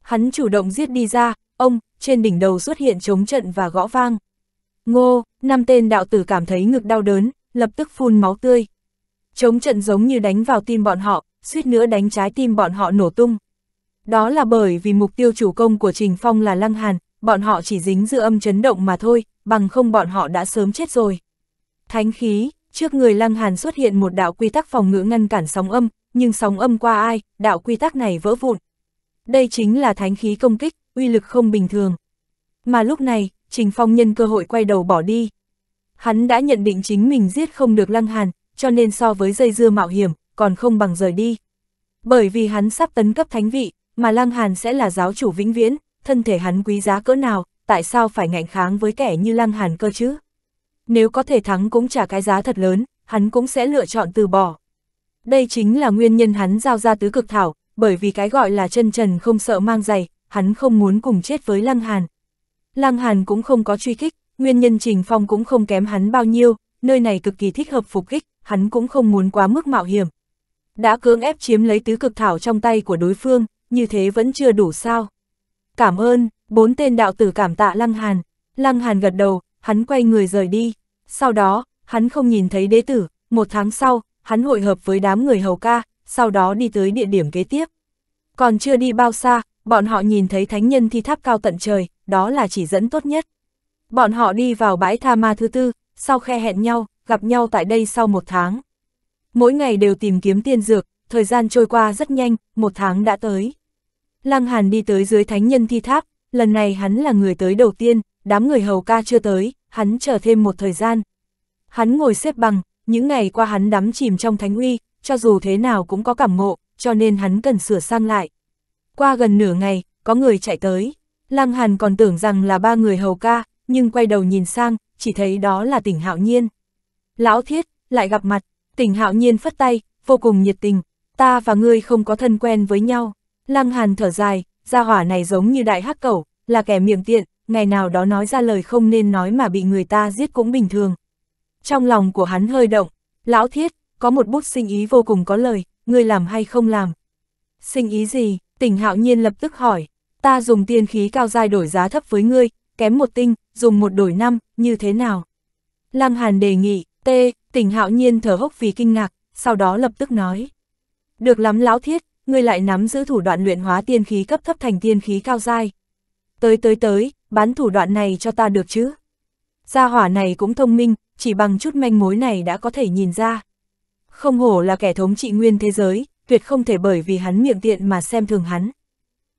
Hắn chủ động giết đi ra, ông, trên đỉnh đầu xuất hiện chống trận và gõ vang. Ngô, năm tên đạo tử cảm thấy ngực đau đớn, lập tức phun máu tươi. Chống trận giống như đánh vào tim bọn họ, suýt nữa đánh trái tim bọn họ nổ tung đó là bởi vì mục tiêu chủ công của Trình Phong là Lăng Hàn, bọn họ chỉ dính dư âm chấn động mà thôi, bằng không bọn họ đã sớm chết rồi. Thánh khí, trước người Lăng Hàn xuất hiện một đạo quy tắc phòng ngữ ngăn cản sóng âm, nhưng sóng âm qua ai, đạo quy tắc này vỡ vụn. Đây chính là thánh khí công kích, uy lực không bình thường. Mà lúc này, Trình Phong nhân cơ hội quay đầu bỏ đi. Hắn đã nhận định chính mình giết không được Lăng Hàn, cho nên so với dây dưa mạo hiểm, còn không bằng rời đi. Bởi vì hắn sắp tấn cấp thánh vị, mà Lăng Hàn sẽ là giáo chủ vĩnh viễn, thân thể hắn quý giá cỡ nào, tại sao phải ngạnh kháng với kẻ như Lăng Hàn cơ chứ? Nếu có thể thắng cũng trả cái giá thật lớn, hắn cũng sẽ lựa chọn từ bỏ. Đây chính là nguyên nhân hắn giao ra tứ cực thảo, bởi vì cái gọi là chân trần không sợ mang giày, hắn không muốn cùng chết với Lăng Hàn. Lăng Hàn cũng không có truy kích, nguyên nhân Trình Phong cũng không kém hắn bao nhiêu, nơi này cực kỳ thích hợp phục kích, hắn cũng không muốn quá mức mạo hiểm. Đã cưỡng ép chiếm lấy tứ cực thảo trong tay của đối phương, như thế vẫn chưa đủ sao. Cảm ơn, bốn tên đạo tử cảm tạ Lăng Hàn. Lăng Hàn gật đầu, hắn quay người rời đi. Sau đó, hắn không nhìn thấy đế tử, một tháng sau, hắn hội hợp với đám người hầu ca, sau đó đi tới địa điểm kế tiếp. Còn chưa đi bao xa, bọn họ nhìn thấy thánh nhân thi tháp cao tận trời, đó là chỉ dẫn tốt nhất. Bọn họ đi vào bãi tha ma thứ tư, sau khe hẹn nhau, gặp nhau tại đây sau một tháng. Mỗi ngày đều tìm kiếm tiên dược, thời gian trôi qua rất nhanh, một tháng đã tới. Lăng Hàn đi tới dưới thánh nhân thi tháp, lần này hắn là người tới đầu tiên, đám người hầu ca chưa tới, hắn chờ thêm một thời gian. Hắn ngồi xếp bằng, những ngày qua hắn đắm chìm trong thánh uy, cho dù thế nào cũng có cảm ngộ, cho nên hắn cần sửa sang lại. Qua gần nửa ngày, có người chạy tới, Lăng Hàn còn tưởng rằng là ba người hầu ca, nhưng quay đầu nhìn sang, chỉ thấy đó là tỉnh Hạo Nhiên. Lão Thiết, lại gặp mặt, tỉnh Hạo Nhiên phất tay, vô cùng nhiệt tình, ta và ngươi không có thân quen với nhau. Lăng Hàn thở dài, gia hỏa này giống như đại hắc cẩu, là kẻ miệng tiện, ngày nào đó nói ra lời không nên nói mà bị người ta giết cũng bình thường. Trong lòng của hắn hơi động, lão thiết, có một bút sinh ý vô cùng có lời, ngươi làm hay không làm? Sinh ý gì? Tỉnh hạo nhiên lập tức hỏi, ta dùng tiên khí cao dai đổi giá thấp với ngươi, kém một tinh, dùng một đổi năm, như thế nào? Lăng Hàn đề nghị, tê, tỉnh hạo nhiên thở hốc vì kinh ngạc, sau đó lập tức nói. Được lắm lão thiết, ngươi lại nắm giữ thủ đoạn luyện hóa tiên khí cấp thấp thành tiên khí cao dai. Tới tới tới, bán thủ đoạn này cho ta được chứ? Gia hỏa này cũng thông minh, chỉ bằng chút manh mối này đã có thể nhìn ra. Không hổ là kẻ thống trị nguyên thế giới, tuyệt không thể bởi vì hắn miệng tiện mà xem thường hắn.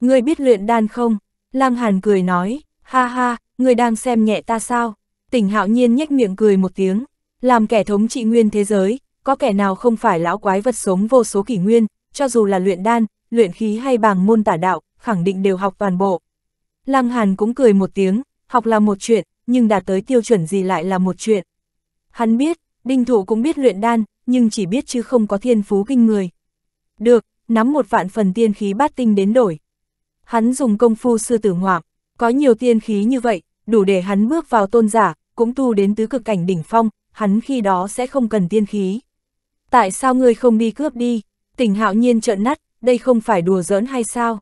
Ngươi biết luyện đan không? Lăng Hàn cười nói, ha ha, ngươi đang xem nhẹ ta sao? Tỉnh hạo nhiên nhếch miệng cười một tiếng, làm kẻ thống trị nguyên thế giới, có kẻ nào không phải lão quái vật sống vô số kỷ nguyên, cho dù là luyện đan, luyện khí hay bàng môn tả đạo, khẳng định đều học toàn bộ. Lăng Hàn cũng cười một tiếng, học là một chuyện, nhưng đạt tới tiêu chuẩn gì lại là một chuyện. Hắn biết, Đinh Thủ cũng biết luyện đan, nhưng chỉ biết chứ không có thiên phú kinh người. Được, nắm một vạn phần tiên khí bát tinh đến đổi. Hắn dùng công phu sư tử ngoạm, có nhiều tiên khí như vậy, đủ để hắn bước vào tôn giả, cũng tu đến tứ cực cảnh đỉnh phong, hắn khi đó sẽ không cần tiên khí. Tại sao ngươi không đi cướp đi? Tình hạo nhiên trợn nắt, đây không phải đùa giỡn hay sao?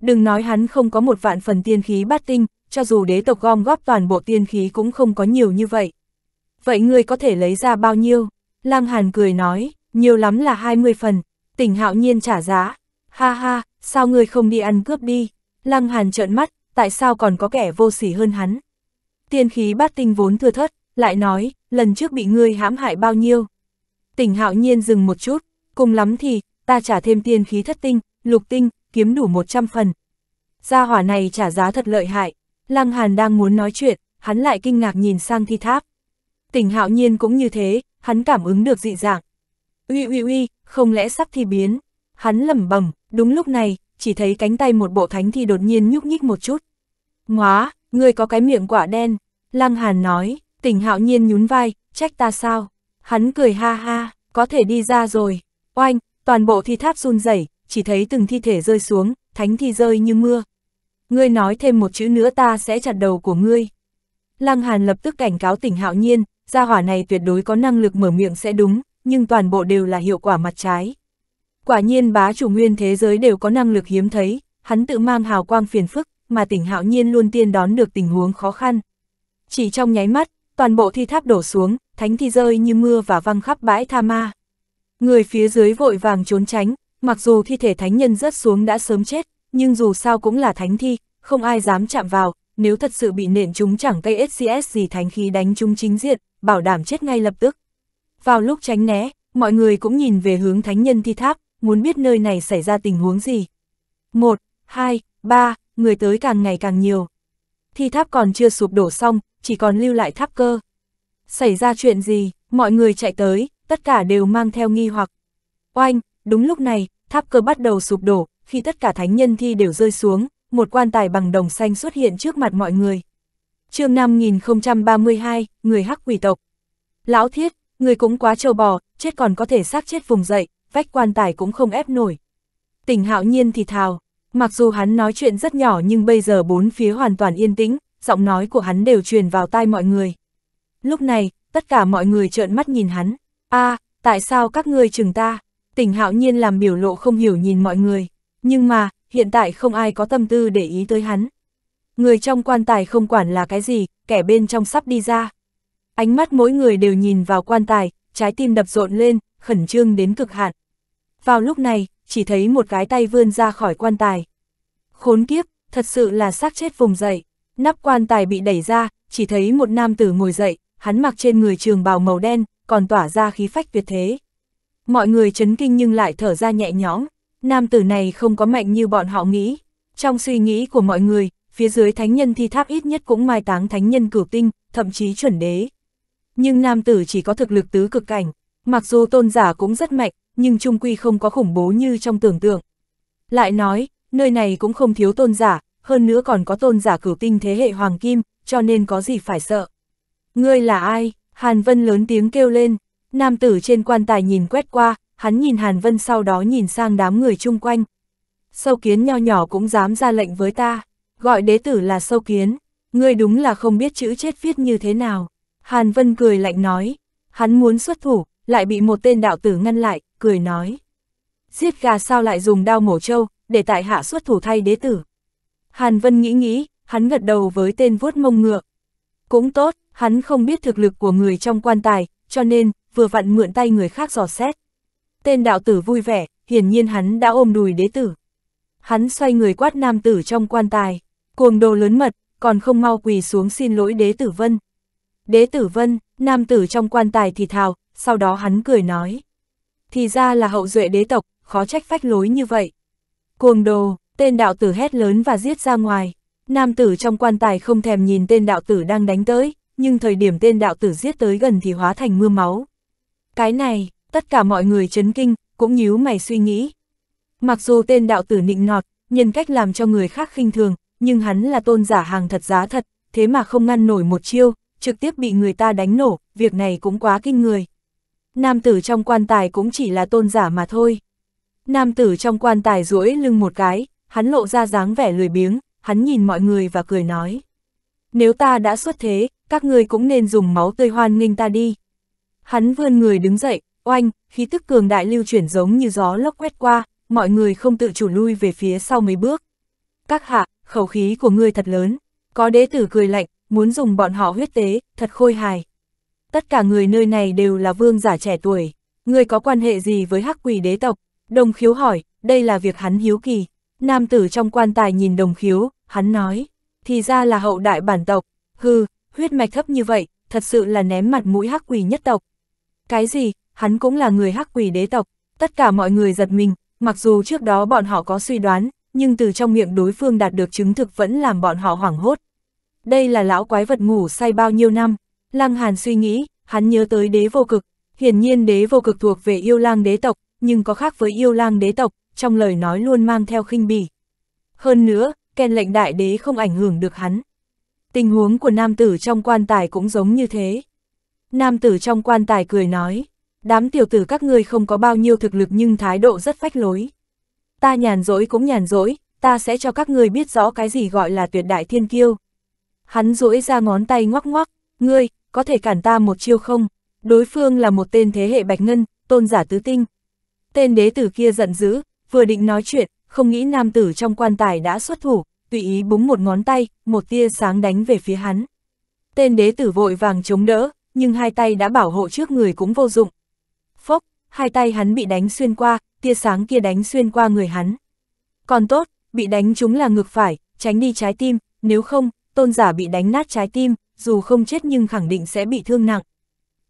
Đừng nói hắn không có một vạn phần tiên khí bát tinh, cho dù đế tộc gom góp toàn bộ tiên khí cũng không có nhiều như vậy. Vậy ngươi có thể lấy ra bao nhiêu? Lăng Hàn cười nói, nhiều lắm là 20 phần, tỉnh hạo nhiên trả giá. Ha ha, sao ngươi không đi ăn cướp đi? Lăng Hàn trợn mắt, tại sao còn có kẻ vô sỉ hơn hắn? Tiên khí bát tinh vốn thưa thất, lại nói, lần trước bị ngươi hãm hại bao nhiêu? Tỉnh hạo nhiên dừng một chút, Cùng lắm thì, ta trả thêm tiên khí thất tinh, lục tinh, kiếm đủ 100 phần. Gia hỏa này trả giá thật lợi hại. Lăng Hàn đang muốn nói chuyện, hắn lại kinh ngạc nhìn sang thi tháp. Tỉnh hạo nhiên cũng như thế, hắn cảm ứng được dị dạng. Uy uy uy, không lẽ sắp thi biến. Hắn lẩm bẩm, đúng lúc này, chỉ thấy cánh tay một bộ thánh thi đột nhiên nhúc nhích một chút. Ngóa, ngươi có cái miệng quả đen. Lăng Hàn nói, tỉnh hạo nhiên nhún vai, trách ta sao. Hắn cười ha ha, có thể đi ra rồi. Oanh, toàn bộ thi tháp run rẩy, chỉ thấy từng thi thể rơi xuống, thánh thi rơi như mưa. Ngươi nói thêm một chữ nữa ta sẽ chặt đầu của ngươi. Lăng Hàn lập tức cảnh cáo tỉnh hạo nhiên, gia hỏa này tuyệt đối có năng lực mở miệng sẽ đúng, nhưng toàn bộ đều là hiệu quả mặt trái. Quả nhiên bá chủ nguyên thế giới đều có năng lực hiếm thấy, hắn tự mang hào quang phiền phức, mà tỉnh hạo nhiên luôn tiên đón được tình huống khó khăn. Chỉ trong nháy mắt, toàn bộ thi tháp đổ xuống, thánh thi rơi như mưa và văng khắp bãi tha ma. Người phía dưới vội vàng trốn tránh, mặc dù thi thể thánh nhân rớt xuống đã sớm chết, nhưng dù sao cũng là thánh thi, không ai dám chạm vào, nếu thật sự bị nện chúng chẳng cây SCS gì thánh khí đánh chúng chính diện, bảo đảm chết ngay lập tức. Vào lúc tránh né, mọi người cũng nhìn về hướng thánh nhân thi tháp, muốn biết nơi này xảy ra tình huống gì. Một, hai, ba, người tới càng ngày càng nhiều. Thi tháp còn chưa sụp đổ xong, chỉ còn lưu lại tháp cơ. Xảy ra chuyện gì, mọi người chạy tới, tất cả đều mang theo nghi hoặc. Oanh, đúng lúc này, tháp cơ bắt đầu sụp đổ, khi tất cả thánh nhân thi đều rơi xuống, một quan tài bằng đồng xanh xuất hiện trước mặt mọi người. chương 5032, người hắc quỷ tộc. Lão thiết, người cũng quá trâu bò, chết còn có thể xác chết vùng dậy, vách quan tài cũng không ép nổi. Tỉnh hạo nhiên thì thào, mặc dù hắn nói chuyện rất nhỏ nhưng bây giờ bốn phía hoàn toàn yên tĩnh, giọng nói của hắn đều truyền vào tai mọi người. Lúc này, tất cả mọi người trợn mắt nhìn hắn a à, tại sao các ngươi chừng ta? Tỉnh hạo nhiên làm biểu lộ không hiểu nhìn mọi người, nhưng mà, hiện tại không ai có tâm tư để ý tới hắn. Người trong quan tài không quản là cái gì, kẻ bên trong sắp đi ra. Ánh mắt mỗi người đều nhìn vào quan tài, trái tim đập rộn lên, khẩn trương đến cực hạn. Vào lúc này, chỉ thấy một cái tay vươn ra khỏi quan tài. Khốn kiếp, thật sự là xác chết vùng dậy. Nắp quan tài bị đẩy ra, chỉ thấy một nam tử ngồi dậy, hắn mặc trên người trường bào màu đen, còn tỏa ra khí phách tuyệt thế. Mọi người chấn kinh nhưng lại thở ra nhẹ nhõm, nam tử này không có mạnh như bọn họ nghĩ. Trong suy nghĩ của mọi người, phía dưới thánh nhân thi tháp ít nhất cũng mai táng thánh nhân cửu tinh, thậm chí chuẩn đế. Nhưng nam tử chỉ có thực lực tứ cực cảnh, mặc dù tôn giả cũng rất mạnh, nhưng trung quy không có khủng bố như trong tưởng tượng. Lại nói, nơi này cũng không thiếu tôn giả, hơn nữa còn có tôn giả cửu tinh thế hệ hoàng kim, cho nên có gì phải sợ. Ngươi là ai? Hàn Vân lớn tiếng kêu lên, nam tử trên quan tài nhìn quét qua, hắn nhìn Hàn Vân sau đó nhìn sang đám người chung quanh. Sâu kiến nho nhỏ cũng dám ra lệnh với ta, gọi đế tử là sâu kiến, ngươi đúng là không biết chữ chết viết như thế nào. Hàn Vân cười lạnh nói, hắn muốn xuất thủ, lại bị một tên đạo tử ngăn lại, cười nói. Giết gà sao lại dùng đao mổ trâu, để tại hạ xuất thủ thay đế tử. Hàn Vân nghĩ nghĩ, hắn gật đầu với tên vuốt mông ngựa. Cũng tốt, Hắn không biết thực lực của người trong quan tài, cho nên, vừa vặn mượn tay người khác dò xét. Tên đạo tử vui vẻ, hiển nhiên hắn đã ôm đùi đế tử. Hắn xoay người quát nam tử trong quan tài, cuồng đồ lớn mật, còn không mau quỳ xuống xin lỗi đế tử vân. Đế tử vân, nam tử trong quan tài thì thào, sau đó hắn cười nói. Thì ra là hậu duệ đế tộc, khó trách phách lối như vậy. Cuồng đồ, tên đạo tử hét lớn và giết ra ngoài. Nam tử trong quan tài không thèm nhìn tên đạo tử đang đánh tới, nhưng thời điểm tên đạo tử giết tới gần thì hóa thành mưa máu. Cái này, tất cả mọi người chấn kinh, cũng nhíu mày suy nghĩ. Mặc dù tên đạo tử nịnh nọt, nhân cách làm cho người khác khinh thường, nhưng hắn là tôn giả hàng thật giá thật, thế mà không ngăn nổi một chiêu, trực tiếp bị người ta đánh nổ, việc này cũng quá kinh người. Nam tử trong quan tài cũng chỉ là tôn giả mà thôi. Nam tử trong quan tài duỗi lưng một cái, hắn lộ ra dáng vẻ lười biếng, hắn nhìn mọi người và cười nói nếu ta đã xuất thế, các ngươi cũng nên dùng máu tươi hoan nghênh ta đi. Hắn vươn người đứng dậy, oanh, khí tức cường đại lưu chuyển giống như gió lốc quét qua, mọi người không tự chủ lui về phía sau mấy bước. Các hạ, khẩu khí của ngươi thật lớn, có đế tử cười lạnh, muốn dùng bọn họ huyết tế, thật khôi hài. Tất cả người nơi này đều là vương giả trẻ tuổi, ngươi có quan hệ gì với hắc quỷ đế tộc? Đồng khiếu hỏi, đây là việc hắn hiếu kỳ. Nam tử trong quan tài nhìn đồng khiếu, hắn nói, thì ra là hậu đại bản tộc, hư, huyết mạch thấp như vậy, thật sự là ném mặt mũi hắc quỷ nhất tộc. Cái gì, hắn cũng là người hắc quỷ đế tộc, tất cả mọi người giật mình, mặc dù trước đó bọn họ có suy đoán, nhưng từ trong miệng đối phương đạt được chứng thực vẫn làm bọn họ hoảng hốt. Đây là lão quái vật ngủ say bao nhiêu năm, Lăng Hàn suy nghĩ, hắn nhớ tới đế vô cực, hiển nhiên đế vô cực thuộc về yêu lang đế tộc, nhưng có khác với yêu lang đế tộc, trong lời nói luôn mang theo khinh bỉ. Hơn nữa, khen lệnh đại đế không ảnh hưởng được hắn. Tình huống của nam tử trong quan tài cũng giống như thế. Nam tử trong quan tài cười nói, đám tiểu tử các ngươi không có bao nhiêu thực lực nhưng thái độ rất phách lối. Ta nhàn rỗi cũng nhàn rỗi, ta sẽ cho các ngươi biết rõ cái gì gọi là tuyệt đại thiên kiêu. Hắn duỗi ra ngón tay ngoắc ngoắc, ngươi, có thể cản ta một chiêu không? Đối phương là một tên thế hệ bạch ngân, tôn giả tứ tinh. Tên đế tử kia giận dữ, vừa định nói chuyện, không nghĩ nam tử trong quan tài đã xuất thủ, tùy ý búng một ngón tay, một tia sáng đánh về phía hắn. Tên đế tử vội vàng chống đỡ, nhưng hai tay đã bảo hộ trước người cũng vô dụng. Phốc, hai tay hắn bị đánh xuyên qua, tia sáng kia đánh xuyên qua người hắn. Còn tốt, bị đánh chúng là ngược phải, tránh đi trái tim, nếu không, tôn giả bị đánh nát trái tim, dù không chết nhưng khẳng định sẽ bị thương nặng.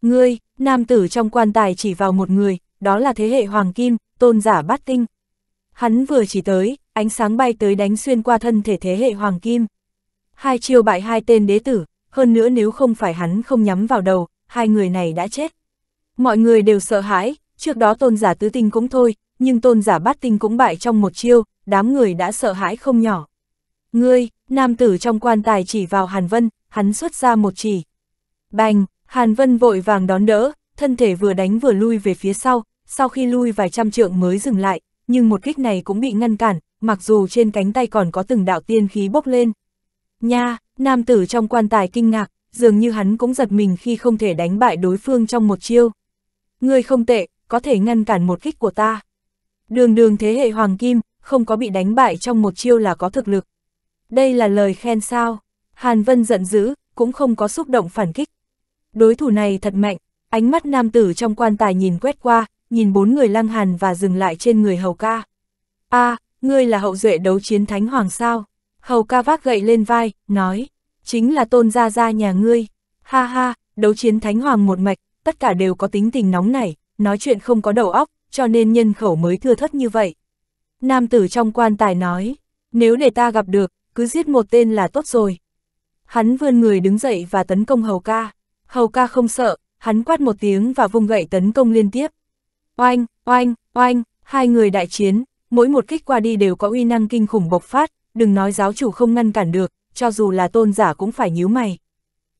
Ngươi, nam tử trong quan tài chỉ vào một người, đó là thế hệ hoàng kim, tôn giả bát tinh. Hắn vừa chỉ tới, ánh sáng bay tới đánh xuyên qua thân thể thế hệ Hoàng Kim. Hai chiêu bại hai tên đế tử, hơn nữa nếu không phải hắn không nhắm vào đầu, hai người này đã chết. Mọi người đều sợ hãi, trước đó tôn giả tứ tinh cũng thôi, nhưng tôn giả bát tinh cũng bại trong một chiêu, đám người đã sợ hãi không nhỏ. Ngươi, nam tử trong quan tài chỉ vào Hàn Vân, hắn xuất ra một chỉ. Bành, Hàn Vân vội vàng đón đỡ, thân thể vừa đánh vừa lui về phía sau, sau khi lui vài trăm trượng mới dừng lại, nhưng một kích này cũng bị ngăn cản, mặc dù trên cánh tay còn có từng đạo tiên khí bốc lên. Nha, nam tử trong quan tài kinh ngạc, dường như hắn cũng giật mình khi không thể đánh bại đối phương trong một chiêu. người không tệ, có thể ngăn cản một kích của ta. Đường đường thế hệ hoàng kim, không có bị đánh bại trong một chiêu là có thực lực. Đây là lời khen sao, Hàn Vân giận dữ, cũng không có xúc động phản kích. Đối thủ này thật mạnh, ánh mắt nam tử trong quan tài nhìn quét qua, nhìn bốn người lăng hàn và dừng lại trên người hầu ca. a à, ngươi là hậu duệ đấu chiến thánh hoàng sao? Hầu ca vác gậy lên vai, nói, chính là tôn gia gia nhà ngươi. Ha ha, đấu chiến thánh hoàng một mạch, tất cả đều có tính tình nóng nảy, nói chuyện không có đầu óc, cho nên nhân khẩu mới thưa thất như vậy. Nam tử trong quan tài nói, nếu để ta gặp được, cứ giết một tên là tốt rồi. Hắn vươn người đứng dậy và tấn công hầu ca. Hầu ca không sợ, hắn quát một tiếng và vung gậy tấn công liên tiếp. Oanh, oanh, oanh, hai người đại chiến, mỗi một kích qua đi đều có uy năng kinh khủng bộc phát, đừng nói giáo chủ không ngăn cản được, cho dù là tôn giả cũng phải nhíu mày.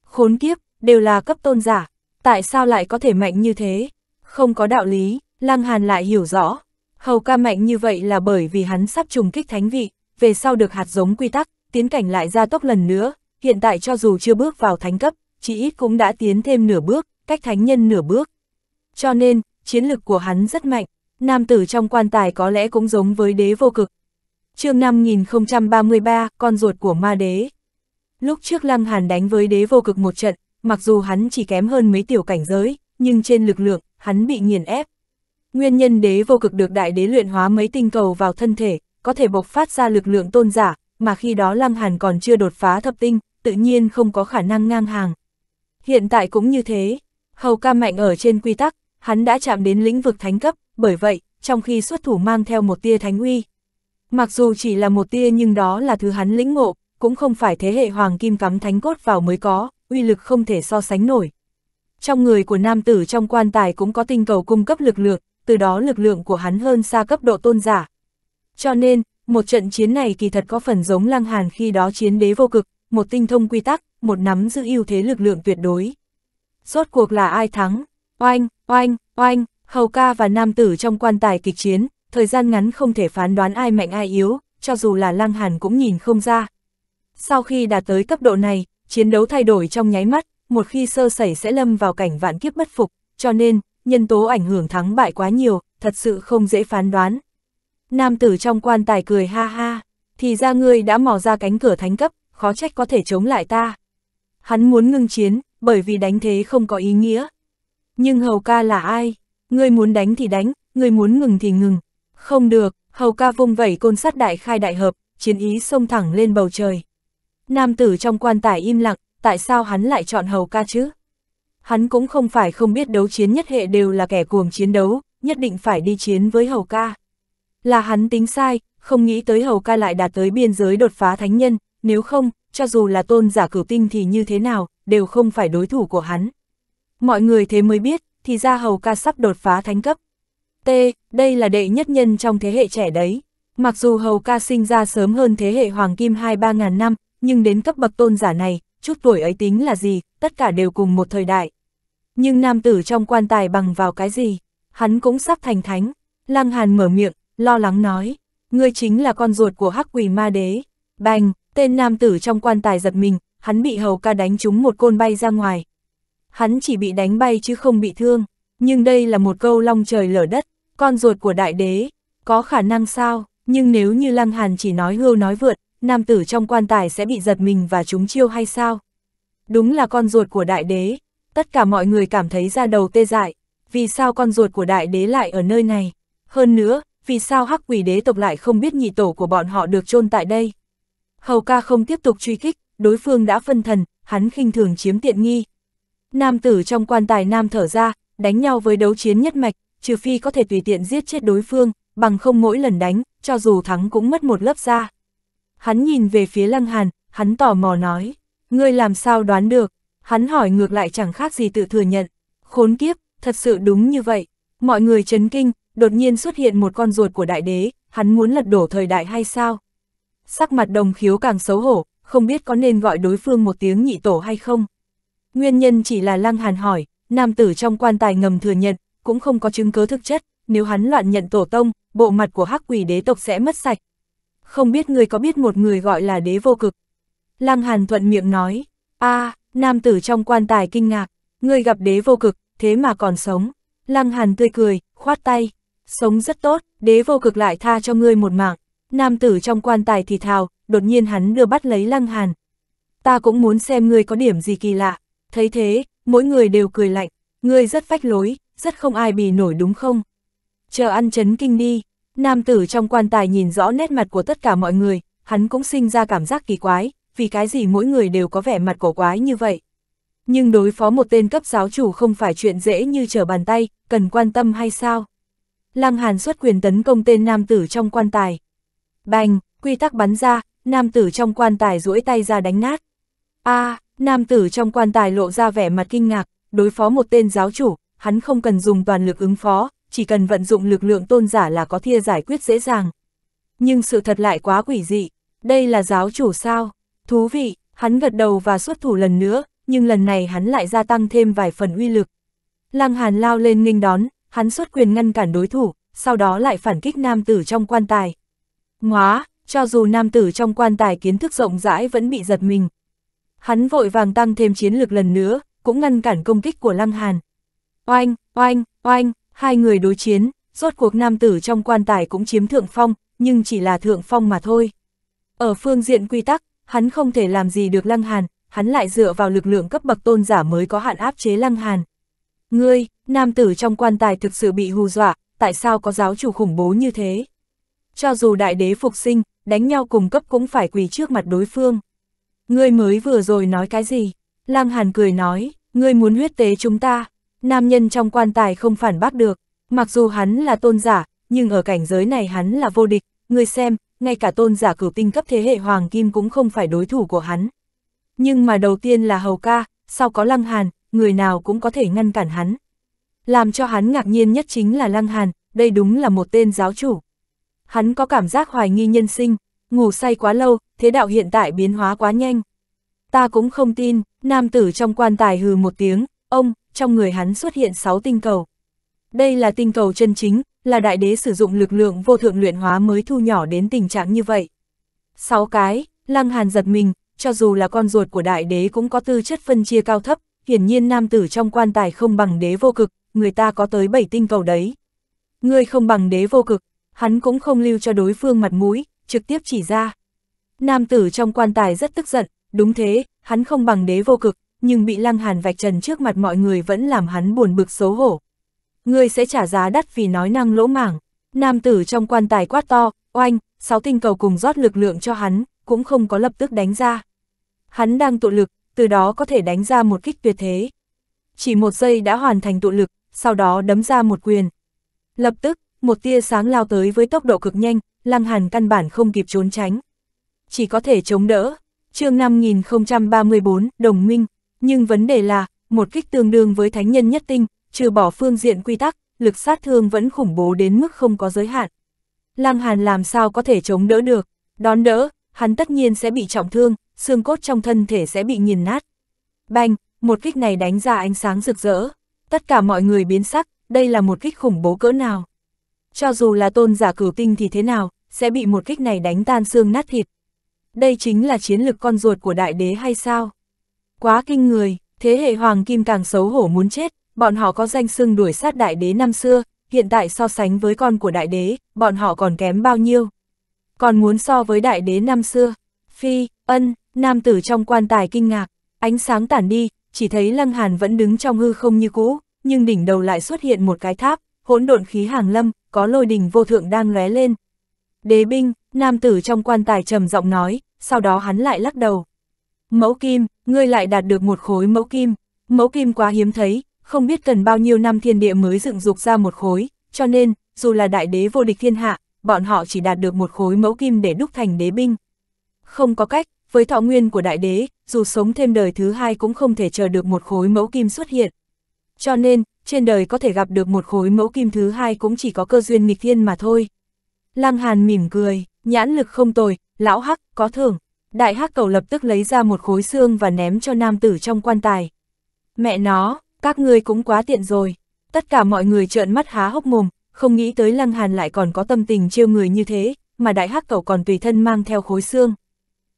Khốn kiếp, đều là cấp tôn giả, tại sao lại có thể mạnh như thế? Không có đạo lý, Lăng Hàn lại hiểu rõ. Hầu ca mạnh như vậy là bởi vì hắn sắp trùng kích thánh vị, về sau được hạt giống quy tắc, tiến cảnh lại ra tốc lần nữa, hiện tại cho dù chưa bước vào thánh cấp, chỉ ít cũng đã tiến thêm nửa bước, cách thánh nhân nửa bước. Cho nên, chiến lực của hắn rất mạnh, nam tử trong quan tài có lẽ cũng giống với đế vô cực. chương 5033, con ruột của ma đế. Lúc trước Lăng Hàn đánh với đế vô cực một trận, mặc dù hắn chỉ kém hơn mấy tiểu cảnh giới, nhưng trên lực lượng, hắn bị nghiền ép. Nguyên nhân đế vô cực được đại đế luyện hóa mấy tinh cầu vào thân thể, có thể bộc phát ra lực lượng tôn giả, mà khi đó Lăng Hàn còn chưa đột phá thập tinh, tự nhiên không có khả năng ngang hàng. Hiện tại cũng như thế, Hầu ca mạnh ở trên quy tắc, hắn đã chạm đến lĩnh vực thánh cấp, bởi vậy, trong khi xuất thủ mang theo một tia thánh uy. Mặc dù chỉ là một tia nhưng đó là thứ hắn lĩnh ngộ, cũng không phải thế hệ hoàng kim cắm thánh cốt vào mới có, uy lực không thể so sánh nổi. Trong người của nam tử trong quan tài cũng có tinh cầu cung cấp lực lượng, từ đó lực lượng của hắn hơn xa cấp độ tôn giả. Cho nên, một trận chiến này kỳ thật có phần giống lăng hàn khi đó chiến đế vô cực, một tinh thông quy tắc, một nắm giữ ưu thế lực lượng tuyệt đối. Rốt cuộc là ai thắng? Oanh, oanh, oanh, Hầu ca và nam tử trong quan tài kịch chiến, thời gian ngắn không thể phán đoán ai mạnh ai yếu, cho dù là Lăng Hàn cũng nhìn không ra. Sau khi đạt tới cấp độ này, chiến đấu thay đổi trong nháy mắt, một khi sơ sẩy sẽ lâm vào cảnh vạn kiếp bất phục, cho nên, nhân tố ảnh hưởng thắng bại quá nhiều, thật sự không dễ phán đoán. Nam tử trong quan tài cười ha ha, thì ra ngươi đã mò ra cánh cửa thánh cấp, khó trách có thể chống lại ta. Hắn muốn ngưng chiến, bởi vì đánh thế không có ý nghĩa. Nhưng hầu ca là ai? Ngươi muốn đánh thì đánh, ngươi muốn ngừng thì ngừng. Không được, hầu ca vung vẩy côn sắt đại khai đại hợp, chiến ý xông thẳng lên bầu trời. Nam tử trong quan tài im lặng, tại sao hắn lại chọn hầu ca chứ? Hắn cũng không phải không biết đấu chiến nhất hệ đều là kẻ cuồng chiến đấu, nhất định phải đi chiến với hầu ca. Là hắn tính sai, không nghĩ tới hầu ca lại đạt tới biên giới đột phá thánh nhân, nếu không, cho dù là tôn giả cửu tinh thì như thế nào, đều không phải đối thủ của hắn. Mọi người thế mới biết, thì ra hầu ca sắp đột phá thánh cấp. T, đây là đệ nhất nhân trong thế hệ trẻ đấy. Mặc dù hầu ca sinh ra sớm hơn thế hệ hoàng kim 2-3 ngàn năm, nhưng đến cấp bậc tôn giả này, chút tuổi ấy tính là gì, tất cả đều cùng một thời đại. Nhưng nam tử trong quan tài bằng vào cái gì, hắn cũng sắp thành thánh. Lăng Hàn mở miệng, lo lắng nói, ngươi chính là con ruột của hắc quỷ ma đế. Bành, tên nam tử trong quan tài giật mình, hắn bị hầu ca đánh trúng một côn bay ra ngoài, hắn chỉ bị đánh bay chứ không bị thương, nhưng đây là một câu long trời lở đất, con ruột của đại đế, có khả năng sao, nhưng nếu như Lăng Hàn chỉ nói hưu nói vượt, nam tử trong quan tài sẽ bị giật mình và trúng chiêu hay sao? Đúng là con ruột của đại đế, tất cả mọi người cảm thấy ra đầu tê dại, vì sao con ruột của đại đế lại ở nơi này? Hơn nữa, vì sao hắc quỷ đế tộc lại không biết nhị tổ của bọn họ được chôn tại đây? Hầu ca không tiếp tục truy kích, đối phương đã phân thần, hắn khinh thường chiếm tiện nghi, Nam tử trong quan tài nam thở ra, đánh nhau với đấu chiến nhất mạch, trừ phi có thể tùy tiện giết chết đối phương, bằng không mỗi lần đánh, cho dù thắng cũng mất một lớp da. Hắn nhìn về phía Lăng Hàn, hắn tò mò nói, ngươi làm sao đoán được, hắn hỏi ngược lại chẳng khác gì tự thừa nhận, khốn kiếp, thật sự đúng như vậy, mọi người chấn kinh, đột nhiên xuất hiện một con ruột của đại đế, hắn muốn lật đổ thời đại hay sao? Sắc mặt đồng khiếu càng xấu hổ, không biết có nên gọi đối phương một tiếng nhị tổ hay không? Nguyên nhân chỉ là Lăng Hàn hỏi, nam tử trong quan tài ngầm thừa nhận, cũng không có chứng cứ thực chất, nếu hắn loạn nhận tổ tông, bộ mặt của hắc quỷ đế tộc sẽ mất sạch. Không biết người có biết một người gọi là đế vô cực. Lăng Hàn thuận miệng nói, a nam tử trong quan tài kinh ngạc, người gặp đế vô cực, thế mà còn sống. Lăng Hàn tươi cười, khoát tay, sống rất tốt, đế vô cực lại tha cho ngươi một mạng. Nam tử trong quan tài thì thào, đột nhiên hắn đưa bắt lấy Lăng Hàn. Ta cũng muốn xem ngươi có điểm gì kỳ lạ. Thấy thế, mỗi người đều cười lạnh, ngươi rất phách lối, rất không ai bì nổi đúng không? Chờ ăn chấn kinh đi, nam tử trong quan tài nhìn rõ nét mặt của tất cả mọi người, hắn cũng sinh ra cảm giác kỳ quái, vì cái gì mỗi người đều có vẻ mặt cổ quái như vậy. Nhưng đối phó một tên cấp giáo chủ không phải chuyện dễ như trở bàn tay, cần quan tâm hay sao? Lăng Hàn xuất quyền tấn công tên nam tử trong quan tài. Bành, quy tắc bắn ra, nam tử trong quan tài duỗi tay ra đánh nát. A, à, Nam tử trong quan tài lộ ra vẻ mặt kinh ngạc, đối phó một tên giáo chủ, hắn không cần dùng toàn lực ứng phó, chỉ cần vận dụng lực lượng tôn giả là có thia giải quyết dễ dàng. Nhưng sự thật lại quá quỷ dị, đây là giáo chủ sao? Thú vị, hắn gật đầu và xuất thủ lần nữa, nhưng lần này hắn lại gia tăng thêm vài phần uy lực. Lăng Hàn lao lên nghênh đón, hắn xuất quyền ngăn cản đối thủ, sau đó lại phản kích nam tử trong quan tài. Ngoá, cho dù nam tử trong quan tài kiến thức rộng rãi vẫn bị giật mình, Hắn vội vàng tăng thêm chiến lược lần nữa, cũng ngăn cản công kích của Lăng Hàn. Oanh, oanh, oanh, hai người đối chiến, rốt cuộc nam tử trong quan tài cũng chiếm thượng phong, nhưng chỉ là thượng phong mà thôi. Ở phương diện quy tắc, hắn không thể làm gì được Lăng Hàn, hắn lại dựa vào lực lượng cấp bậc tôn giả mới có hạn áp chế Lăng Hàn. Ngươi, nam tử trong quan tài thực sự bị hù dọa, tại sao có giáo chủ khủng bố như thế? Cho dù đại đế phục sinh, đánh nhau cùng cấp cũng phải quỳ trước mặt đối phương. Ngươi mới vừa rồi nói cái gì? Lăng Hàn cười nói, ngươi muốn huyết tế chúng ta. Nam nhân trong quan tài không phản bác được, mặc dù hắn là tôn giả, nhưng ở cảnh giới này hắn là vô địch. Ngươi xem, ngay cả tôn giả cửu tinh cấp thế hệ Hoàng Kim cũng không phải đối thủ của hắn. Nhưng mà đầu tiên là Hầu Ca, sau có Lăng Hàn, người nào cũng có thể ngăn cản hắn. Làm cho hắn ngạc nhiên nhất chính là Lăng Hàn, đây đúng là một tên giáo chủ. Hắn có cảm giác hoài nghi nhân sinh, ngủ say quá lâu, thế đạo hiện tại biến hóa quá nhanh. Ta cũng không tin, nam tử trong quan tài hừ một tiếng, ông, trong người hắn xuất hiện 6 tinh cầu. Đây là tinh cầu chân chính, là đại đế sử dụng lực lượng vô thượng luyện hóa mới thu nhỏ đến tình trạng như vậy. 6 cái, lăng hàn giật mình, cho dù là con ruột của đại đế cũng có tư chất phân chia cao thấp, hiển nhiên nam tử trong quan tài không bằng đế vô cực, người ta có tới 7 tinh cầu đấy. Người không bằng đế vô cực, hắn cũng không lưu cho đối phương mặt mũi, trực tiếp chỉ ra. Nam tử trong quan tài rất tức giận, đúng thế, hắn không bằng đế vô cực, nhưng bị lăng hàn vạch trần trước mặt mọi người vẫn làm hắn buồn bực xấu hổ. Ngươi sẽ trả giá đắt vì nói năng lỗ mảng. Nam tử trong quan tài quát to, oanh, sáu tinh cầu cùng rót lực lượng cho hắn, cũng không có lập tức đánh ra. Hắn đang tụ lực, từ đó có thể đánh ra một kích tuyệt thế. Chỉ một giây đã hoàn thành tụ lực, sau đó đấm ra một quyền. Lập tức, một tia sáng lao tới với tốc độ cực nhanh, Lăng Hàn căn bản không kịp trốn tránh. Chỉ có thể chống đỡ. chương 5034, đồng minh. Nhưng vấn đề là, một kích tương đương với thánh nhân nhất tinh, trừ bỏ phương diện quy tắc, lực sát thương vẫn khủng bố đến mức không có giới hạn. Lăng Hàn làm sao có thể chống đỡ được, đón đỡ, hắn tất nhiên sẽ bị trọng thương, xương cốt trong thân thể sẽ bị nghiền nát. Bành, một kích này đánh ra ánh sáng rực rỡ, tất cả mọi người biến sắc, đây là một kích khủng bố cỡ nào. Cho dù là tôn giả cửu tinh thì thế nào, sẽ bị một kích này đánh tan xương nát thịt. Đây chính là chiến lực con ruột của đại đế hay sao? Quá kinh người, thế hệ hoàng kim càng xấu hổ muốn chết, bọn họ có danh xưng đuổi sát đại đế năm xưa, hiện tại so sánh với con của đại đế, bọn họ còn kém bao nhiêu? Còn muốn so với đại đế năm xưa? Phi, ân, nam tử trong quan tài kinh ngạc, ánh sáng tản đi, chỉ thấy Lăng Hàn vẫn đứng trong hư không như cũ, nhưng đỉnh đầu lại xuất hiện một cái tháp, hỗn độn khí hàng lâm, có lôi đình vô thượng đang lóe lên, Đế binh, nam tử trong quan tài trầm giọng nói, sau đó hắn lại lắc đầu. Mẫu kim, ngươi lại đạt được một khối mẫu kim. Mẫu kim quá hiếm thấy, không biết cần bao nhiêu năm thiên địa mới dựng dục ra một khối, cho nên, dù là đại đế vô địch thiên hạ, bọn họ chỉ đạt được một khối mẫu kim để đúc thành đế binh. Không có cách, với thọ nguyên của đại đế, dù sống thêm đời thứ hai cũng không thể chờ được một khối mẫu kim xuất hiện. Cho nên, trên đời có thể gặp được một khối mẫu kim thứ hai cũng chỉ có cơ duyên nghịch thiên mà thôi. Lăng Hàn mỉm cười, nhãn lực không tồi, lão hắc, có thưởng. Đại hắc cầu lập tức lấy ra một khối xương và ném cho nam tử trong quan tài. Mẹ nó, các ngươi cũng quá tiện rồi. Tất cả mọi người trợn mắt há hốc mồm, không nghĩ tới Lăng Hàn lại còn có tâm tình trêu người như thế, mà đại hắc cầu còn tùy thân mang theo khối xương.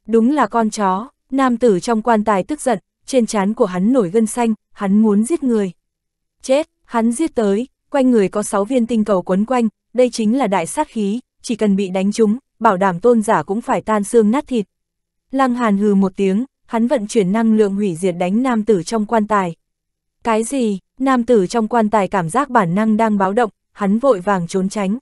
Đúng là con chó, nam tử trong quan tài tức giận, trên trán của hắn nổi gân xanh, hắn muốn giết người. Chết, hắn giết tới, quanh người có sáu viên tinh cầu quấn quanh, đây chính là đại sát khí, chỉ cần bị đánh trúng, bảo đảm tôn giả cũng phải tan xương nát thịt. Lăng Hàn hừ một tiếng, hắn vận chuyển năng lượng hủy diệt đánh nam tử trong quan tài. Cái gì, nam tử trong quan tài cảm giác bản năng đang báo động, hắn vội vàng trốn tránh.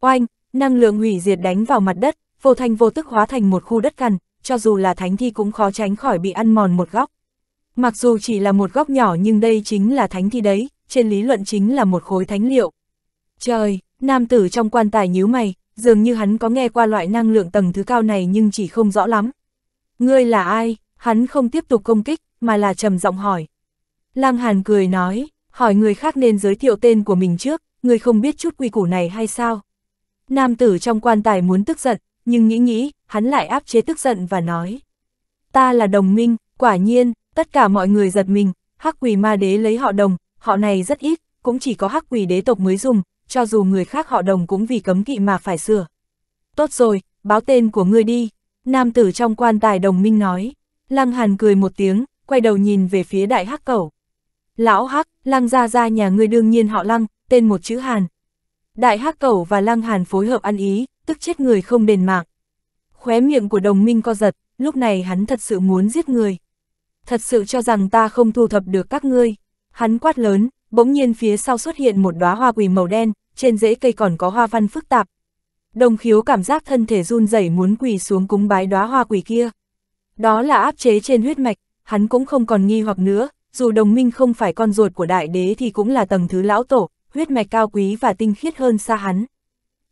Oanh, năng lượng hủy diệt đánh vào mặt đất, vô thành vô tức hóa thành một khu đất cằn, cho dù là thánh thi cũng khó tránh khỏi bị ăn mòn một góc. Mặc dù chỉ là một góc nhỏ nhưng đây chính là thánh thi đấy, trên lý luận chính là một khối thánh liệu. Trời, Nam tử trong quan tài nhíu mày, dường như hắn có nghe qua loại năng lượng tầng thứ cao này nhưng chỉ không rõ lắm. Ngươi là ai? Hắn không tiếp tục công kích, mà là trầm giọng hỏi. Lăng Hàn cười nói, hỏi người khác nên giới thiệu tên của mình trước, Ngươi không biết chút quy củ này hay sao? Nam tử trong quan tài muốn tức giận, nhưng nghĩ nghĩ, hắn lại áp chế tức giận và nói. Ta là đồng minh, quả nhiên, tất cả mọi người giật mình, hắc quỷ ma đế lấy họ đồng, họ này rất ít, cũng chỉ có hắc quỷ đế tộc mới dùng, cho dù người khác họ đồng cũng vì cấm kỵ mà phải sửa. Tốt rồi, báo tên của ngươi đi, nam tử trong quan tài đồng minh nói. Lăng Hàn cười một tiếng, quay đầu nhìn về phía đại hắc cẩu. Lão hắc, lăng gia gia nhà ngươi đương nhiên họ lăng, tên một chữ Hàn. Đại hắc cẩu và lăng Hàn phối hợp ăn ý, tức chết người không đền mạng. Khóe miệng của đồng minh co giật, lúc này hắn thật sự muốn giết người. Thật sự cho rằng ta không thu thập được các ngươi. Hắn quát lớn, bỗng nhiên phía sau xuất hiện một đóa hoa quỳ màu đen, trên rễ cây còn có hoa văn phức tạp. Đồng khiếu cảm giác thân thể run rẩy muốn quỳ xuống cúng bái đóa hoa quỳ kia. Đó là áp chế trên huyết mạch, hắn cũng không còn nghi hoặc nữa, dù đồng minh không phải con ruột của đại đế thì cũng là tầng thứ lão tổ, huyết mạch cao quý và tinh khiết hơn xa hắn.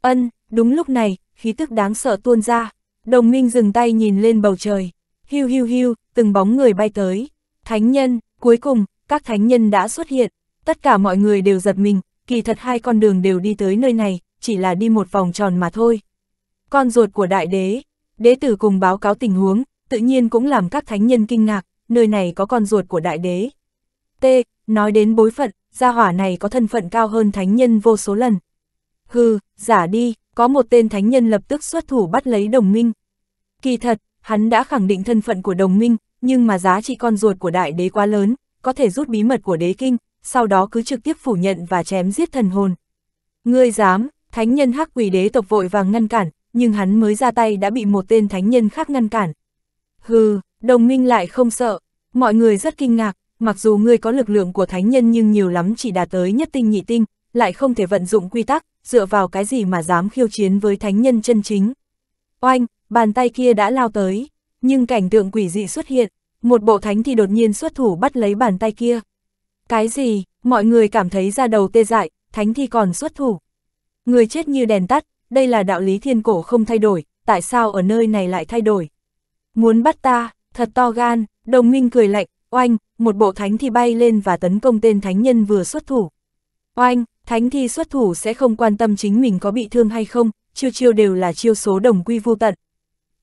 Ân, đúng lúc này, khí tức đáng sợ tuôn ra, đồng minh dừng tay nhìn lên bầu trời, hiu hiu hiu, từng bóng người bay tới, thánh nhân, cuối cùng, các thánh nhân đã xuất hiện, tất cả mọi người đều giật mình, kỳ thật hai con đường đều đi tới nơi này, chỉ là đi một vòng tròn mà thôi. Con ruột của đại đế, đế tử cùng báo cáo tình huống, tự nhiên cũng làm các thánh nhân kinh ngạc, nơi này có con ruột của đại đế. T, nói đến bối phận, gia hỏa này có thân phận cao hơn thánh nhân vô số lần. Hừ, giả đi, có một tên thánh nhân lập tức xuất thủ bắt lấy đồng minh. Kỳ thật, hắn đã khẳng định thân phận của đồng minh, nhưng mà giá trị con ruột của đại đế quá lớn, có thể rút bí mật của đế kinh, sau đó cứ trực tiếp phủ nhận và chém giết thần hồn. Ngươi dám, thánh nhân hắc quỷ đế tộc vội vàng ngăn cản, nhưng hắn mới ra tay đã bị một tên thánh nhân khác ngăn cản. Hừ, đồng minh lại không sợ, mọi người rất kinh ngạc, mặc dù ngươi có lực lượng của thánh nhân nhưng nhiều lắm chỉ đạt tới nhất tinh nhị tinh, lại không thể vận dụng quy tắc, dựa vào cái gì mà dám khiêu chiến với thánh nhân chân chính. Oanh, bàn tay kia đã lao tới, nhưng cảnh tượng quỷ dị xuất hiện, một bộ thánh thì đột nhiên xuất thủ bắt lấy bàn tay kia. Cái gì, mọi người cảm thấy ra đầu tê dại, thánh thi còn xuất thủ. Người chết như đèn tắt, đây là đạo lý thiên cổ không thay đổi, tại sao ở nơi này lại thay đổi? Muốn bắt ta, thật to gan, đồng minh cười lạnh, oanh, một bộ thánh thi bay lên và tấn công tên thánh nhân vừa xuất thủ. Oanh, thánh thi xuất thủ sẽ không quan tâm chính mình có bị thương hay không, chiêu chiêu đều là chiêu số đồng quy vô tận.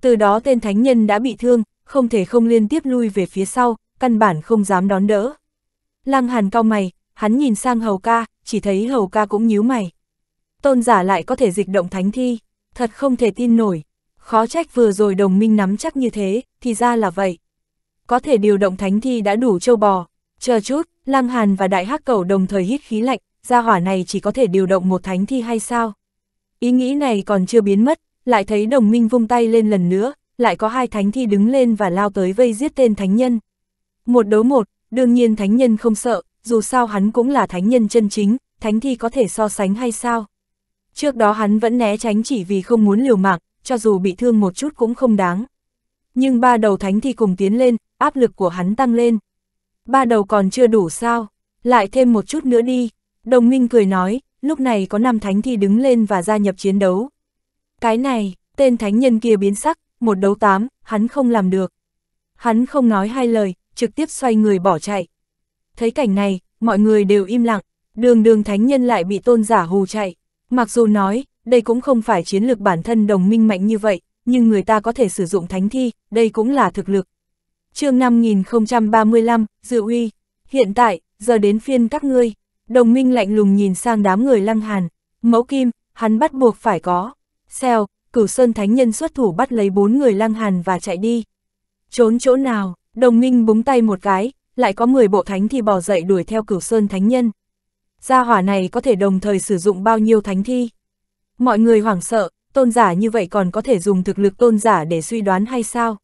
Từ đó tên thánh nhân đã bị thương, không thể không liên tiếp lui về phía sau, căn bản không dám đón đỡ. Lăng Hàn cao mày, hắn nhìn sang Hầu ca, chỉ thấy Hầu ca cũng nhíu mày. Tôn giả lại có thể dịch động thánh thi, thật không thể tin nổi. Khó trách vừa rồi đồng minh nắm chắc như thế, thì ra là vậy. Có thể điều động thánh thi đã đủ châu bò. Chờ chút, Lăng Hàn và Đại Hắc Cầu đồng thời hít khí lạnh, gia hỏa này chỉ có thể điều động một thánh thi hay sao? Ý nghĩ này còn chưa biến mất, lại thấy đồng minh vung tay lên lần nữa, lại có hai thánh thi đứng lên và lao tới vây giết tên thánh nhân. Một đấu một, Đương nhiên thánh nhân không sợ, dù sao hắn cũng là thánh nhân chân chính, thánh thi có thể so sánh hay sao? Trước đó hắn vẫn né tránh chỉ vì không muốn liều mạng, cho dù bị thương một chút cũng không đáng. Nhưng ba đầu thánh thi cùng tiến lên, áp lực của hắn tăng lên. Ba đầu còn chưa đủ sao, lại thêm một chút nữa đi. Đồng minh cười nói, lúc này có năm thánh thi đứng lên và gia nhập chiến đấu. Cái này, tên thánh nhân kia biến sắc, một đấu tám, hắn không làm được. Hắn không nói hai lời, trực tiếp xoay người bỏ chạy. Thấy cảnh này, mọi người đều im lặng, đường đường thánh nhân lại bị tôn giả hù chạy. Mặc dù nói, đây cũng không phải chiến lược bản thân đồng minh mạnh như vậy, nhưng người ta có thể sử dụng thánh thi, đây cũng là thực lực. chương 5035, Dự uy, hiện tại, giờ đến phiên các ngươi, đồng minh lạnh lùng nhìn sang đám người lăng hàn, mẫu kim, hắn bắt buộc phải có, xeo, cửu sơn thánh nhân xuất thủ bắt lấy bốn người lăng hàn và chạy đi. Trốn chỗ nào, Đồng minh búng tay một cái, lại có 10 bộ thánh thi bỏ dậy đuổi theo cửu sơn thánh nhân. Gia hỏa này có thể đồng thời sử dụng bao nhiêu thánh thi? Mọi người hoảng sợ, tôn giả như vậy còn có thể dùng thực lực tôn giả để suy đoán hay sao?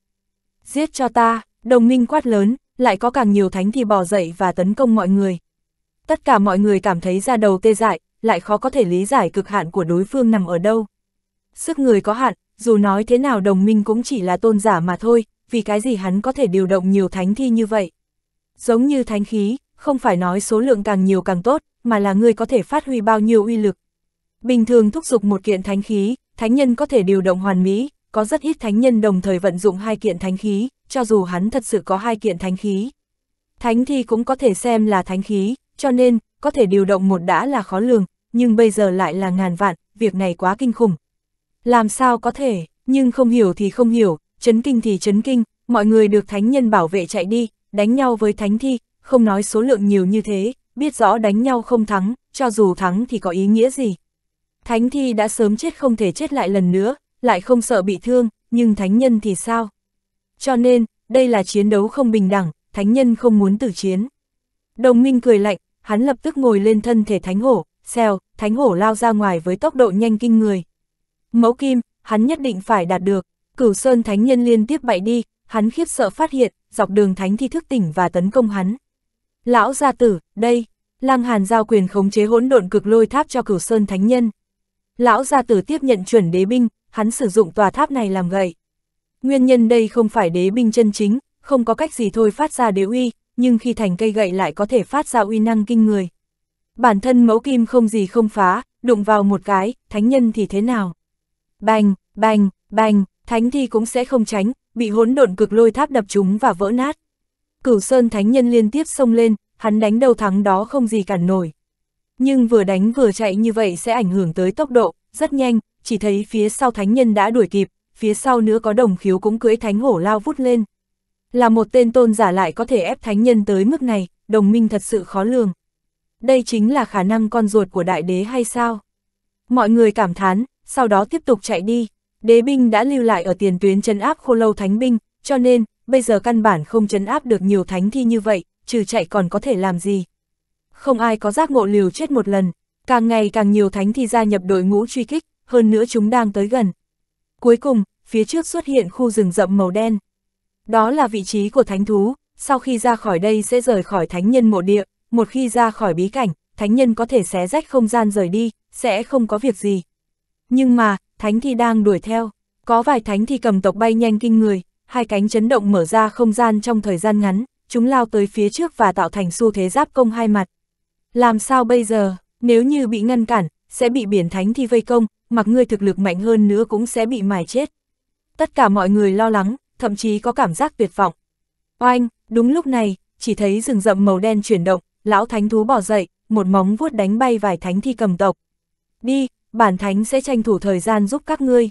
Giết cho ta, đồng minh quát lớn, lại có càng nhiều thánh thi bò dậy và tấn công mọi người. Tất cả mọi người cảm thấy ra đầu tê dại, lại khó có thể lý giải cực hạn của đối phương nằm ở đâu. Sức người có hạn, dù nói thế nào đồng minh cũng chỉ là tôn giả mà thôi, vì cái gì hắn có thể điều động nhiều thánh thi như vậy. Giống như thánh khí, không phải nói số lượng càng nhiều càng tốt, mà là người có thể phát huy bao nhiêu uy lực. Bình thường thúc giục một kiện thánh khí, thánh nhân có thể điều động hoàn mỹ, có rất ít thánh nhân đồng thời vận dụng hai kiện thánh khí, cho dù hắn thật sự có hai kiện thánh khí. Thánh thi cũng có thể xem là thánh khí, cho nên, có thể điều động một đã là khó lường, nhưng bây giờ lại là ngàn vạn, việc này quá kinh khủng. Làm sao có thể, nhưng không hiểu thì không hiểu, chấn kinh thì chấn kinh, mọi người được thánh nhân bảo vệ chạy đi, đánh nhau với thánh thi, không nói số lượng nhiều như thế, biết rõ đánh nhau không thắng, cho dù thắng thì có ý nghĩa gì. Thánh thi đã sớm chết không thể chết lại lần nữa, lại không sợ bị thương, nhưng thánh nhân thì sao? Cho nên, đây là chiến đấu không bình đẳng, thánh nhân không muốn tử chiến. Đồng minh cười lạnh, hắn lập tức ngồi lên thân thể thánh hổ, xèo, thánh hổ lao ra ngoài với tốc độ nhanh kinh người. Mẫu kim, hắn nhất định phải đạt được. Cửu Sơn Thánh Nhân liên tiếp bại đi, hắn khiếp sợ phát hiện, dọc đường Thánh Thi thức tỉnh và tấn công hắn. Lão gia tử, đây, Lăng Hàn giao quyền khống chế hỗn độn cực lôi tháp cho Cửu Sơn Thánh Nhân. Lão gia tử tiếp nhận chuẩn đế binh, hắn sử dụng tòa tháp này làm gậy. Nguyên nhân đây không phải đế binh chân chính, không có cách gì thôi phát ra đế uy, nhưng khi thành cây gậy lại có thể phát ra uy năng kinh người. Bản thân mẫu kim không gì không phá, đụng vào một cái, thánh nhân thì thế nào? Bành, bành, bành, thánh thi cũng sẽ không tránh, bị hỗn độn cực lôi tháp đập chúng và vỡ nát. Cửu Sơn thánh nhân liên tiếp xông lên, hắn đánh đầu thắng đó không gì cản nổi. Nhưng vừa đánh vừa chạy như vậy sẽ ảnh hưởng tới tốc độ, rất nhanh, chỉ thấy phía sau thánh nhân đã đuổi kịp, phía sau nữa có đồng khiếu cũng cưỡi thánh hổ lao vút lên. Là một tên tôn giả lại có thể ép thánh nhân tới mức này, đồng minh thật sự khó lường. Đây chính là khả năng con ruột của đại đế hay sao? Mọi người cảm thán, sau đó tiếp tục chạy đi. Đế binh đã lưu lại ở tiền tuyến chấn áp khô lâu thánh binh, cho nên, bây giờ căn bản không chấn áp được nhiều thánh thi như vậy, trừ chạy còn có thể làm gì. Không ai có giác ngộ liều chết một lần, càng ngày càng nhiều thánh thi gia nhập đội ngũ truy kích, hơn nữa chúng đang tới gần. Cuối cùng, phía trước xuất hiện khu rừng rậm màu đen. Đó là vị trí của thánh thú, sau khi ra khỏi đây sẽ rời khỏi thánh nhân mộ địa, một khi ra khỏi bí cảnh, thánh nhân có thể xé rách không gian rời đi, sẽ không có việc gì. Nhưng mà, thánh thi đang đuổi theo, có vài thánh thi cầm tộc bay nhanh kinh người, hai cánh chấn động mở ra không gian trong thời gian ngắn, chúng lao tới phía trước và tạo thành xu thế giáp công hai mặt. Làm sao bây giờ, nếu như bị ngăn cản, sẽ bị biển thánh thi vây công, mặc ngươi thực lực mạnh hơn nữa cũng sẽ bị mài chết. Tất cả mọi người lo lắng, thậm chí có cảm giác tuyệt vọng. Oanh, đúng lúc này, chỉ thấy rừng rậm màu đen chuyển động, lão thánh thú bỏ dậy, một móng vuốt đánh bay vài thánh thi cầm tộc. Đi, bản thánh sẽ tranh thủ thời gian giúp các ngươi.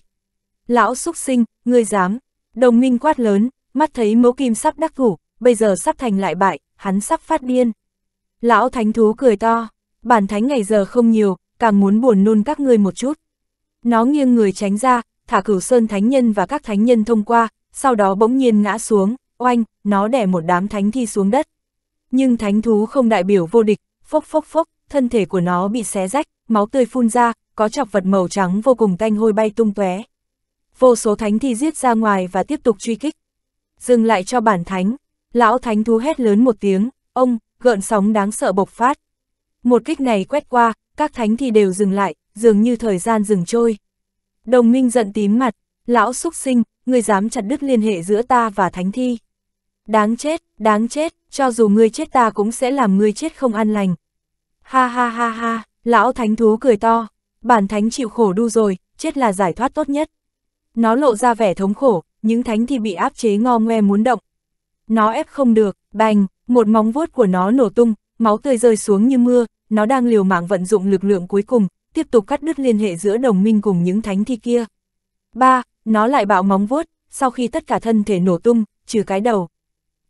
Lão xúc sinh, ngươi dám. Đồng minh quát lớn, mắt thấy mẫu kim sắp đắc thủ, bây giờ sắp thành lại bại, hắn sắp phát điên. Lão thánh thú cười to, bản thánh ngày giờ không nhiều, càng muốn buồn nôn các ngươi một chút. Nó nghiêng người tránh ra, thả cửu sơn thánh nhân và các thánh nhân thông qua, sau đó bỗng nhiên ngã xuống, oanh, nó đẻ một đám thánh thi xuống đất. Nhưng thánh thú không đại biểu vô địch, phốc phốc phốc, thân thể của nó bị xé rách, máu tươi phun ra, có chọc vật màu trắng vô cùng tanh hôi bay tung tóe. Vô số thánh thi giết ra ngoài và tiếp tục truy kích. Dừng lại cho bản thánh, lão thánh thú hét lớn một tiếng, ông, gợn sóng đáng sợ bộc phát. Một kích này quét qua, các thánh thi đều dừng lại, dường như thời gian dừng trôi. Đồng minh giận tím mặt, lão xúc sinh, ngươi dám chặt đứt liên hệ giữa ta và thánh thi. Đáng chết, đáng chết, cho dù ngươi chết ta cũng sẽ làm ngươi chết không an lành. Ha ha ha ha, lão thánh thú cười to, bản thánh chịu khổ đu rồi, chết là giải thoát tốt nhất. Nó lộ ra vẻ thống khổ, những thánh thì bị áp chế ngo ngoe muốn động. Nó ép không được, bành, một móng vuốt của nó nổ tung, máu tươi rơi xuống như mưa, nó đang liều mạng vận dụng lực lượng cuối cùng, tiếp tục cắt đứt liên hệ giữa đồng minh cùng những thánh thi kia. ba Nó lại bạo móng vuốt, sau khi tất cả thân thể nổ tung, trừ cái đầu.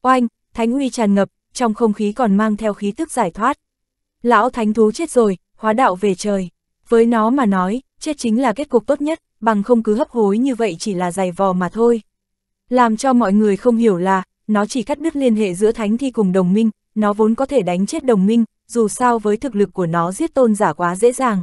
Oanh, thánh uy tràn ngập, trong không khí còn mang theo khí tức giải thoát. Lão thánh thú chết rồi, hóa đạo về trời. Với nó mà nói, chết chính là kết cục tốt nhất, bằng không cứ hấp hối như vậy chỉ là giày vò mà thôi. Làm cho mọi người không hiểu là, nó chỉ cắt đứt liên hệ giữa thánh thi cùng đồng minh, nó vốn có thể đánh chết đồng minh, dù sao với thực lực của nó giết tôn giả quá dễ dàng.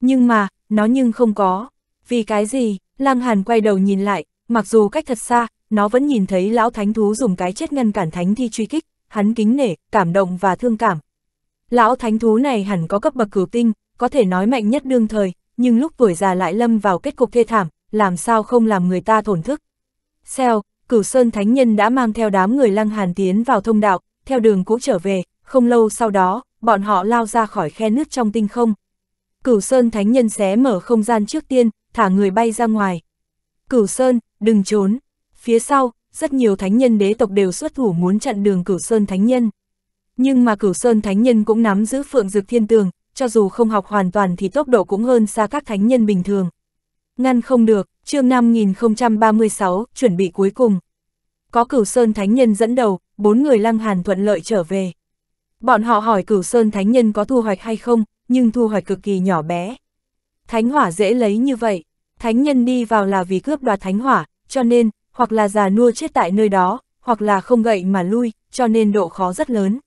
Nhưng mà, nó nhưng không có. Vì cái gì, Lang Hàn quay đầu nhìn lại, mặc dù cách thật xa, nó vẫn nhìn thấy lão thánh thú dùng cái chết ngăn cản thánh thi truy kích, hắn kính nể, cảm động và thương cảm. Lão thánh thú này hẳn có cấp bậc cửu tinh, có thể nói mạnh nhất đương thời, nhưng lúc tuổi già lại lâm vào kết cục thê thảm, làm sao không làm người ta thổn thức. Xeo, cửu sơn thánh nhân đã mang theo đám người lăng hàn tiến vào thông đạo, theo đường cũ trở về, không lâu sau đó, bọn họ lao ra khỏi khe nước trong tinh không. Cửu sơn thánh nhân xé mở không gian trước tiên, thả người bay ra ngoài. Cửu sơn, đừng trốn. Phía sau, rất nhiều thánh nhân đế tộc đều xuất thủ muốn chặn đường cửu sơn thánh nhân. Nhưng mà cửu sơn thánh nhân cũng nắm giữ phượng dực thiên tường, cho dù không học hoàn toàn thì tốc độ cũng hơn xa các thánh nhân bình thường. Ngăn không được, chương 5036, chuẩn bị cuối cùng. Có cửu sơn thánh nhân dẫn đầu, bốn người lăng hàn thuận lợi trở về. Bọn họ hỏi cửu sơn thánh nhân có thu hoạch hay không, nhưng thu hoạch cực kỳ nhỏ bé. Thánh hỏa dễ lấy như vậy, thánh nhân đi vào là vì cướp đoạt thánh hỏa, cho nên, hoặc là già nua chết tại nơi đó, hoặc là không gậy mà lui, cho nên độ khó rất lớn.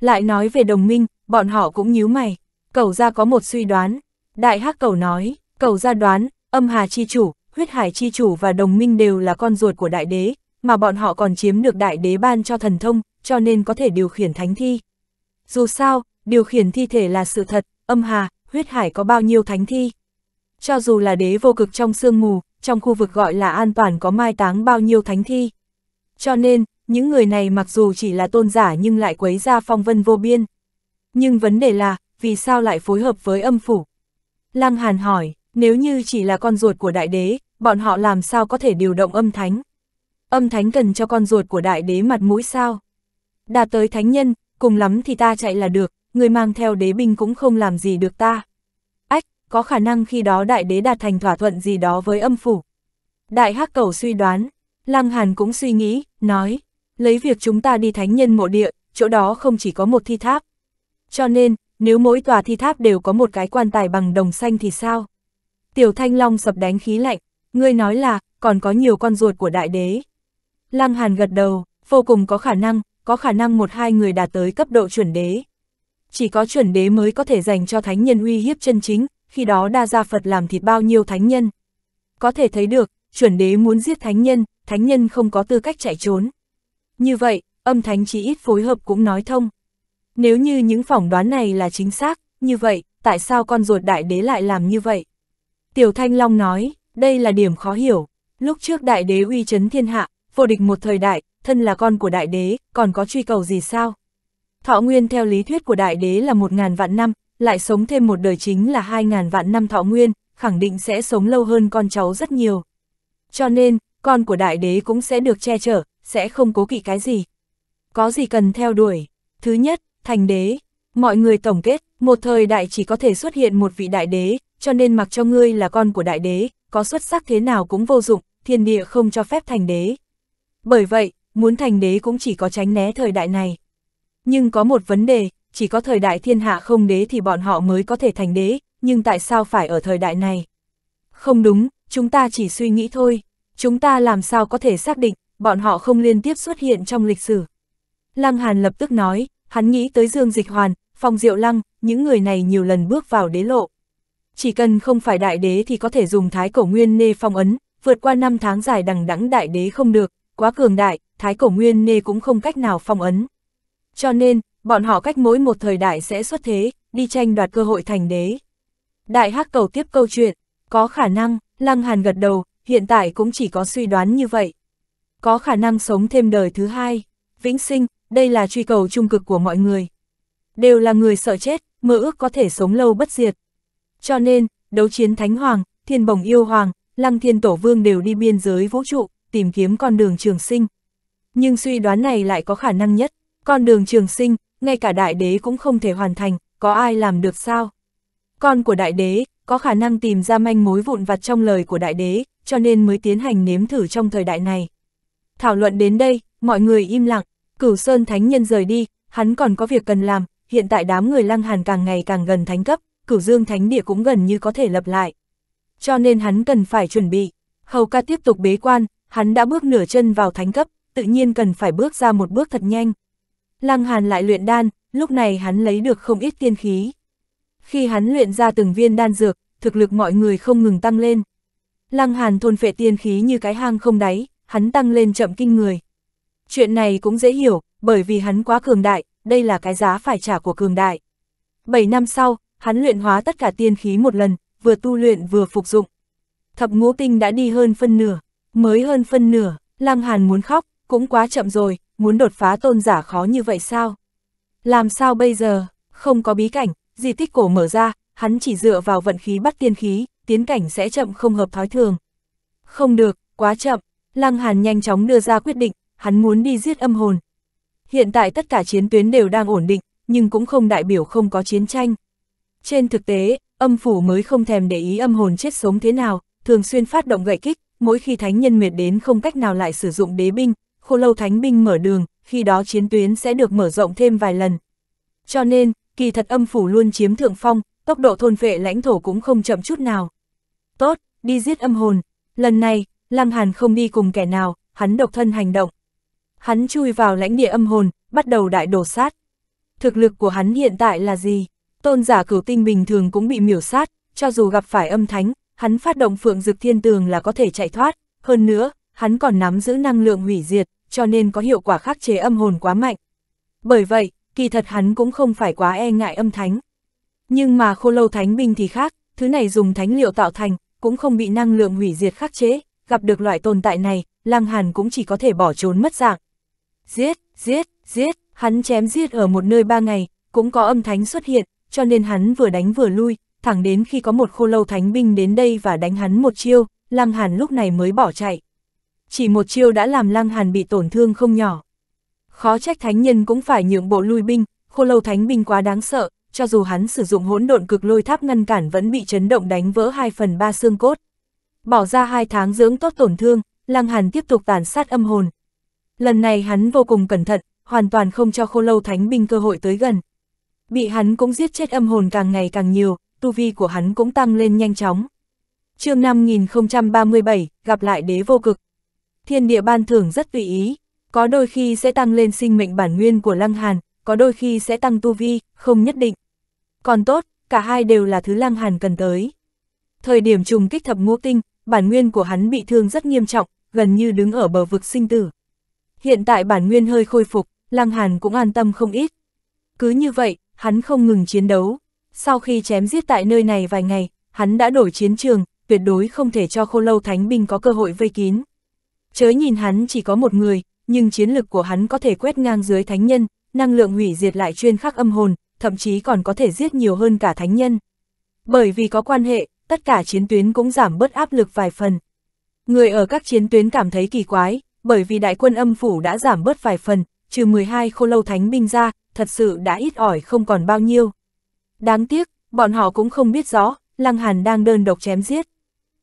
Lại nói về đồng minh, bọn họ cũng nhíu mày. Cầu gia có một suy đoán, đại hắc cầu nói, cầu gia đoán, âm hà chi chủ, huyết hải chi chủ và đồng minh đều là con ruột của đại đế, mà bọn họ còn chiếm được đại đế ban cho thần thông, cho nên có thể điều khiển thánh thi. Dù sao, điều khiển thi thể là sự thật, âm hà, huyết hải có bao nhiêu thánh thi. Cho dù là đế vô cực trong sương mù, trong khu vực gọi là an toàn có mai táng bao nhiêu thánh thi. Cho nên, những người này mặc dù chỉ là tôn giả nhưng lại quấy ra phong vân vô biên. Nhưng vấn đề là, vì sao lại phối hợp với âm phủ? Lăng Hàn hỏi, nếu như chỉ là con ruột của đại đế, bọn họ làm sao có thể điều động âm thánh? Âm thánh cần cho con ruột của đại đế mặt mũi sao? Đạt tới thánh nhân, cùng lắm thì ta chạy là được, người mang theo đế binh cũng không làm gì được ta. Ách, có khả năng khi đó đại đế đạt thành thỏa thuận gì đó với âm phủ. Đại hắc cầu suy đoán, Lăng Hàn cũng suy nghĩ, nói, lấy việc chúng ta đi thánh nhân mộ địa, chỗ đó không chỉ có một thi tháp. Cho nên, nếu mỗi tòa thi tháp đều có một cái quan tài bằng đồng xanh thì sao? Tiểu Thanh Long sập đánh khí lạnh, ngươi nói là, còn có nhiều con ruột của đại đế. Lăng Hàn gật đầu, vô cùng có khả năng, có khả năng một hai người đạt tới cấp độ chuẩn đế. Chỉ có chuẩn đế mới có thể dành cho thánh nhân uy hiếp chân chính, khi đó đa gia Phật làm thịt bao nhiêu thánh nhân. Có thể thấy được, chuẩn đế muốn giết thánh nhân, thánh nhân không có tư cách chạy trốn. Như vậy, âm thánh chỉ ít phối hợp cũng nói thông. Nếu như những phỏng đoán này là chính xác, như vậy, tại sao con ruột đại đế lại làm như vậy? Tiểu Thanh Long nói, đây là điểm khó hiểu. Lúc trước đại đế uy chấn thiên hạ, vô địch một thời đại, thân là con của đại đế, còn có truy cầu gì sao? Thọ nguyên theo lý thuyết của đại đế là một ngàn vạn năm, lại sống thêm một đời chính là hai ngàn vạn năm thọ nguyên, khẳng định sẽ sống lâu hơn con cháu rất nhiều. Cho nên, con của đại đế cũng sẽ được che chở, sẽ không cố kỵ cái gì. Có gì cần theo đuổi? Thứ nhất, thành đế. Mọi người tổng kết, một thời đại chỉ có thể xuất hiện một vị đại đế, cho nên mặc cho ngươi là con của đại đế, có xuất sắc thế nào cũng vô dụng, thiên địa không cho phép thành đế. Bởi vậy, muốn thành đế cũng chỉ có tránh né thời đại này. Nhưng có một vấn đề, chỉ có thời đại thiên hạ không đế thì bọn họ mới có thể thành đế, nhưng tại sao phải ở thời đại này? Không đúng, chúng ta chỉ suy nghĩ thôi, chúng ta làm sao có thể xác định, bọn họ không liên tiếp xuất hiện trong lịch sử. Lăng Hàn lập tức nói, Hắn nghĩ tới Dương Dịch Hoàn, Phong Diệu Lăng, những người này nhiều lần bước vào đế lộ. Chỉ cần không phải đại đế thì có thể dùng thái cổ nguyên nê phong ấn, vượt qua năm tháng dài đằng đẵng đại đế không được, quá cường đại, thái cổ nguyên nê cũng không cách nào phong ấn. Cho nên, bọn họ cách mỗi một thời đại sẽ xuất thế, đi tranh đoạt cơ hội thành đế. Đại hắc cầu tiếp câu chuyện, có khả năng, Lăng Hàn gật đầu, hiện tại cũng chỉ có suy đoán như vậy. Có khả năng sống thêm đời thứ hai, vĩnh sinh, đây là truy cầu trung cực của mọi người. Đều là người sợ chết, mơ ước có thể sống lâu bất diệt. Cho nên, đấu chiến Thánh Hoàng, Thiên Bồng Yêu Hoàng, Lăng Thiên Tổ Vương đều đi biên giới vũ trụ, tìm kiếm con đường trường sinh. Nhưng suy đoán này lại có khả năng nhất, con đường trường sinh, ngay cả đại đế cũng không thể hoàn thành, có ai làm được sao? Con của đại đế, có khả năng tìm ra manh mối vụn vặt trong lời của đại đế, cho nên mới tiến hành nếm thử trong thời đại này. Thảo luận đến đây, mọi người im lặng, Cửu Sơn Thánh Nhân rời đi, hắn còn có việc cần làm, hiện tại đám người lăng hàn càng ngày càng gần thánh cấp, Cửu Dương Thánh Địa cũng gần như có thể lập lại. Cho nên hắn cần phải chuẩn bị. Hầu ca tiếp tục bế quan, hắn đã bước nửa chân vào thánh cấp, tự nhiên cần phải bước ra một bước thật nhanh. Lăng Hàn lại luyện đan, lúc này hắn lấy được không ít tiên khí. Khi hắn luyện ra từng viên đan dược, thực lực mọi người không ngừng tăng lên. Lăng Hàn thôn phệ tiên khí như cái hang không đáy, hắn tăng lên chậm kinh người. Chuyện này cũng dễ hiểu, bởi vì hắn quá cường đại, đây là cái giá phải trả của cường đại. 7 năm sau, hắn luyện hóa tất cả tiên khí một lần, vừa tu luyện vừa phục dụng. Thập ngũ tinh đã đi hơn phân nửa, mới hơn phân nửa, Lăng Hàn muốn khóc, cũng quá chậm rồi, muốn đột phá tôn giả khó như vậy sao? Làm sao bây giờ, không có bí cảnh, di tích cổ mở ra, hắn chỉ dựa vào vận khí bắt tiên khí, tiến cảnh sẽ chậm không hợp thói thường. Không được, quá chậm, Lăng Hàn nhanh chóng đưa ra quyết định, hắn muốn đi giết âm hồn. Hiện tại tất cả chiến tuyến đều đang ổn định, nhưng cũng không đại biểu không có chiến tranh. Trên thực tế, âm phủ mới không thèm để ý âm hồn chết sống thế nào, thường xuyên phát động gậy kích, mỗi khi thánh nhân mệt đến không cách nào lại sử dụng đế binh, khô lâu thánh binh mở đường, khi đó chiến tuyến sẽ được mở rộng thêm vài lần. Cho nên, kỳ thật âm phủ luôn chiếm thượng phong, tốc độ thôn phệ lãnh thổ cũng không chậm chút nào. Tốt, đi giết âm hồn, lần này, Lăng Hàn không đi cùng kẻ nào, hắn độc thân hành động. Hắn chui vào lãnh địa âm hồn, bắt đầu đại đổ sát. Thực lực của hắn hiện tại là gì? Tôn giả cửu tinh bình thường cũng bị miểu sát, cho dù gặp phải âm thánh, hắn phát động phượng dực thiên tường là có thể chạy thoát. Hơn nữa, hắn còn nắm giữ năng lượng hủy diệt, cho nên có hiệu quả khắc chế âm hồn quá mạnh. Bởi vậy, kỳ thật hắn cũng không phải quá e ngại âm thánh. Nhưng mà khô lâu thánh binh thì khác, thứ này dùng thánh liệu tạo thành, cũng không bị năng lượng hủy diệt khắc chế, gặp được loại tồn tại này, lang Hàn cũng chỉ có thể bỏ trốn mất dạng giết, giết, giết, hắn chém giết ở một nơi ba ngày, cũng có âm thánh xuất hiện, cho nên hắn vừa đánh vừa lui, thẳng đến khi có một khô lâu thánh binh đến đây và đánh hắn một chiêu, Lăng Hàn lúc này mới bỏ chạy. Chỉ một chiêu đã làm Lăng Hàn bị tổn thương không nhỏ. Khó trách thánh nhân cũng phải nhượng bộ lui binh, khô lâu thánh binh quá đáng sợ, cho dù hắn sử dụng hỗn độn cực lôi tháp ngăn cản vẫn bị chấn động đánh vỡ 2 phần 3 xương cốt. Bỏ ra 2 tháng dưỡng tốt tổn thương, Lăng Hàn tiếp tục tàn sát âm hồn, Lần này hắn vô cùng cẩn thận, hoàn toàn không cho khô lâu thánh binh cơ hội tới gần. Bị hắn cũng giết chết âm hồn càng ngày càng nhiều, tu vi của hắn cũng tăng lên nhanh chóng. chương 5037, gặp lại đế vô cực. Thiên địa ban thưởng rất tùy ý, có đôi khi sẽ tăng lên sinh mệnh bản nguyên của Lăng Hàn, có đôi khi sẽ tăng tu vi, không nhất định. Còn tốt, cả hai đều là thứ Lăng Hàn cần tới. Thời điểm trùng kích thập ngũ tinh, bản nguyên của hắn bị thương rất nghiêm trọng, gần như đứng ở bờ vực sinh tử. Hiện tại bản nguyên hơi khôi phục, Lăng Hàn cũng an tâm không ít. Cứ như vậy, hắn không ngừng chiến đấu. Sau khi chém giết tại nơi này vài ngày, hắn đã đổi chiến trường, tuyệt đối không thể cho khô lâu thánh binh có cơ hội vây kín. Chớ nhìn hắn chỉ có một người, nhưng chiến lực của hắn có thể quét ngang dưới thánh nhân, năng lượng hủy diệt lại chuyên khắc âm hồn, thậm chí còn có thể giết nhiều hơn cả thánh nhân. Bởi vì có quan hệ, tất cả chiến tuyến cũng giảm bớt áp lực vài phần. Người ở các chiến tuyến cảm thấy kỳ quái, bởi vì đại quân âm phủ đã giảm bớt vài phần, trừ 12 khô lâu thánh binh ra, thật sự đã ít ỏi không còn bao nhiêu. Đáng tiếc, bọn họ cũng không biết rõ, Lăng Hàn đang đơn độc chém giết.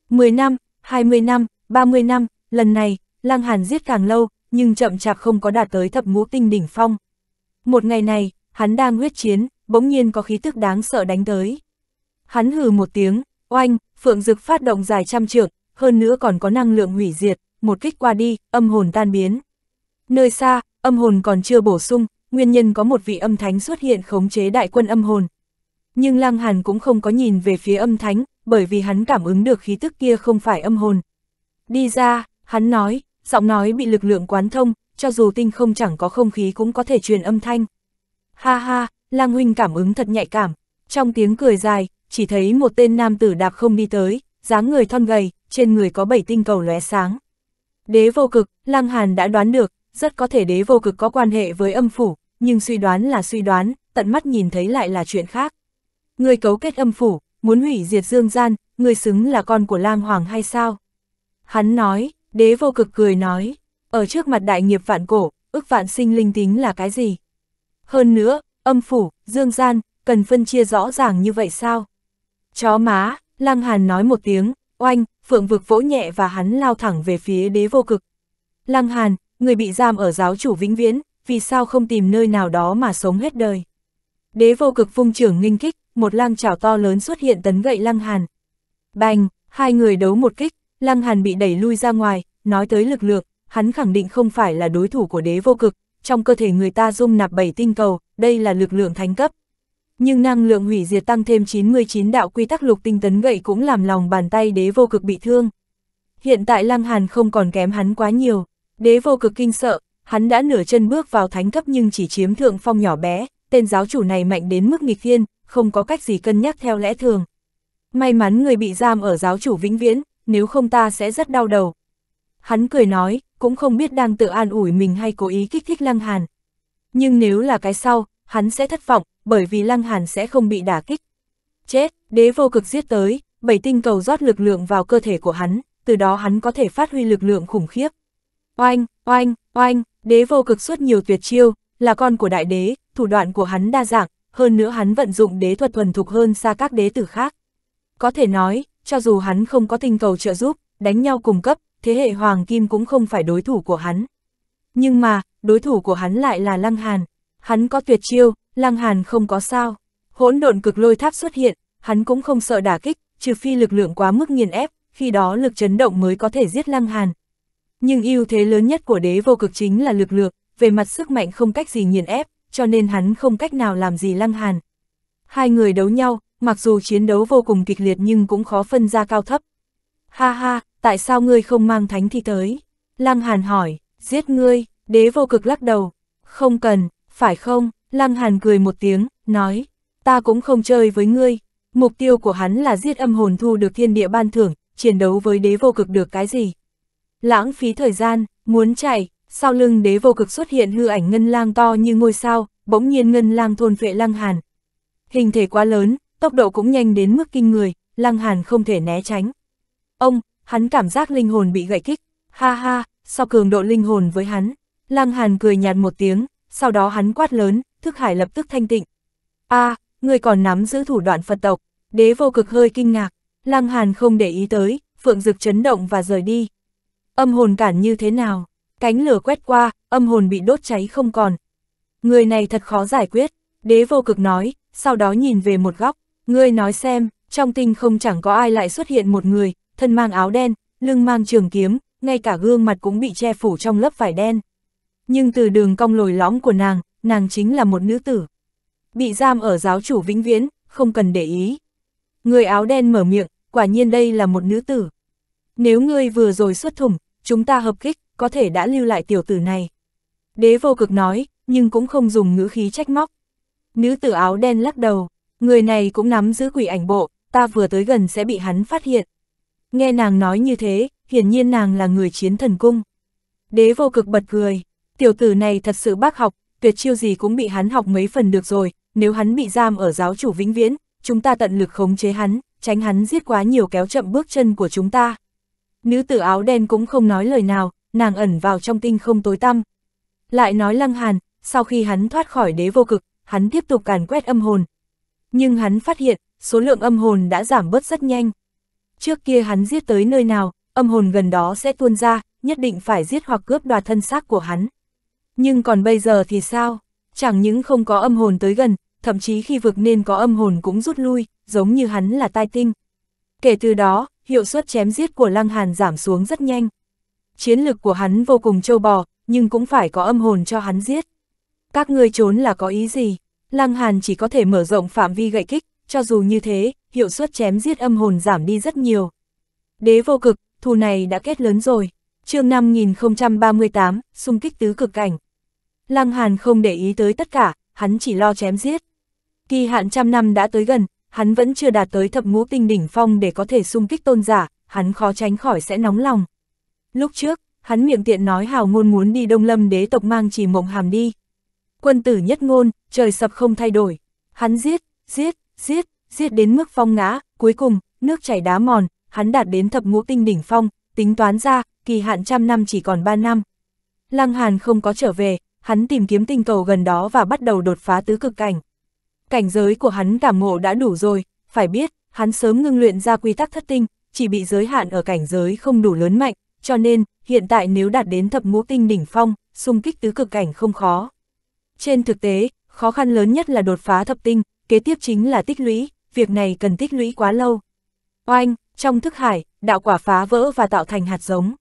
10 năm, 20 năm, 30 năm, lần này, Lăng Hàn giết càng lâu, nhưng chậm chạp không có đạt tới thập ngũ tinh đỉnh phong. Một ngày này, hắn đang huyết chiến, bỗng nhiên có khí tức đáng sợ đánh tới. Hắn hừ một tiếng, oanh, phượng dực phát động dài trăm trượng, hơn nữa còn có năng lượng hủy diệt, một kích qua đi, âm hồn tan biến. Nơi xa, âm hồn còn chưa bổ sung, nguyên nhân có một vị âm thánh xuất hiện khống chế đại quân âm hồn. Nhưng Lăng Hàn cũng không có nhìn về phía âm thánh, bởi vì hắn cảm ứng được khí tức kia không phải âm hồn. Đi ra, hắn nói, giọng nói bị lực lượng quán thông, cho dù tinh không chẳng có không khí cũng có thể truyền âm thanh. Ha ha, Lăng Huynh cảm ứng thật nhạy cảm, trong tiếng cười dài, chỉ thấy một tên nam tử đạp không đi tới, dáng người thon gầy, trên người có bảy tinh cầu lóe sáng. Đế vô cực, Lăng Hàn đã đoán được, rất có thể đế vô cực có quan hệ với âm phủ, nhưng suy đoán là suy đoán, tận mắt nhìn thấy lại là chuyện khác. Người cấu kết âm phủ, muốn hủy diệt dương gian, người xứng là con của Lang Hoàng hay sao? Hắn nói, đế vô cực cười nói, ở trước mặt đại nghiệp vạn cổ, ước vạn sinh linh tính là cái gì? Hơn nữa, âm phủ, dương gian, cần phân chia rõ ràng như vậy sao? Chó má, Lăng Hàn nói một tiếng, oanh, phượng vực vỗ nhẹ và hắn lao thẳng về phía đế vô cực. Lăng Hàn, người bị giam ở giáo chủ vĩnh viễn, vì sao không tìm nơi nào đó mà sống hết đời. Đế vô cực vung trưởng nghinh kích, một lang chảo to lớn xuất hiện tấn gậy Lăng Hàn. Bành, hai người đấu một kích, Lăng Hàn bị đẩy lui ra ngoài, nói tới lực lượng, hắn khẳng định không phải là đối thủ của đế vô cực, trong cơ thể người ta dung nạp bảy tinh cầu, đây là lực lượng thánh cấp, nhưng năng lượng hủy diệt tăng thêm 99 đạo quy tắc lục tinh tấn gậy cũng làm lòng bàn tay đế vô cực bị thương. Hiện tại Lăng Hàn không còn kém hắn quá nhiều, đế vô cực kinh sợ, hắn đã nửa chân bước vào thánh cấp nhưng chỉ chiếm thượng phong nhỏ bé, tên giáo chủ này mạnh đến mức nghịch thiên, không có cách gì cân nhắc theo lẽ thường. May mắn người bị giam ở giáo chủ vĩnh viễn, nếu không ta sẽ rất đau đầu. Hắn cười nói, cũng không biết đang tự an ủi mình hay cố ý kích thích Lăng Hàn. Nhưng nếu là cái sau, hắn sẽ thất vọng, bởi vì Lăng Hàn sẽ không bị đả kích. Chết, đế vô cực giết tới, bảy tinh cầu rót lực lượng vào cơ thể của hắn, từ đó hắn có thể phát huy lực lượng khủng khiếp. Oanh, oanh, oanh, đế vô cực suốt nhiều tuyệt chiêu, là con của đại đế, thủ đoạn của hắn đa dạng, hơn nữa hắn vận dụng đế thuật thuần thục hơn xa các đế tử khác. Có thể nói, cho dù hắn không có tinh cầu trợ giúp, đánh nhau cùng cấp, thế hệ Hoàng Kim cũng không phải đối thủ của hắn. Nhưng mà, đối thủ của hắn lại là Lăng Hàn. Hắn có tuyệt chiêu, Lăng Hàn không có sao, hỗn độn cực lôi tháp xuất hiện, hắn cũng không sợ đả kích, trừ phi lực lượng quá mức nghiền ép, khi đó lực chấn động mới có thể giết Lăng Hàn. Nhưng ưu thế lớn nhất của đế vô cực chính là lực lượng, về mặt sức mạnh không cách gì nghiền ép, cho nên hắn không cách nào làm gì Lăng Hàn. Hai người đấu nhau, mặc dù chiến đấu vô cùng kịch liệt nhưng cũng khó phân ra cao thấp. Ha ha, tại sao ngươi không mang thánh thi tới? Lăng Hàn hỏi, giết ngươi, đế vô cực lắc đầu, không cần, phải không? Lăng Hàn cười một tiếng, nói, ta cũng không chơi với ngươi. Mục tiêu của hắn là giết âm hồn thu được thiên địa ban thưởng, chiến đấu với đế vô cực được cái gì. Lãng phí thời gian, muốn chạy, sau lưng đế vô cực xuất hiện hư ảnh ngân lang to như ngôi sao, bỗng nhiên ngân lang thôn vệ lăng hàn. Hình thể quá lớn, tốc độ cũng nhanh đến mức kinh người, lăng hàn không thể né tránh. Ông, hắn cảm giác linh hồn bị gãy kích, ha ha, sau cường độ linh hồn với hắn, lăng hàn cười nhạt một tiếng, sau đó hắn quát lớn, thức hải lập tức thanh tịnh. a à, người còn nắm giữ thủ đoạn Phật tộc, đế vô cực hơi kinh ngạc, Lăng Hàn không để ý tới, phượng dực chấn động và rời đi. Âm hồn cản như thế nào? Cánh lửa quét qua, âm hồn bị đốt cháy không còn. Người này thật khó giải quyết, đế vô cực nói, sau đó nhìn về một góc, người nói xem, trong tinh không chẳng có ai lại xuất hiện một người, thân mang áo đen, lưng mang trường kiếm, ngay cả gương mặt cũng bị che phủ trong lớp vải đen. Nhưng từ đường cong lồi lõm của nàng, nàng chính là một nữ tử. Bị giam ở giáo chủ vĩnh viễn, không cần để ý. Người áo đen mở miệng, quả nhiên đây là một nữ tử. Nếu ngươi vừa rồi xuất thủng, chúng ta hợp kích, có thể đã lưu lại tiểu tử này. Đế vô cực nói, nhưng cũng không dùng ngữ khí trách móc. Nữ tử áo đen lắc đầu, người này cũng nắm giữ quỷ ảnh bộ, ta vừa tới gần sẽ bị hắn phát hiện. Nghe nàng nói như thế, hiển nhiên nàng là người chiến thần cung. Đế vô cực bật cười, tiểu tử này thật sự bác học, tuyệt chiêu gì cũng bị hắn học mấy phần được rồi, nếu hắn bị giam ở giáo chủ vĩnh viễn, chúng ta tận lực khống chế hắn, tránh hắn giết quá nhiều kéo chậm bước chân của chúng ta. Nữ tử áo đen cũng không nói lời nào, nàng ẩn vào trong tinh không tối tăm. Lại nói Lăng Hàn, sau khi hắn thoát khỏi đế vô cực, hắn tiếp tục càn quét âm hồn. Nhưng hắn phát hiện, số lượng âm hồn đã giảm bớt rất nhanh. Trước kia hắn giết tới nơi nào, âm hồn gần đó sẽ tuôn ra, nhất định phải giết hoặc cướp đoạt thân xác của hắn. Nhưng còn bây giờ thì sao? Chẳng những không có âm hồn tới gần, thậm chí khi vực nên có âm hồn cũng rút lui, giống như hắn là tai tinh. Kể từ đó, hiệu suất chém giết của Lăng Hàn giảm xuống rất nhanh. Chiến lực của hắn vô cùng trâu bò, nhưng cũng phải có âm hồn cho hắn giết. Các ngươi trốn là có ý gì? Lăng Hàn chỉ có thể mở rộng phạm vi gậy kích, cho dù như thế, hiệu suất chém giết âm hồn giảm đi rất nhiều. Đế vô cực, thù này đã kết lớn rồi chương 5038, xung kích tứ cực cảnh. Lăng Hàn không để ý tới tất cả, hắn chỉ lo chém giết. Kỳ hạn trăm năm đã tới gần, hắn vẫn chưa đạt tới thập ngũ tinh đỉnh phong để có thể xung kích tôn giả, hắn khó tránh khỏi sẽ nóng lòng. Lúc trước, hắn miệng tiện nói hào ngôn muốn đi đông lâm đế tộc mang chỉ mộng hàm đi. Quân tử nhất ngôn, trời sập không thay đổi. Hắn giết, giết, giết, giết đến mức phong ngã, cuối cùng, nước chảy đá mòn, hắn đạt đến thập ngũ tinh đỉnh phong, tính toán ra, kỳ hạn trăm năm chỉ còn 3 năm. Lăng Hàn không có trở về, hắn tìm kiếm tinh cầu gần đó và bắt đầu đột phá tứ cực cảnh. Cảnh giới của hắn cảm ngộ đã đủ rồi, phải biết, hắn sớm ngưng luyện ra quy tắc thất tinh, chỉ bị giới hạn ở cảnh giới không đủ lớn mạnh, cho nên, hiện tại nếu đạt đến thập ngũ tinh đỉnh phong, xung kích tứ cực cảnh không khó. Trên thực tế, khó khăn lớn nhất là đột phá thập tinh, kế tiếp chính là tích lũy, việc này cần tích lũy quá lâu. Oanh, trong thức hải, đạo quả phá vỡ và tạo thành hạt giống.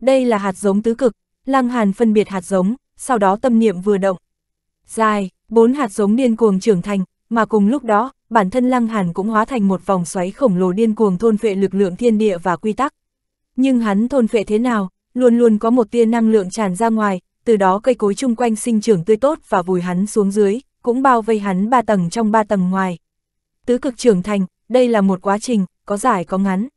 Đây là hạt giống tứ cực, Lăng Hàn phân biệt hạt giống, sau đó tâm niệm vừa động. Dài, bốn hạt giống điên cuồng trưởng thành, mà cùng lúc đó, bản thân Lăng Hàn cũng hóa thành một vòng xoáy khổng lồ điên cuồng thôn phệ lực lượng thiên địa và quy tắc. Nhưng hắn thôn phệ thế nào, luôn luôn có một tia năng lượng tràn ra ngoài, từ đó cây cối chung quanh sinh trưởng tươi tốt và vùi hắn xuống dưới, cũng bao vây hắn ba tầng trong ba tầng ngoài. Tứ cực trưởng thành, đây là một quá trình, có dài có ngắn.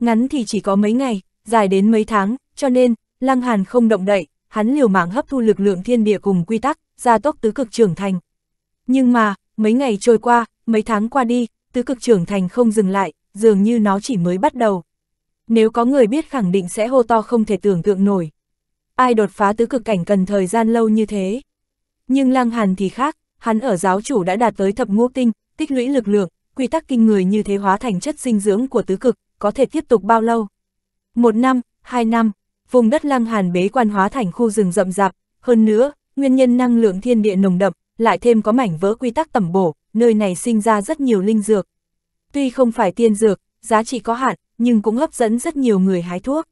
Ngắn thì chỉ có mấy ngày, dài đến mấy tháng, cho nên, Lăng Hàn không động đậy, hắn liều mạng hấp thu lực lượng thiên địa cùng quy tắc, gia tốc tứ cực trưởng thành. Nhưng mà, mấy ngày trôi qua, mấy tháng qua đi, tứ cực trưởng thành không dừng lại, dường như nó chỉ mới bắt đầu. Nếu có người biết khẳng định sẽ hô to không thể tưởng tượng nổi. Ai đột phá tứ cực cảnh cần thời gian lâu như thế. Nhưng Lăng Hàn thì khác, hắn ở giáo chủ đã đạt tới thập ngũ tinh, tích lũy lực lượng, quy tắc kinh người như thế hóa thành chất dinh dưỡng của tứ cực, có thể tiếp tục bao lâu? Một năm, hai năm, vùng đất Lăng Hàn bế quan hóa thành khu rừng rậm rạp, hơn nữa, nguyên nhân năng lượng thiên địa nồng đậm, lại thêm có mảnh vỡ quy tắc tẩm bổ, nơi này sinh ra rất nhiều linh dược. Tuy không phải tiên dược, giá trị có hạn, nhưng cũng hấp dẫn rất nhiều người hái thuốc.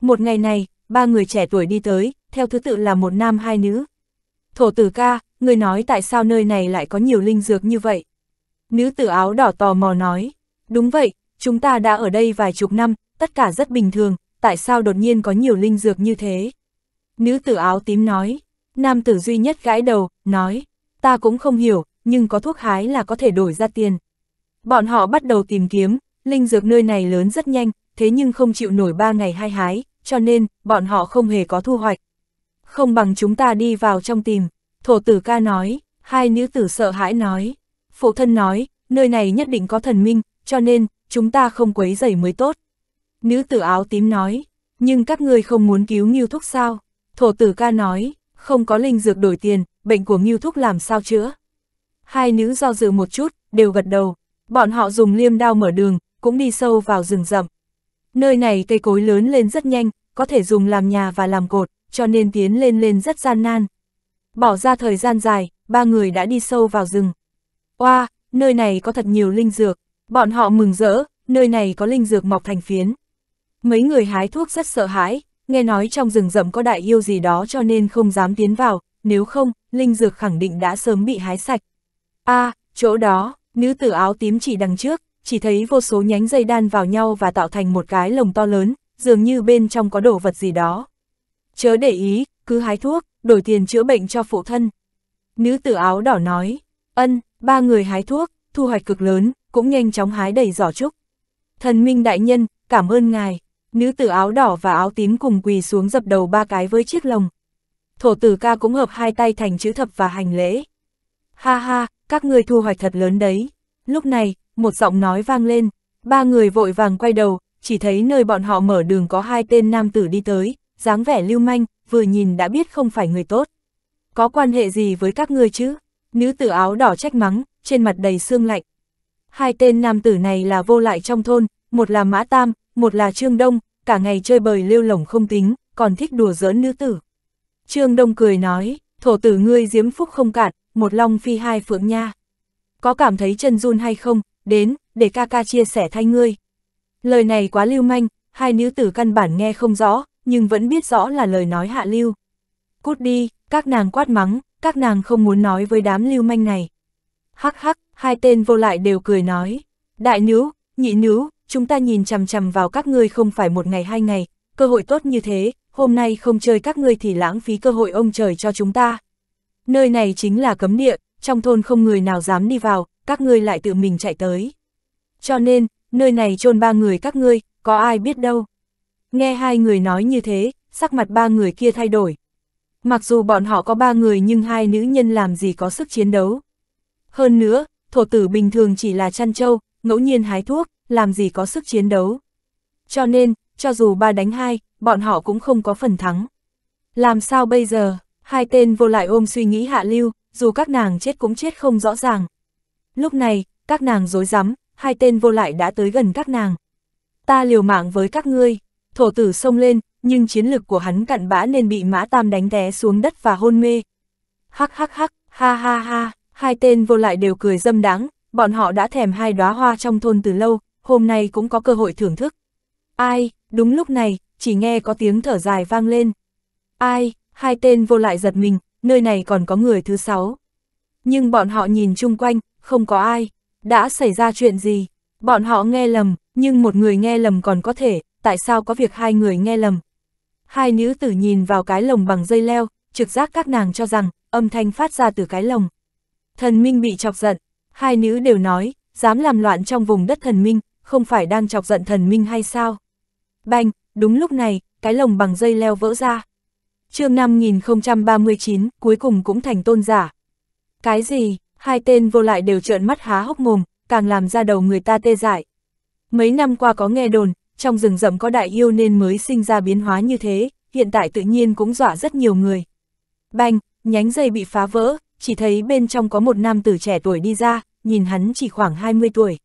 Một ngày này, ba người trẻ tuổi đi tới, theo thứ tự là một nam hai nữ. Thổ tử ca, người nói tại sao nơi này lại có nhiều linh dược như vậy? Nữ tử áo đỏ tò mò nói, đúng vậy, chúng ta đã ở đây vài chục năm, tất cả rất bình thường, tại sao đột nhiên có nhiều linh dược như thế? Nữ tử áo tím nói, nam tử duy nhất gãi đầu, nói, ta cũng không hiểu, nhưng có thuốc hái là có thể đổi ra tiền. Bọn họ bắt đầu tìm kiếm, linh dược nơi này lớn rất nhanh, thế nhưng không chịu nổi ba ngày hai hái, cho nên, bọn họ không hề có thu hoạch. Không bằng chúng ta đi vào trong tìm, thổ tử ca nói, hai nữ tử sợ hãi nói. Phụ thân nói, nơi này nhất định có thần minh, cho nên, chúng ta không quấy rầy mới tốt nữ tử áo tím nói, nhưng các ngươi không muốn cứu Ngưu Thúc sao? Thổ tử ca nói, không có linh dược đổi tiền, bệnh của Ngưu Thúc làm sao chữa? Hai nữ do dự một chút, đều gật đầu, bọn họ dùng liêm đao mở đường, cũng đi sâu vào rừng rậm. Nơi này cây cối lớn lên rất nhanh, có thể dùng làm nhà và làm cột, cho nên tiến lên lên rất gian nan. Bỏ ra thời gian dài, ba người đã đi sâu vào rừng. Oa, wow, nơi này có thật nhiều linh dược, bọn họ mừng rỡ, nơi này có linh dược mọc thành phiến. Mấy người hái thuốc rất sợ hãi, nghe nói trong rừng rậm có đại yêu gì đó cho nên không dám tiến vào, nếu không, linh dược khẳng định đã sớm bị hái sạch. a à, chỗ đó, nữ tử áo tím chỉ đằng trước, chỉ thấy vô số nhánh dây đan vào nhau và tạo thành một cái lồng to lớn, dường như bên trong có đồ vật gì đó. Chớ để ý, cứ hái thuốc, đổi tiền chữa bệnh cho phụ thân. Nữ tử áo đỏ nói, ân, ba người hái thuốc, thu hoạch cực lớn, cũng nhanh chóng hái đầy giỏ trúc. Thần Minh Đại Nhân, cảm ơn ngài. Nữ tử áo đỏ và áo tím cùng quỳ xuống dập đầu ba cái với chiếc lồng. Thổ tử ca cũng hợp hai tay thành chữ thập và hành lễ. Ha ha, các người thu hoạch thật lớn đấy. Lúc này, một giọng nói vang lên, ba người vội vàng quay đầu, chỉ thấy nơi bọn họ mở đường có hai tên nam tử đi tới, dáng vẻ lưu manh, vừa nhìn đã biết không phải người tốt. Có quan hệ gì với các ngươi chứ? Nữ tử áo đỏ trách mắng, trên mặt đầy xương lạnh. Hai tên nam tử này là vô lại trong thôn, một là Mã Tam, một là Trương Đông, cả ngày chơi bời lêu lỏng không tính, còn thích đùa giỡn nữ tử. Trương Đông cười nói, thổ tử ngươi diếm phúc không cạn, một long phi hai phượng nha. Có cảm thấy chân run hay không, đến, để ca ca chia sẻ thay ngươi. Lời này quá lưu manh, hai nữ tử căn bản nghe không rõ, nhưng vẫn biết rõ là lời nói hạ lưu. Cút đi, các nàng quát mắng, các nàng không muốn nói với đám lưu manh này. Hắc hắc, hai tên vô lại đều cười nói. Đại nữ, nhị nữ, chúng ta nhìn chằm chằm vào các ngươi không phải một ngày hai ngày, cơ hội tốt như thế, hôm nay không chơi các ngươi thì lãng phí cơ hội ông trời cho chúng ta. Nơi này chính là cấm địa, trong thôn không người nào dám đi vào, các ngươi lại tự mình chạy tới. Cho nên, nơi này chôn ba người các ngươi, có ai biết đâu. Nghe hai người nói như thế, sắc mặt ba người kia thay đổi. Mặc dù bọn họ có ba người nhưng hai nữ nhân làm gì có sức chiến đấu. Hơn nữa, thổ tử bình thường chỉ là chăn trâu, ngẫu nhiên hái thuốc, làm gì có sức chiến đấu. Cho nên, cho dù ba đánh hai, bọn họ cũng không có phần thắng. Làm sao bây giờ, hai tên vô lại ôm suy nghĩ hạ lưu, dù các nàng chết cũng chết không rõ ràng. Lúc này, các nàng dối rắm hai tên vô lại đã tới gần các nàng. Ta liều mạng với các ngươi, thổ tử xông lên, nhưng chiến lực của hắn cặn bã nên bị mã tam đánh té xuống đất và hôn mê. Hắc hắc hắc, ha ha ha, hai tên vô lại đều cười dâm đáng, bọn họ đã thèm hai đóa hoa trong thôn từ lâu, hôm nay cũng có cơ hội thưởng thức. Ai, đúng lúc này, chỉ nghe có tiếng thở dài vang lên. Ai, hai tên vô lại giật mình, nơi này còn có người thứ sáu. Nhưng bọn họ nhìn chung quanh, không có ai. Đã xảy ra chuyện gì? Bọn họ nghe lầm, nhưng một người nghe lầm còn có thể, tại sao có việc hai người nghe lầm? Hai nữ tử nhìn vào cái lồng bằng dây leo, trực giác các nàng cho rằng, âm thanh phát ra từ cái lồng. Thần Minh bị chọc giận, hai nữ đều nói, dám làm loạn trong vùng đất thần Minh, không phải đang chọc giận thần minh hay sao? Banh, đúng lúc này, cái lồng bằng dây leo vỡ ra. chương 5039, cuối cùng cũng thành tôn giả. Cái gì, hai tên vô lại đều trợn mắt há hốc mồm, càng làm ra đầu người ta tê dại. Mấy năm qua có nghe đồn, trong rừng rậm có đại yêu nên mới sinh ra biến hóa như thế, hiện tại tự nhiên cũng dọa rất nhiều người. Banh, nhánh dây bị phá vỡ, chỉ thấy bên trong có một nam tử trẻ tuổi đi ra, nhìn hắn chỉ khoảng 20 tuổi.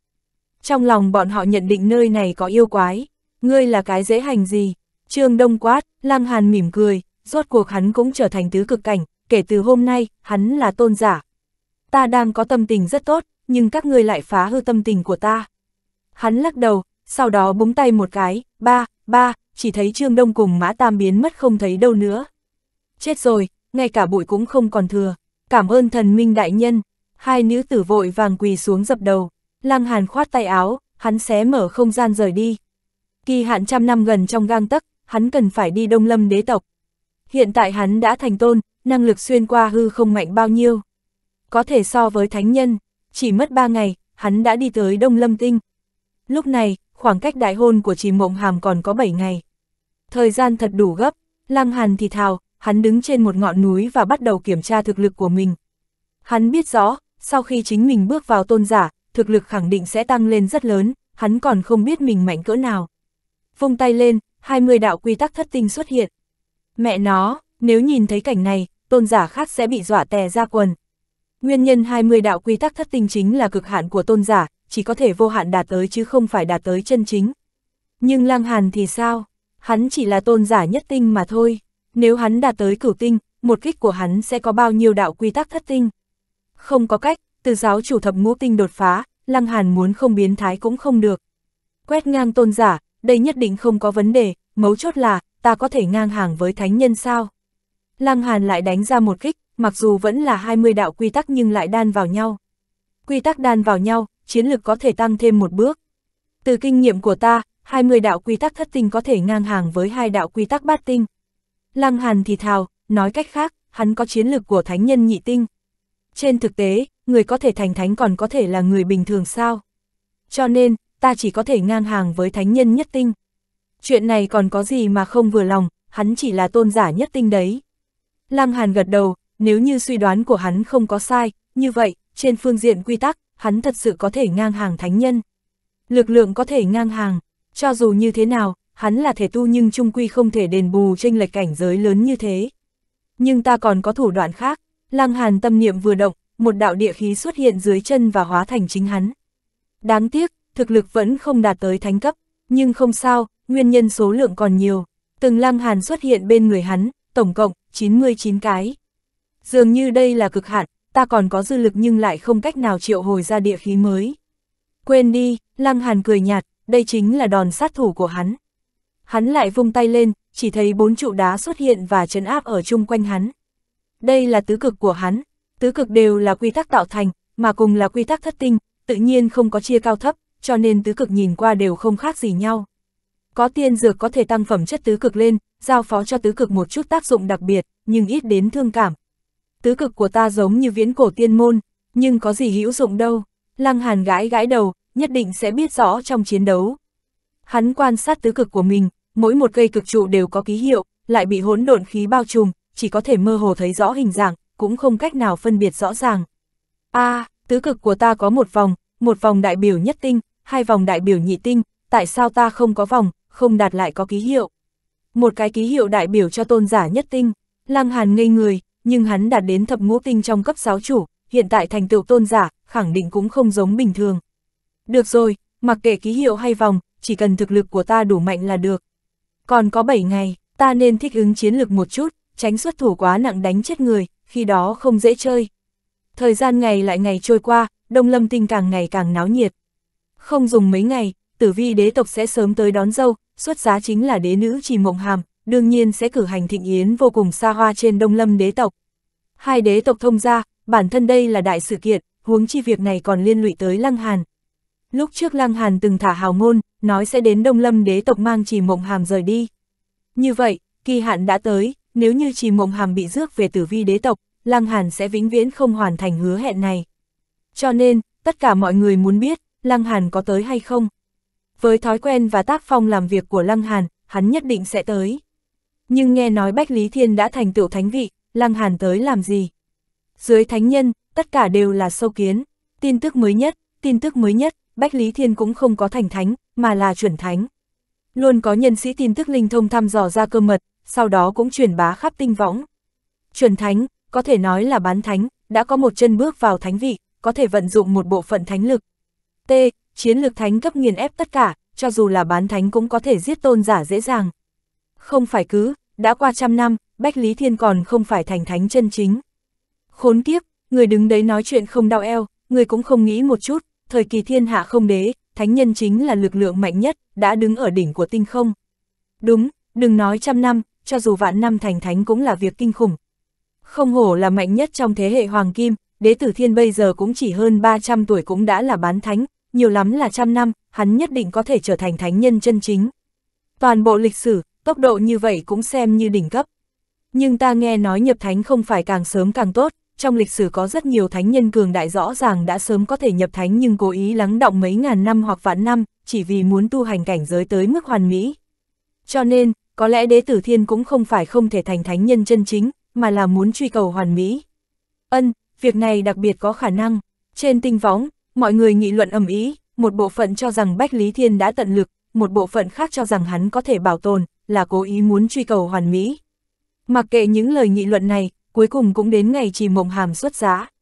Trong lòng bọn họ nhận định nơi này có yêu quái, ngươi là cái dễ hành gì? Trương Đông quát, Lăng Hàn mỉm cười, rốt cuộc hắn cũng trở thành tứ cực cảnh, kể từ hôm nay, hắn là tôn giả. Ta đang có tâm tình rất tốt, nhưng các ngươi lại phá hư tâm tình của ta. Hắn lắc đầu, sau đó búng tay một cái, ba, ba, chỉ thấy Trương Đông cùng Mã Tam biến mất không thấy đâu nữa. Chết rồi, ngay cả bụi cũng không còn thừa, cảm ơn thần minh đại nhân, hai nữ tử vội vàng quỳ xuống dập đầu. Lăng Hàn khoát tay áo, hắn xé mở không gian rời đi. Kỳ hạn trăm năm gần trong gang tấc, hắn cần phải đi đông lâm đế tộc. Hiện tại hắn đã thành tôn, năng lực xuyên qua hư không mạnh bao nhiêu. Có thể so với thánh nhân, chỉ mất ba ngày, hắn đã đi tới đông lâm tinh. Lúc này, khoảng cách đại hôn của chị Mộng Hàm còn có bảy ngày. Thời gian thật đủ gấp, Lăng Hàn thì thào, hắn đứng trên một ngọn núi và bắt đầu kiểm tra thực lực của mình. Hắn biết rõ, sau khi chính mình bước vào tôn giả, thực lực khẳng định sẽ tăng lên rất lớn, hắn còn không biết mình mạnh cỡ nào. Vung tay lên, 20 đạo quy tắc thất tinh xuất hiện. Mẹ nó, nếu nhìn thấy cảnh này, tôn giả khác sẽ bị dọa tè ra quần. Nguyên nhân 20 đạo quy tắc thất tinh chính là cực hạn của tôn giả, chỉ có thể vô hạn đạt tới chứ không phải đạt tới chân chính. Nhưng lang Hàn thì sao? Hắn chỉ là tôn giả nhất tinh mà thôi. Nếu hắn đạt tới cửu tinh, một kích của hắn sẽ có bao nhiêu đạo quy tắc thất tinh? Không có cách, từ giáo chủ thập ngũ tinh đột phá, Lăng Hàn muốn không biến thái cũng không được. Quét ngang tôn giả, đây nhất định không có vấn đề, mấu chốt là, ta có thể ngang hàng với thánh nhân sao? Lăng Hàn lại đánh ra một kích, mặc dù vẫn là 20 đạo quy tắc nhưng lại đan vào nhau. Quy tắc đan vào nhau, chiến lực có thể tăng thêm một bước. Từ kinh nghiệm của ta, 20 đạo quy tắc thất tinh có thể ngang hàng với hai đạo quy tắc bát tinh. Lăng Hàn thì thào, nói cách khác, hắn có chiến lực của thánh nhân nhị tinh. Trên thực tế, người có thể thành thánh còn có thể là người bình thường sao? Cho nên, ta chỉ có thể ngang hàng với thánh nhân nhất tinh. Chuyện này còn có gì mà không vừa lòng, hắn chỉ là tôn giả nhất tinh đấy. Lăng Hàn gật đầu, nếu như suy đoán của hắn không có sai, như vậy, trên phương diện quy tắc, hắn thật sự có thể ngang hàng thánh nhân. Lực lượng có thể ngang hàng, cho dù như thế nào, hắn là thể tu nhưng trung quy không thể đền bù tranh lệch cảnh giới lớn như thế. Nhưng ta còn có thủ đoạn khác, Lăng Hàn tâm niệm vừa động, một đạo địa khí xuất hiện dưới chân và hóa thành chính hắn. Đáng tiếc, thực lực vẫn không đạt tới thánh cấp, nhưng không sao, nguyên nhân số lượng còn nhiều. Từng lăng hàn xuất hiện bên người hắn, tổng cộng 99 cái. Dường như đây là cực hạn, ta còn có dư lực nhưng lại không cách nào triệu hồi ra địa khí mới. Quên đi, lăng hàn cười nhạt, đây chính là đòn sát thủ của hắn. Hắn lại vung tay lên, chỉ thấy bốn trụ đá xuất hiện và chấn áp ở chung quanh hắn. Đây là tứ cực của hắn, tứ cực đều là quy tắc tạo thành, mà cùng là quy tắc thất tinh, tự nhiên không có chia cao thấp, cho nên tứ cực nhìn qua đều không khác gì nhau. Có tiên dược có thể tăng phẩm chất tứ cực lên, giao phó cho tứ cực một chút tác dụng đặc biệt, nhưng ít đến thương cảm. Tứ cực của ta giống như viễn cổ tiên môn, nhưng có gì hữu dụng đâu. Lăng Hàn gãi gãi đầu, nhất định sẽ biết rõ trong chiến đấu. Hắn quan sát tứ cực của mình, mỗi một cây cực trụ đều có ký hiệu, lại bị hỗn độn khí bao trùm, chỉ có thể mơ hồ thấy rõ hình dạng, cũng không cách nào phân biệt rõ ràng. a à, tứ cực của ta có một vòng, một vòng đại biểu nhất tinh, hai vòng đại biểu nhị tinh, tại sao ta không có vòng, không đạt lại có ký hiệu. Một cái ký hiệu đại biểu cho tôn giả nhất tinh, lăng hàn ngây người, nhưng hắn đạt đến thập ngũ tinh trong cấp giáo chủ, hiện tại thành tựu tôn giả, khẳng định cũng không giống bình thường. Được rồi, mặc kệ ký hiệu hay vòng, chỉ cần thực lực của ta đủ mạnh là được. Còn có 7 ngày, ta nên thích ứng chiến lược một chút, tránh xuất thủ quá nặng đánh chết người, khi đó không dễ chơi. Thời gian ngày lại ngày trôi qua, Đông Lâm Tinh càng ngày càng náo nhiệt. Không dùng mấy ngày, tử vi đế tộc sẽ sớm tới đón dâu, xuất giá chính là đế nữ Trì Mộng Hàm, đương nhiên sẽ cử hành thịnh yến vô cùng xa hoa trên Đông Lâm đế tộc. Hai đế tộc thông gia, bản thân đây là đại sự kiện, huống chi việc này còn liên lụy tới Lăng Hàn. Lúc trước Lăng Hàn từng thả hào ngôn, nói sẽ đến Đông Lâm đế tộc mang Trì Mộng Hàm rời đi. Như vậy, kỳ hạn đã tới, nếu như Trì Mộng Hàm bị rước về tử vi đế tộc, Lăng Hàn sẽ vĩnh viễn không hoàn thành hứa hẹn này. Cho nên, tất cả mọi người muốn biết, Lăng Hàn có tới hay không. Với thói quen và tác phong làm việc của Lăng Hàn, hắn nhất định sẽ tới. Nhưng nghe nói Bách Lý Thiên đã thành tựu thánh vị, Lăng Hàn tới làm gì? Dưới thánh nhân, tất cả đều là sâu kiến. Tin tức mới nhất, tin tức mới nhất, Bách Lý Thiên cũng không có thành thánh, mà là chuẩn thánh. Luôn có nhân sĩ tin tức linh thông thăm dò ra cơ mật, sau đó cũng truyền bá khắp tinh võng. Chuẩn thánh, có thể nói là bán thánh, đã có một chân bước vào thánh vị, có thể vận dụng một bộ phận thánh lực. T. Chiến lược thánh cấp nghiền ép tất cả, cho dù là bán thánh cũng có thể giết tôn giả dễ dàng. Không phải cứ, đã qua trăm năm, Bách Lý Thiên còn không phải thành thánh chân chính. Khốn kiếp, người đứng đấy nói chuyện không đau eo, người cũng không nghĩ một chút, thời kỳ thiên hạ không đế, thánh nhân chính là lực lượng mạnh nhất, đã đứng ở đỉnh của tinh không. Đúng, đừng nói trăm năm, cho dù vạn năm thành thánh cũng là việc kinh khủng. Không hổ là mạnh nhất trong thế hệ Hoàng Kim, đế tử thiên bây giờ cũng chỉ hơn 300 tuổi cũng đã là bán thánh, nhiều lắm là trăm năm, hắn nhất định có thể trở thành thánh nhân chân chính. Toàn bộ lịch sử, tốc độ như vậy cũng xem như đỉnh cấp. Nhưng ta nghe nói nhập thánh không phải càng sớm càng tốt, trong lịch sử có rất nhiều thánh nhân cường đại rõ ràng đã sớm có thể nhập thánh nhưng cố ý lắng động mấy ngàn năm hoặc vạn năm, chỉ vì muốn tu hành cảnh giới tới mức hoàn mỹ. Cho nên, có lẽ đế tử thiên cũng không phải không thể thành thánh nhân chân chính, mà là muốn truy cầu hoàn mỹ. Ân, việc này đặc biệt có khả năng. Trên tinh võng, mọi người nghị luận ầm ý, một bộ phận cho rằng Bách Lý Thiên đã tận lực, một bộ phận khác cho rằng hắn có thể bảo tồn, là cố ý muốn truy cầu hoàn mỹ. Mặc kệ những lời nghị luận này, cuối cùng cũng đến ngày chỉ mộng hàm xuất giá.